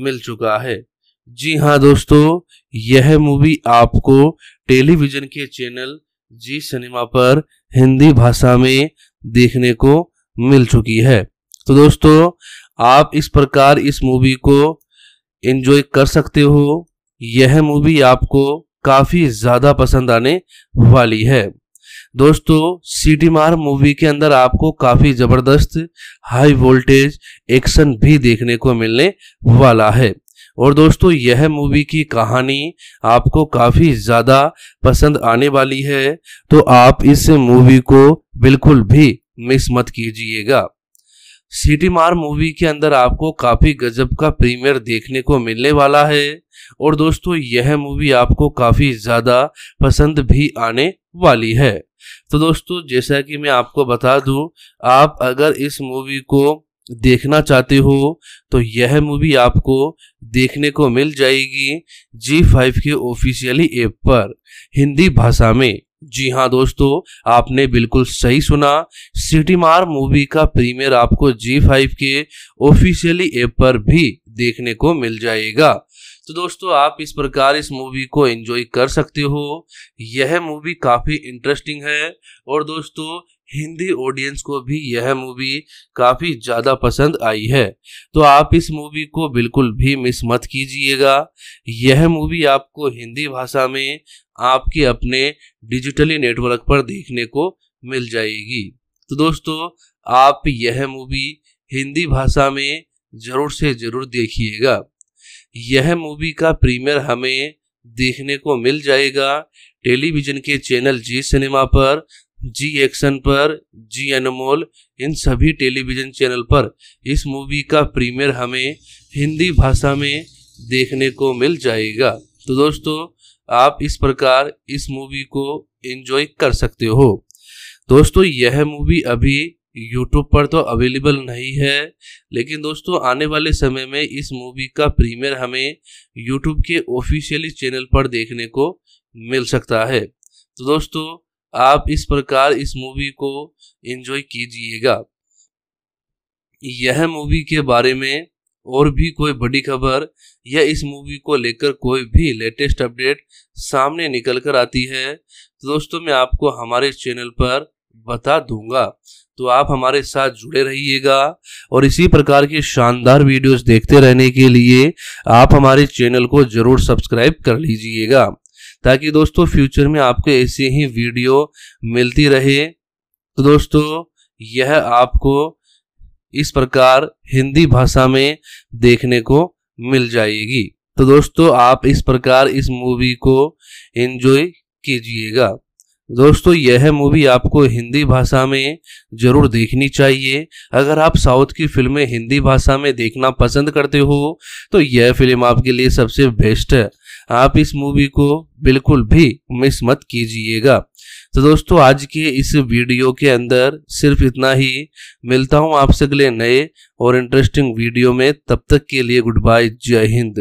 मिल चुका है जी हाँ दोस्तों यह मूवी आपको टेलीविजन के चैनल जी सिनेमा पर हिंदी भाषा में देखने को मिल चुकी है तो दोस्तों आप इस प्रकार इस मूवी को एंजॉय कर सकते हो यह मूवी आपको काफ़ी ज़्यादा पसंद आने वाली है दोस्तों सी डी मार मूवी के अंदर आपको काफ़ी ज़बरदस्त हाई वोल्टेज एक्शन भी देखने को मिलने वाला है और दोस्तों यह मूवी की कहानी आपको काफ़ी ज़्यादा पसंद आने वाली है तो आप इस मूवी को बिल्कुल भी मिस मत कीजिएगा सिटी मार मूवी के अंदर आपको काफ़ी गजब का प्रीमियर देखने को मिलने वाला है और दोस्तों यह मूवी आपको काफ़ी ज़्यादा पसंद भी आने वाली है तो दोस्तों जैसा कि मैं आपको बता दूं आप अगर इस मूवी को देखना चाहते हो तो यह मूवी आपको देखने को मिल जाएगी जी फाइव के ऑफिशियली ऐप पर हिंदी भाषा में जी हाँ दोस्तों आपने बिल्कुल सही सुना सिटी मार मूवी का प्रीमियर आपको जी फाइव के ऑफिशियली ऐप पर भी देखने को मिल जाएगा तो दोस्तों आप इस प्रकार इस मूवी को एंजॉय कर सकते हो यह मूवी काफ़ी इंटरेस्टिंग है और दोस्तों हिंदी ऑडियंस को भी यह मूवी काफ़ी ज़्यादा पसंद आई है तो आप इस मूवी को बिल्कुल भी मिस मत कीजिएगा यह मूवी आपको हिंदी भाषा में आपके अपने डिजिटली नेटवर्क पर देखने को मिल जाएगी तो दोस्तों आप यह मूवी हिंदी भाषा में ज़रूर से ज़रूर देखिएगा यह मूवी का प्रीमियर हमें देखने को मिल जाएगा टेलीविज़न के चैनल जी सिनेमा पर जी एक्शन पर जी अनमोल इन सभी टेलीविजन चैनल पर इस मूवी का प्रीमियर हमें हिंदी भाषा में देखने को मिल जाएगा तो दोस्तों आप इस प्रकार इस मूवी को एंजॉय कर सकते हो दोस्तों यह मूवी अभी यूट्यूब पर तो अवेलेबल नहीं है लेकिन दोस्तों आने वाले समय में इस मूवी का प्रीमियर हमें यूट्यूब के ऑफिशियली चैनल पर देखने को मिल सकता है तो दोस्तों आप इस प्रकार इस मूवी को एंजॉय कीजिएगा यह मूवी के बारे में और भी कोई बड़ी खबर या इस मूवी को लेकर कोई भी लेटेस्ट अपडेट सामने निकल कर आती है तो दोस्तों मैं आपको हमारे चैनल पर बता दूंगा तो आप हमारे साथ जुड़े रहिएगा और इसी प्रकार की शानदार वीडियोस देखते रहने के लिए आप हमारे चैनल को जरूर सब्सक्राइब कर लीजिएगा ताकि दोस्तों फ्यूचर में आपको ऐसी ही वीडियो मिलती रहे तो दोस्तों यह आपको इस प्रकार हिंदी भाषा में देखने को मिल जाएगी तो दोस्तों आप इस प्रकार इस मूवी को एंजॉय कीजिएगा दोस्तों यह मूवी आपको हिंदी भाषा में ज़रूर देखनी चाहिए अगर आप साउथ की फिल्में हिंदी भाषा में देखना पसंद करते हो तो यह फिल्म आपके लिए सबसे बेस्ट है आप इस मूवी को बिल्कुल भी मिस मत कीजिएगा तो दोस्तों आज के इस वीडियो के अंदर सिर्फ इतना ही मिलता हूँ आपसे अगले नए और इंटरेस्टिंग वीडियो में तब तक के लिए गुड बाय जय हिंद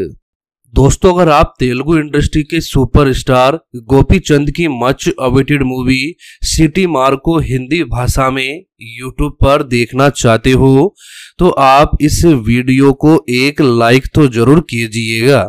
दोस्तों अगर आप तेलुगु इंडस्ट्री के सुपरस्टार गोपी चंद की मच अवेटेड मूवी सिटी मार को हिंदी भाषा में यूट्यूब पर देखना चाहते हो तो आप इस वीडियो को एक लाइक तो जरूर कीजिएगा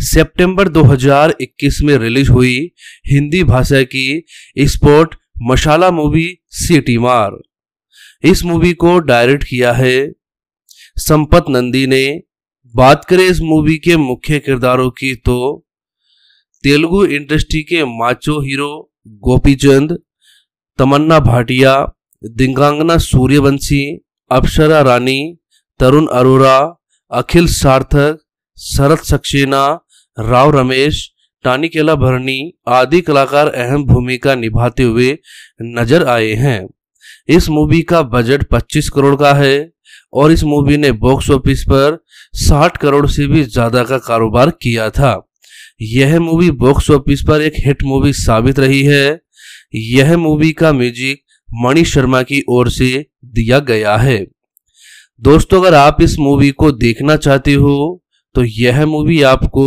सितंबर 2021 में रिलीज हुई हिंदी भाषा की स्पोर्ट मशाला मूवी सिटी मार इस मूवी को डायरेक्ट किया है संपत नंदी ने बात करें इस मूवी के मुख्य किरदारों की तो तेलुगु इंडस्ट्री के माचो हीरो गोपीचंद तमन्ना भाटिया दिंगांगना सूर्यवंशी अप्सरा रानी तरुण अरोरा अखिल सार्थक शरद सक्सेना राव रमेश टानिकेला भरनी आदि कलाकार अहम भूमिका निभाते हुए नजर आए हैं इस मूवी का बजट 25 करोड़ का है और इस मूवी ने बॉक्स ऑफिस पर 60 करोड़ से भी ज्यादा का कारोबार किया था यह मूवी बॉक्स ऑफिस पर एक हिट मूवी साबित रही है यह मूवी का म्यूजिक मणि शर्मा की ओर से दिया गया है दोस्तों अगर आप इस मूवी को देखना चाहते हो तो यह मूवी आपको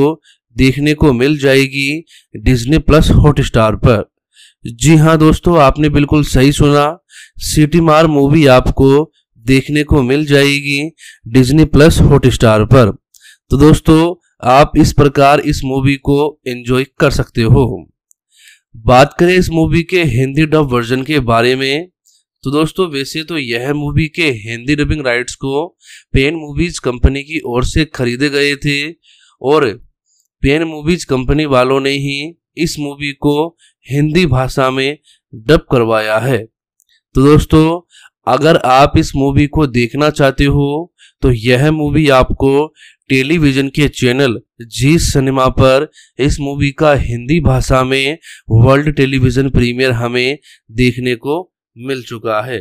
देखने को मिल जाएगी डिज्नी प्लस हॉटस्टार पर जी हाँ दोस्तों आपने बिल्कुल सही सुना सिटी मार मूवी आपको देखने को मिल जाएगी डिज्नी प्लस हॉटस्टार पर तो दोस्तों आप इस प्रकार इस मूवी को एंजॉय कर सकते हो बात करें इस मूवी के हिंदी डब वर्जन के बारे में तो दोस्तों वैसे तो यह मूवी के हिंदी डबिंग राइट्स को पेन मूवीज कंपनी की ओर से खरीदे गए थे और पेन मूवीज कंपनी वालों ने ही इस मूवी को हिंदी भाषा में डब करवाया है तो दोस्तों अगर आप इस मूवी को देखना चाहते हो तो यह मूवी आपको टेलीविजन के चैनल जी सिनेमा पर इस मूवी का हिंदी भाषा में वर्ल्ड टेलीविजन प्रीमियर हमें देखने को मिल चुका है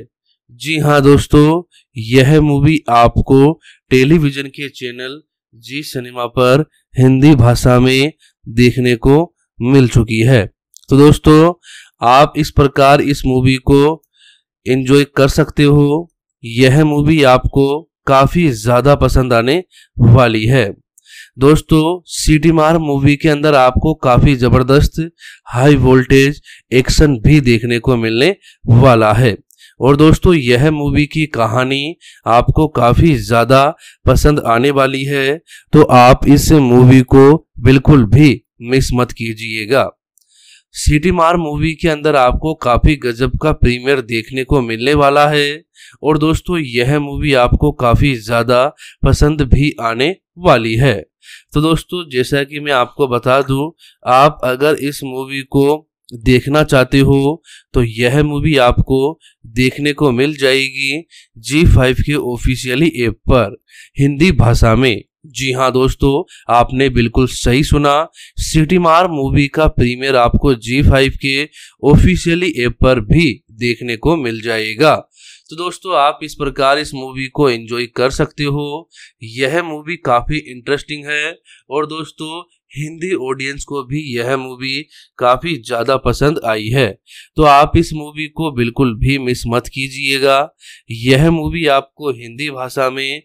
जी हाँ दोस्तों यह मूवी आपको टेलीविजन के चैनल जी सिनेमा पर हिंदी भाषा में देखने को मिल चुकी है तो दोस्तों आप इस प्रकार इस मूवी को एंजॉय कर सकते हो यह मूवी आपको काफ़ी ज़्यादा पसंद आने वाली है दोस्तों सी मार मूवी के अंदर आपको काफ़ी ज़बरदस्त हाई वोल्टेज एक्शन भी देखने को मिलने वाला है और दोस्तों यह मूवी की कहानी आपको काफ़ी ज़्यादा पसंद आने वाली है तो आप इस मूवी को बिल्कुल भी मिस मत कीजिएगा सिटी मार मूवी के अंदर आपको काफ़ी गजब का प्रीमियर देखने को मिलने वाला है और दोस्तों यह मूवी आपको काफ़ी ज़्यादा पसंद भी आने वाली है तो दोस्तों जैसा कि मैं आपको बता दूं आप अगर इस मूवी को देखना चाहते हो तो यह मूवी आपको देखने को मिल जाएगी जी फाइव के ऑफिशियली ऐप पर हिंदी भाषा में जी हाँ दोस्तों आपने बिल्कुल सही सुना सिटी मार मूवी का प्रीमियर आपको जी फाइव के ऑफिशियली ऐप पर भी देखने को मिल जाएगा तो दोस्तों आप इस प्रकार इस मूवी को एंजॉय कर सकते हो यह मूवी काफ़ी इंटरेस्टिंग है और दोस्तों हिंदी ऑडियंस को भी यह मूवी काफ़ी ज़्यादा पसंद आई है तो आप इस मूवी को बिल्कुल भी मिस मत कीजिएगा यह मूवी आपको हिंदी भाषा में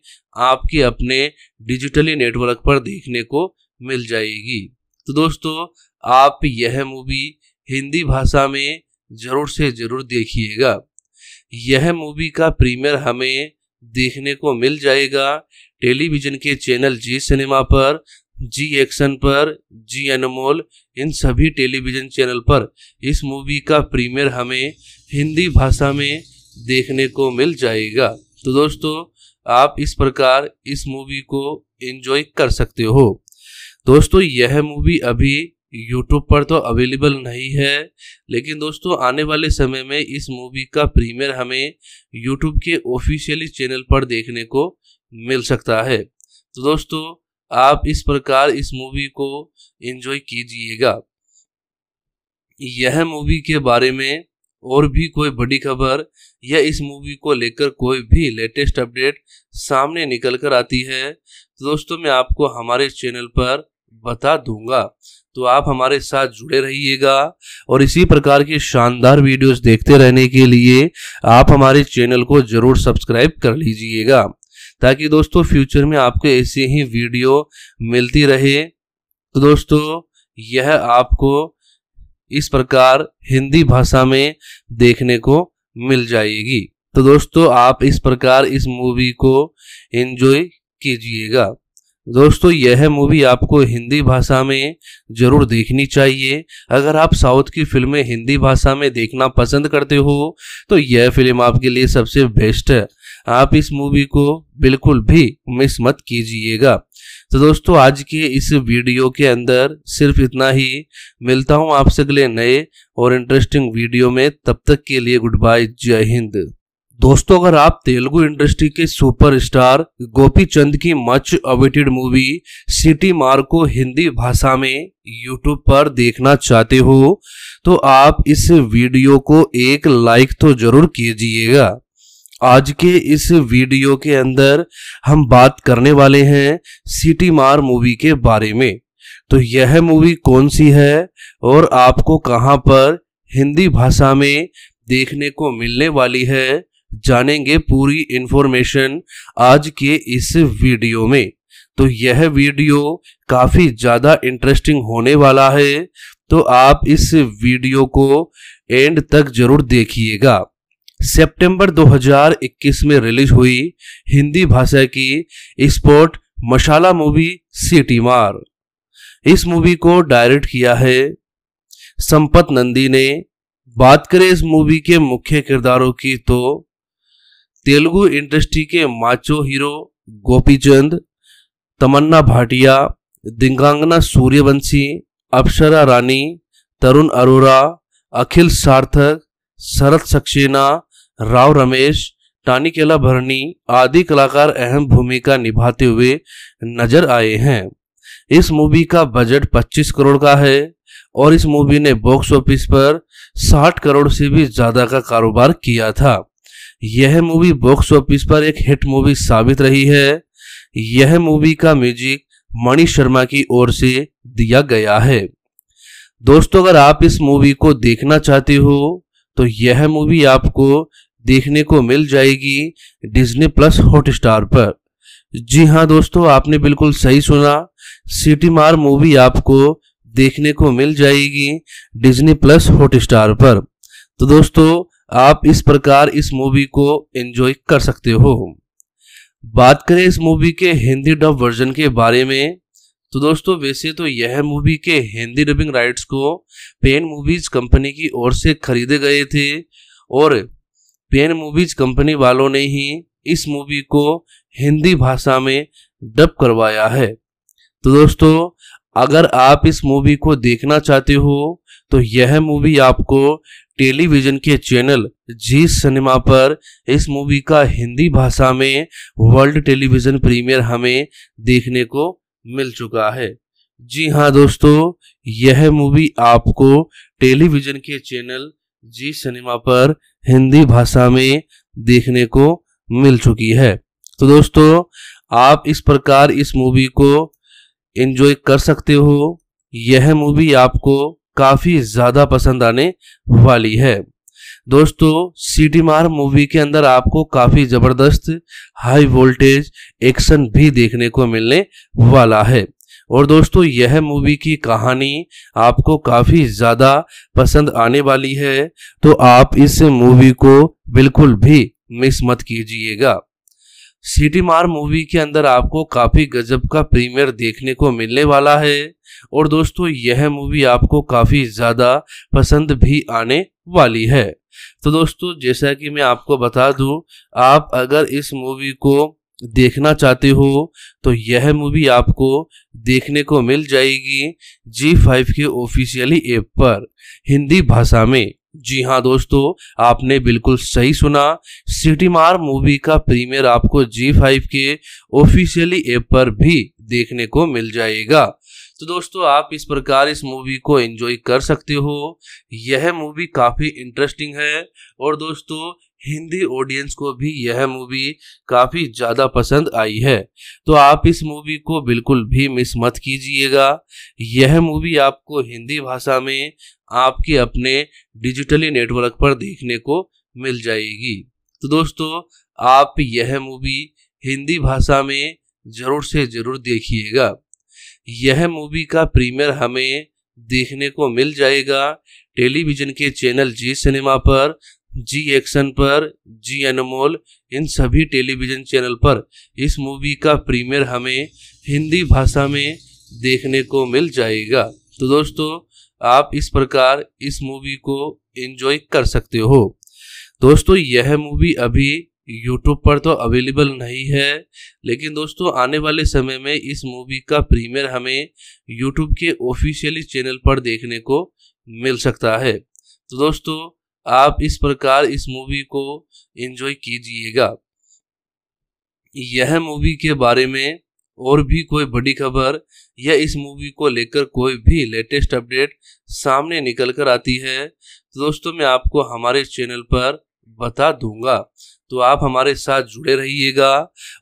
आपके अपने डिजिटली नेटवर्क पर देखने को मिल जाएगी तो दोस्तों आप यह मूवी हिंदी भाषा में ज़रूर से ज़रूर देखिएगा यह मूवी का प्रीमियर हमें देखने को मिल जाएगा टेलीविजन के चैनल जी सिनेमा पर जी एक्शन पर जी अनमोल इन सभी टेलीविजन चैनल पर इस मूवी का प्रीमियर हमें हिंदी भाषा में देखने को मिल जाएगा तो दोस्तों आप इस प्रकार इस मूवी को एंजॉय कर सकते हो दोस्तों यह मूवी अभी यूट्यूब पर तो अवेलेबल नहीं है लेकिन दोस्तों आने वाले समय में इस मूवी का प्रीमियर हमें यूट्यूब के ऑफिशियली चैनल पर देखने को मिल सकता है तो दोस्तों आप इस प्रकार इस मूवी को एंजॉय कीजिएगा यह मूवी के बारे में और भी कोई बड़ी खबर या इस मूवी को लेकर कोई भी लेटेस्ट अपडेट सामने निकल कर आती है तो दोस्तों मैं आपको हमारे चैनल पर बता दूंगा तो आप हमारे साथ जुड़े रहिएगा और इसी प्रकार की शानदार वीडियोस देखते रहने के लिए आप हमारे चैनल को जरूर सब्सक्राइब कर लीजिएगा ताकि दोस्तों फ्यूचर में आपको ऐसी ही वीडियो मिलती रहे तो दोस्तों यह आपको इस प्रकार हिंदी भाषा में देखने को मिल जाएगी तो दोस्तों आप इस प्रकार इस मूवी को एंजॉय कीजिएगा दोस्तों यह मूवी आपको हिंदी भाषा में ज़रूर देखनी चाहिए अगर आप साउथ की फिल्में हिंदी भाषा में देखना पसंद करते हो तो यह फिल्म आपके लिए सबसे बेस्ट है आप इस मूवी को बिल्कुल भी मिस मत कीजिएगा तो दोस्तों आज के इस वीडियो के अंदर सिर्फ इतना ही मिलता हूँ आपसे अगले नए और इंटरेस्टिंग वीडियो में तब तक के लिए गुड बाय जय हिंद दोस्तों अगर आप तेलुगु इंडस्ट्री के सुपरस्टार गोपी चंद की मच अवेटेड मूवी सिटी मार को हिंदी भाषा में यूट्यूब पर देखना चाहते हो तो आप इस वीडियो को एक लाइक तो जरूर कीजिएगा आज के इस वीडियो के अंदर हम बात करने वाले हैं सिटी मार मूवी के बारे में तो यह मूवी कौन सी है और आपको कहाँ पर हिंदी भाषा में देखने को मिलने वाली है जानेंगे पूरी इंफॉर्मेशन आज के इस वीडियो में तो यह वीडियो काफ़ी ज़्यादा इंटरेस्टिंग होने वाला है तो आप इस वीडियो को एंड तक जरूर देखिएगा सितंबर 2021 में रिलीज हुई हिंदी भाषा की स्पोर्ट मशाला मूवी सिटी मार इस मूवी को डायरेक्ट किया है संपत नंदी ने बात करें इस मूवी के मुख्य किरदारों की तो तेलुगु इंडस्ट्री के माचो हीरो गोपीचंद तमन्ना भाटिया दिंगांगना सूर्यवंशी अप्सरा रानी तरुण अरोरा अखिल सार्थक शरद सक्सेना राव रमेश टानिकेला भरनी आदि कलाकार अहम भूमिका निभाते हुए नजर आए हैं इस मूवी का बजट 25 करोड़ का है और इस मूवी ने बॉक्स ऑफिस पर 60 करोड़ से भी ज़्यादा का कारोबार किया था यह मूवी बॉक्स ऑफिस पर एक हिट मूवी साबित रही है यह मूवी का म्यूजिक मणि शर्मा की ओर से दिया गया है दोस्तों अगर आप इस मूवी को देखना चाहते हो तो यह मूवी आपको देखने को मिल जाएगी डिज्नी प्लस हॉटस्टार पर जी हाँ दोस्तों आपने बिल्कुल सही सुना सिटी मार मूवी आपको देखने को मिल जाएगी डिज्नी प्लस हॉटस्टार पर तो दोस्तों आप इस प्रकार इस मूवी को एंजॉय कर सकते हो बात करें इस मूवी के हिंदी डब वर्जन के बारे में तो दोस्तों वैसे तो यह मूवी के हिंदी डबिंग राइट्स को पेन मूवीज कंपनी की ओर से खरीदे गए थे और पेन मूवीज कंपनी वालों ने ही इस मूवी को हिंदी भाषा में डब करवाया है तो दोस्तों अगर आप इस मूवी को देखना चाहते हो तो यह मूवी आपको टेलीविजन के चैनल जी सिनेमा पर इस मूवी का हिंदी भाषा में वर्ल्ड टेलीविजन प्रीमियर हमें देखने को मिल चुका है जी हाँ दोस्तों यह मूवी आपको टेलीविजन के चैनल जी सिनेमा पर हिंदी भाषा में देखने को मिल चुकी है तो दोस्तों आप इस प्रकार इस मूवी को एंजॉय कर सकते हो यह मूवी आपको काफ़ी ज़्यादा पसंद आने वाली है दोस्तों सीटी मार मूवी के अंदर आपको काफ़ी ज़बरदस्त हाई वोल्टेज एक्शन भी देखने को मिलने वाला है और दोस्तों यह मूवी की कहानी आपको काफ़ी ज़्यादा पसंद आने वाली है तो आप इस मूवी को बिल्कुल भी मिस मत कीजिएगा सिटी मार मूवी के अंदर आपको काफ़ी गजब का प्रीमियर देखने को मिलने वाला है और दोस्तों यह मूवी आपको काफ़ी ज़्यादा पसंद भी आने वाली है तो दोस्तों जैसा कि मैं आपको बता दूं आप अगर इस मूवी को देखना चाहते हो तो यह मूवी आपको देखने को मिल जाएगी जी फाइव के ऑफिशियली ऐप पर हिंदी भाषा में जी हाँ दोस्तों आपने बिल्कुल सही सुना सिटी मार मूवी का प्रीमियर आपको जी फाइव के ऑफिशियली ऐप पर भी देखने को मिल जाएगा तो दोस्तों आप इस प्रकार इस मूवी को एंजॉय कर सकते हो यह मूवी काफ़ी इंटरेस्टिंग है और दोस्तों हिंदी ऑडियंस को भी यह मूवी काफ़ी ज़्यादा पसंद आई है तो आप इस मूवी को बिल्कुल भी मिस मत कीजिएगा यह मूवी आपको हिंदी भाषा में आपके अपने डिजिटली नेटवर्क पर देखने को मिल जाएगी तो दोस्तों आप यह मूवी हिंदी भाषा में ज़रूर से ज़रूर देखिएगा यह मूवी का प्रीमियर हमें देखने को मिल जाएगा टेलीविज़न के चैनल जी सिनेमा पर जी एक्शन पर जी अनमोल इन सभी टेलीविजन चैनल पर इस मूवी का प्रीमियर हमें हिंदी भाषा में देखने को मिल जाएगा तो दोस्तों आप इस प्रकार इस मूवी को एंजॉय कर सकते हो दोस्तों यह मूवी अभी यूट्यूब पर तो अवेलेबल नहीं है लेकिन दोस्तों आने वाले समय में इस मूवी का प्रीमियर हमें यूट्यूब के ऑफिशियली चैनल पर देखने को मिल सकता है तो दोस्तों आप इस प्रकार इस मूवी को एंजॉय कीजिएगा यह मूवी के बारे में और भी कोई बड़ी खबर या इस मूवी को लेकर कोई भी लेटेस्ट अपडेट सामने निकल कर आती है तो दोस्तों मैं आपको हमारे चैनल पर बता दूंगा तो आप हमारे साथ जुड़े रहिएगा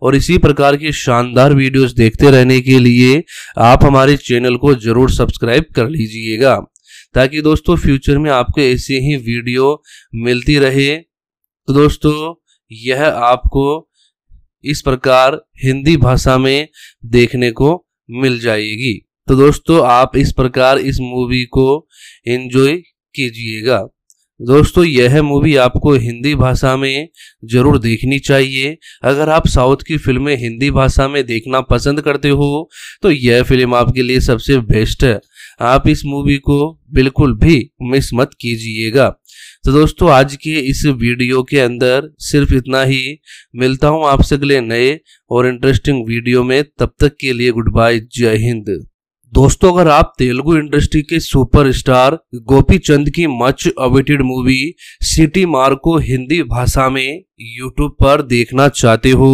और इसी प्रकार की शानदार वीडियोस देखते रहने के लिए आप हमारे चैनल को जरूर सब्सक्राइब कर लीजिएगा ताकि दोस्तों फ्यूचर में आपको ऐसी ही वीडियो मिलती रहे तो दोस्तों यह आपको इस प्रकार हिंदी भाषा में देखने को मिल जाएगी तो दोस्तों आप इस प्रकार इस मूवी को एंजॉय कीजिएगा दोस्तों यह मूवी आपको हिंदी भाषा में ज़रूर देखनी चाहिए अगर आप साउथ की फिल्में हिंदी भाषा में देखना पसंद करते हो तो यह फिल्म आपके लिए सबसे बेस्ट है आप इस मूवी को बिल्कुल भी मिस मत कीजिएगा तो दोस्तों आज के इस वीडियो के अंदर सिर्फ इतना ही मिलता हूँ आपसे अगले नए और इंटरेस्टिंग वीडियो में तब तक के लिए गुड बाय जय हिंद दोस्तों अगर आप तेलुगु इंडस्ट्री के सुपरस्टार गोपी चंद की मच अवेटेड मूवी सिटी मार को हिंदी भाषा में यूट्यूब पर देखना चाहते हो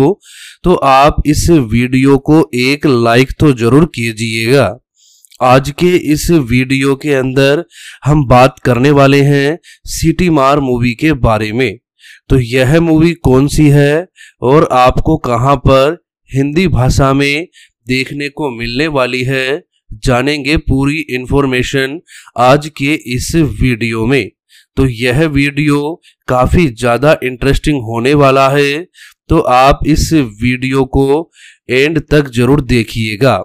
तो आप इस वीडियो को एक लाइक तो जरूर कीजिएगा आज के इस वीडियो के अंदर हम बात करने वाले हैं सिटी मार मूवी के बारे में तो यह मूवी कौन सी है और आपको कहाँ पर हिंदी भाषा में देखने को मिलने वाली है जानेंगे पूरी इंफॉर्मेशन आज के इस वीडियो में तो यह वीडियो काफ़ी ज़्यादा इंटरेस्टिंग होने वाला है तो आप इस वीडियो को एंड तक जरूर देखिएगा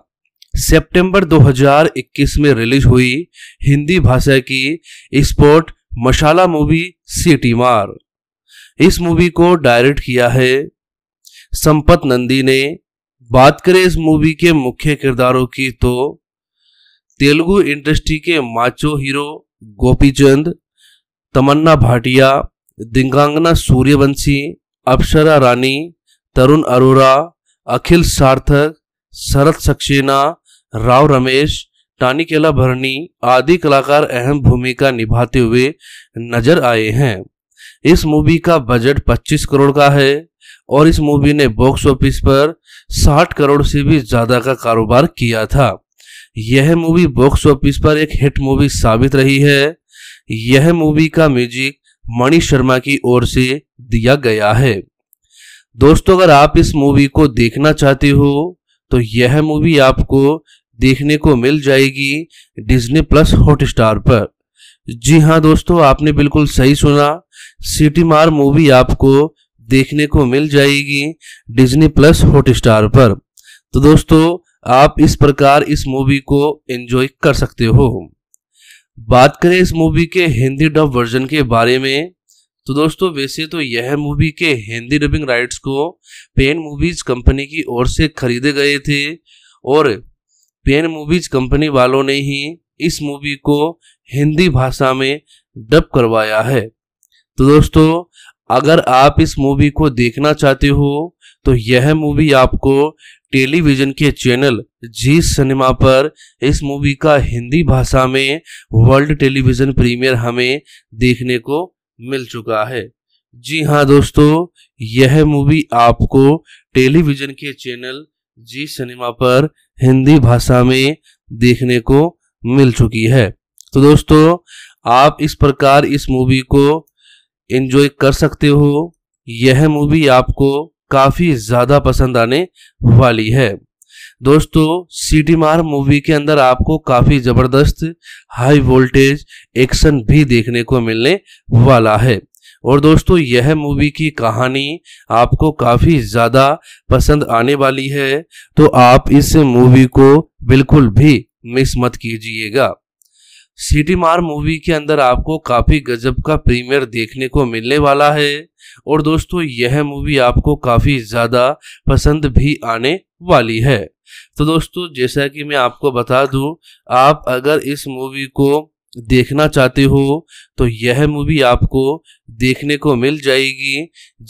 सितंबर 2021 में रिलीज हुई हिंदी भाषा की स्पोर्ट मशाला मूवी सिटी मार इस मूवी को डायरेक्ट किया है संपत नंदी ने बात करें इस मूवी के मुख्य किरदारों की तो तेलुगु इंडस्ट्री के माचो हीरो गोपीचंद तमन्ना भाटिया दिंगांगना सूर्यवंशी अप्सरा रानी तरुण अरोरा अखिल सार्थक शरद सक्सेना राव रमेश टानिकेला भरनी आदि कलाकार अहम भूमिका निभाते हुए नजर आए हैं इस मूवी का बजट 25 करोड़ का है और इस मूवी ने बॉक्स ऑफिस पर 60 करोड़ से भी ज़्यादा का कारोबार किया था यह मूवी बॉक्स ऑफिस पर एक हिट मूवी साबित रही है यह मूवी का म्यूजिक मणि शर्मा की ओर से दिया गया है दोस्तों अगर आप इस मूवी को देखना चाहते हो तो यह मूवी आपको देखने को मिल जाएगी डिज्नी प्लस हॉटस्टार पर जी हाँ दोस्तों आपने बिल्कुल सही सुना सिटी मार मूवी आपको देखने को मिल जाएगी डिज्नी प्लस हॉटस्टार पर तो दोस्तों आप इस प्रकार इस मूवी को एंजॉय कर सकते हो बात करें इस मूवी के हिंदी डब वर्जन के बारे में तो दोस्तों वैसे तो यह मूवी के हिंदी डबिंग राइट्स को पेन मूवीज कंपनी की ओर से खरीदे गए थे और पेन मूवीज कंपनी वालों ने ही इस मूवी को हिंदी भाषा में डब करवाया है तो दोस्तों अगर आप इस मूवी को देखना चाहते हो तो यह मूवी आपको टेलीविजन के चैनल जी सिनेमा पर इस मूवी का हिंदी भाषा में वर्ल्ड टेलीविजन प्रीमियर हमें देखने को मिल चुका है जी हाँ दोस्तों यह मूवी आपको टेलीविजन के चैनल जी सिनेमा पर हिंदी भाषा में देखने को मिल चुकी है तो दोस्तों आप इस प्रकार इस मूवी को एंजॉय कर सकते हो यह मूवी आपको काफ़ी ज़्यादा पसंद आने वाली है दोस्तों सीटी मार मूवी के अंदर आपको काफ़ी ज़बरदस्त हाई वोल्टेज एक्शन भी देखने को मिलने वाला है और दोस्तों यह मूवी की कहानी आपको काफ़ी ज़्यादा पसंद आने वाली है तो आप इस मूवी को बिल्कुल भी मिस मत कीजिएगा सिटी मार मूवी के अंदर आपको काफ़ी गजब का प्रीमियर देखने को मिलने वाला है और दोस्तों यह मूवी आपको काफ़ी ज़्यादा पसंद भी आने वाली है तो दोस्तों जैसा कि मैं आपको बता दूं आप अगर इस मूवी को देखना चाहते हो तो यह मूवी आपको देखने को मिल जाएगी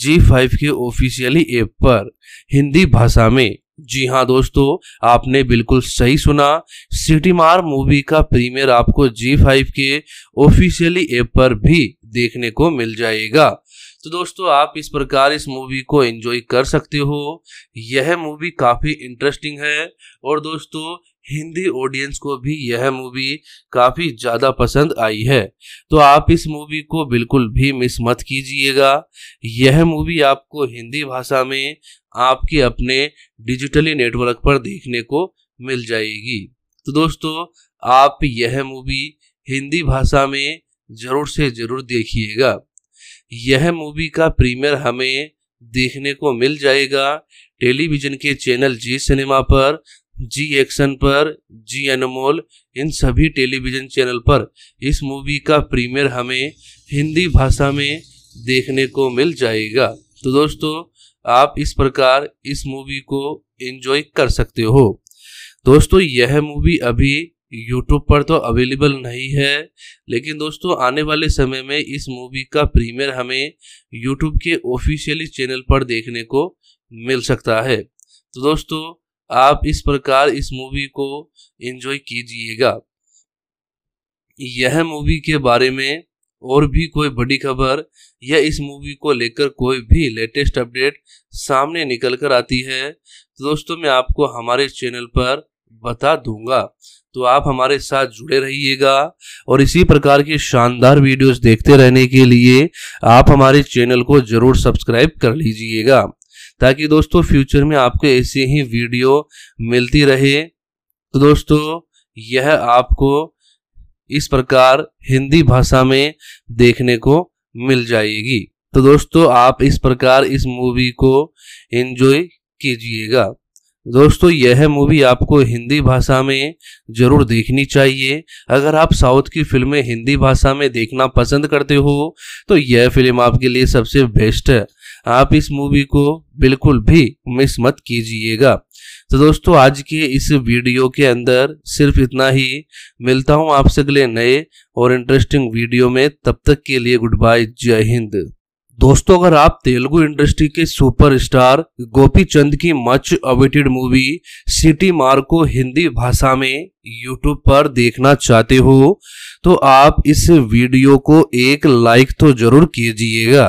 जी फाइव के ऑफिशियली ऐप पर हिंदी भाषा में जी हाँ दोस्तों आपने बिल्कुल सही सुना सिटी मार मूवी का प्रीमियर आपको जी फाइव के ऑफिशियली ऐप पर भी देखने को मिल जाएगा तो दोस्तों आप इस प्रकार इस मूवी को एंजॉय कर सकते हो यह मूवी काफ़ी इंटरेस्टिंग है और दोस्तों हिंदी ऑडियंस को भी यह मूवी काफ़ी ज़्यादा पसंद आई है तो आप इस मूवी को बिल्कुल भी मिस मत कीजिएगा यह मूवी आपको हिंदी भाषा में आपके अपने डिजिटली नेटवर्क पर देखने को मिल जाएगी तो दोस्तों आप यह मूवी हिंदी भाषा में ज़रूर से ज़रूर देखिएगा यह मूवी का प्रीमियर हमें देखने को मिल जाएगा टेलीविज़न के चैनल जी सिनेमा पर जी एक्शन पर जी अनमोल इन सभी टेलीविज़न चैनल पर इस मूवी का प्रीमियर हमें हिंदी भाषा में देखने को मिल जाएगा तो दोस्तों आप इस प्रकार इस मूवी को एंजॉय कर सकते हो दोस्तों यह मूवी अभी यूट्यूब पर तो अवेलेबल नहीं है लेकिन दोस्तों आने वाले समय में इस मूवी का प्रीमियर हमें यूट्यूब के ऑफिशियली चैनल पर देखने को मिल सकता है तो दोस्तों आप इस प्रकार इस मूवी को एंजॉय कीजिएगा यह मूवी के बारे में और भी कोई बड़ी खबर या इस मूवी को लेकर कोई भी लेटेस्ट अपडेट सामने निकल कर आती है तो दोस्तों मैं आपको हमारे चैनल पर बता दूंगा तो आप हमारे साथ जुड़े रहिएगा और इसी प्रकार की शानदार वीडियोस देखते रहने के लिए आप हमारे चैनल को जरूर सब्सक्राइब कर लीजिएगा ताकि दोस्तों फ्यूचर में आपको ऐसी ही वीडियो मिलती रहे तो दोस्तों यह आपको इस प्रकार हिंदी भाषा में देखने को मिल जाएगी तो दोस्तों आप इस प्रकार इस मूवी को एंजॉय कीजिएगा दोस्तों यह मूवी आपको हिंदी भाषा में ज़रूर देखनी चाहिए अगर आप साउथ की फिल्में हिंदी भाषा में देखना पसंद करते हो तो यह फिल्म आपके लिए सबसे बेस्ट है आप इस मूवी को बिल्कुल भी मिस मत कीजिएगा तो दोस्तों आज के इस वीडियो के अंदर सिर्फ इतना ही मिलता हूँ आपसे अगले नए और इंटरेस्टिंग वीडियो में तब तक के लिए गुड बाय जय हिंद दोस्तों अगर आप तेलुगु इंडस्ट्री के सुपरस्टार गोपी चंद की मच अवेटेड मूवी सिटी मार को हिंदी भाषा में यूट्यूब पर देखना चाहते हो तो आप इस वीडियो को एक लाइक तो जरूर कीजिएगा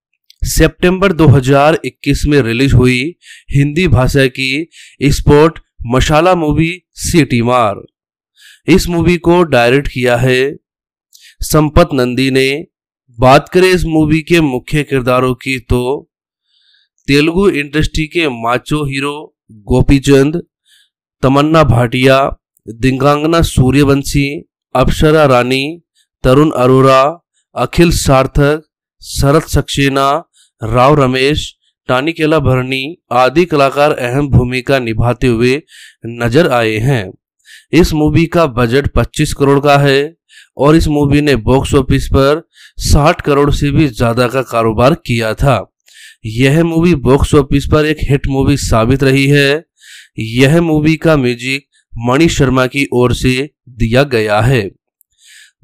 सितंबर 2021 में रिलीज हुई हिंदी भाषा की स्पोर्ट मशाला मूवी सिटी मार इस मूवी को डायरेक्ट किया है संपत नंदी ने बात करें इस मूवी के मुख्य किरदारों की तो तेलुगु इंडस्ट्री के माचो हीरो गोपीचंद तमन्ना भाटिया दिंगांगना सूर्यवंशी अप्सरा रानी तरुण अरोरा अखिल सार्थक शरद सक्सेना राव रमेश टानिकेला भरनी आदि कलाकार अहम भूमिका निभाते हुए नजर आए हैं इस मूवी का बजट 25 करोड़ का है और इस मूवी ने बॉक्स ऑफिस पर 60 करोड़ से भी ज्यादा का कारोबार किया था यह मूवी बॉक्स ऑफिस पर एक हिट मूवी साबित रही है यह मूवी का म्यूजिक मणि शर्मा की ओर से दिया गया है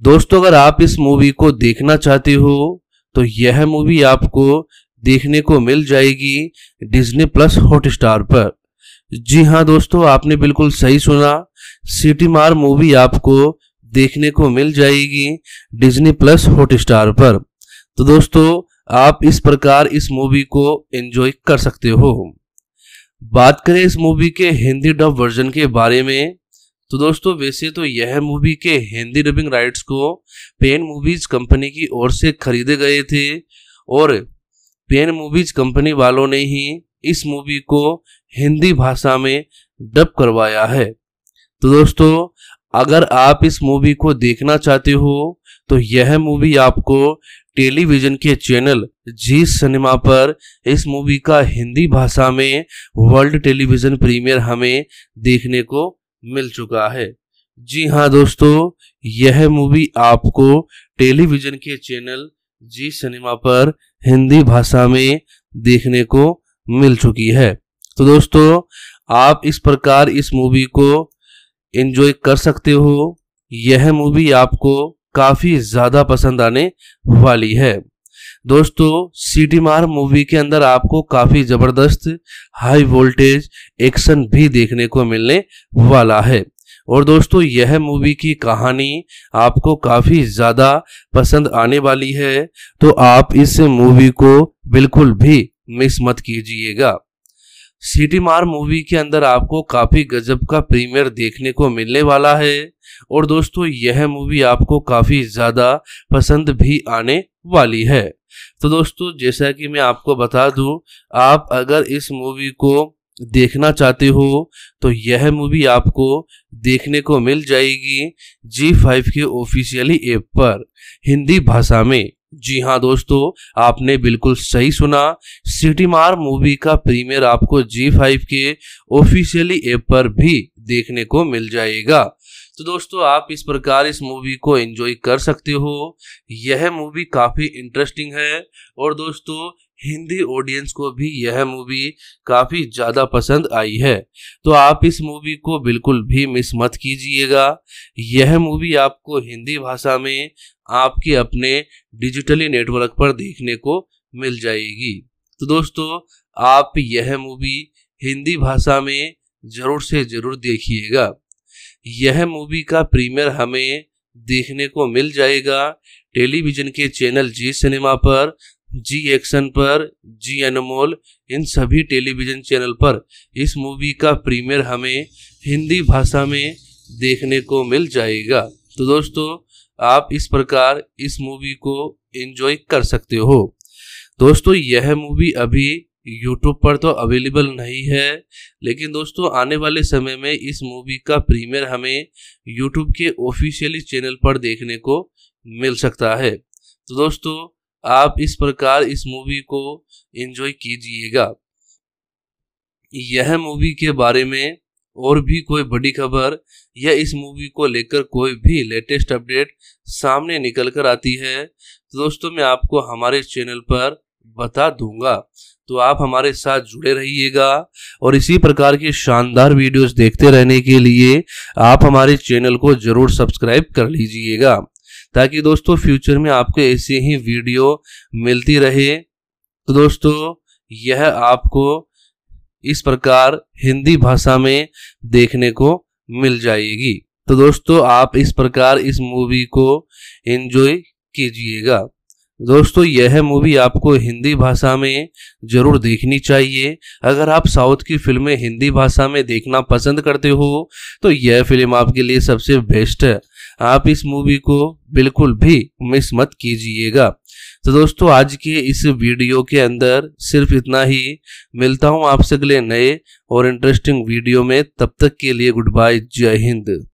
दोस्तों अगर आप इस मूवी को देखना चाहते हो तो यह मूवी आपको देखने को मिल जाएगी डिज्नी प्लस हॉटस्टार पर जी हाँ दोस्तों आपने बिल्कुल सही सुना सिटी मार मूवी आपको देखने को मिल जाएगी डिज्नी प्लस हॉटस्टार पर तो दोस्तों आप इस प्रकार इस मूवी को एंजॉय कर सकते हो बात करें इस मूवी के हिंदी डब वर्जन के बारे में तो दोस्तों वैसे तो यह मूवी के हिंदी डबिंग राइट्स को पेन मूवीज कंपनी की ओर से खरीदे गए थे और पेन मूवीज कंपनी वालों ने ही इस मूवी को हिंदी भाषा में डब करवाया है तो दोस्तों अगर आप इस मूवी को देखना चाहते हो तो यह मूवी आपको टेलीविजन के चैनल जी सिनेमा पर इस मूवी का हिंदी भाषा में वर्ल्ड टेलीविजन प्रीमियर हमें देखने को मिल चुका है जी हाँ दोस्तों यह मूवी आपको टेलीविजन के चैनल जी सिनेमा पर हिंदी भाषा में देखने को मिल चुकी है तो दोस्तों आप इस प्रकार इस मूवी को एंजॉय कर सकते हो यह मूवी आपको काफ़ी ज़्यादा पसंद आने वाली है दोस्तों सिटी मार मूवी के अंदर आपको काफ़ी ज़बरदस्त हाई वोल्टेज एक्शन भी देखने को मिलने वाला है और दोस्तों यह मूवी की कहानी आपको काफ़ी ज़्यादा पसंद आने वाली है तो आप इस मूवी को बिल्कुल भी मिस मत कीजिएगा सिटी मार मूवी के अंदर आपको काफ़ी गजब का प्रीमियर देखने को मिलने वाला है और दोस्तों यह मूवी आपको काफ़ी ज़्यादा पसंद भी आने वाली है तो दोस्तों जैसा कि मैं आपको बता दूं आप अगर इस मूवी को देखना चाहते हो तो यह मूवी आपको देखने को मिल जाएगी जी फाइव के ऑफिशियली ऐप पर हिंदी भाषा में जी हाँ दोस्तों आपने बिल्कुल सही सुना सिटी मार मूवी का प्रीमियर आपको जी फाइव के ऑफिशियली ऐप पर भी देखने को मिल जाएगा तो दोस्तों आप इस प्रकार इस मूवी को एंजॉय कर सकते हो यह मूवी काफ़ी इंटरेस्टिंग है और दोस्तों हिंदी ऑडियंस को भी यह मूवी काफ़ी ज़्यादा पसंद आई है तो आप इस मूवी को बिल्कुल भी मिस मत कीजिएगा यह मूवी आपको हिंदी भाषा में आपके अपने डिजिटली नेटवर्क पर देखने को मिल जाएगी तो दोस्तों आप यह मूवी हिंदी भाषा में ज़रूर से ज़रूर देखिएगा यह मूवी का प्रीमियर हमें देखने को मिल जाएगा टेलीविज़न के चैनल जी सिनेमा पर जी एक्शन पर जी अनमोल इन सभी टेलीविजन चैनल पर इस मूवी का प्रीमियर हमें हिंदी भाषा में देखने को मिल जाएगा तो दोस्तों आप इस प्रकार इस मूवी को एंजॉय कर सकते हो दोस्तों यह मूवी अभी यूट्यूब पर तो अवेलेबल नहीं है लेकिन दोस्तों आने वाले समय में इस मूवी का प्रीमियर हमें यूट्यूब के ऑफिशियली चैनल पर देखने को मिल सकता है तो दोस्तों आप इस प्रकार इस मूवी को एंजॉय कीजिएगा यह मूवी के बारे में और भी कोई बड़ी खबर या इस मूवी को लेकर कोई भी लेटेस्ट अपडेट सामने निकल कर आती है तो दोस्तों मैं आपको हमारे चैनल पर बता दूंगा तो आप हमारे साथ जुड़े रहिएगा और इसी प्रकार की शानदार वीडियोस देखते रहने के लिए आप हमारे चैनल को जरूर सब्सक्राइब कर लीजिएगा ताकि दोस्तों फ्यूचर में आपको ऐसी ही वीडियो मिलती रहे तो दोस्तों यह आपको इस प्रकार हिंदी भाषा में देखने को मिल जाएगी तो दोस्तों आप इस प्रकार इस मूवी को एंजॉय कीजिएगा दोस्तों यह मूवी आपको हिंदी भाषा में ज़रूर देखनी चाहिए अगर आप साउथ की फिल्में हिंदी भाषा में देखना पसंद करते हो तो यह फिल्म आपके लिए सबसे बेस्ट है आप इस मूवी को बिल्कुल भी मिस मत कीजिएगा तो दोस्तों आज के इस वीडियो के अंदर सिर्फ इतना ही मिलता हूँ आपसे अगले नए और इंटरेस्टिंग वीडियो में तब तक के लिए गुड बाय जय हिंद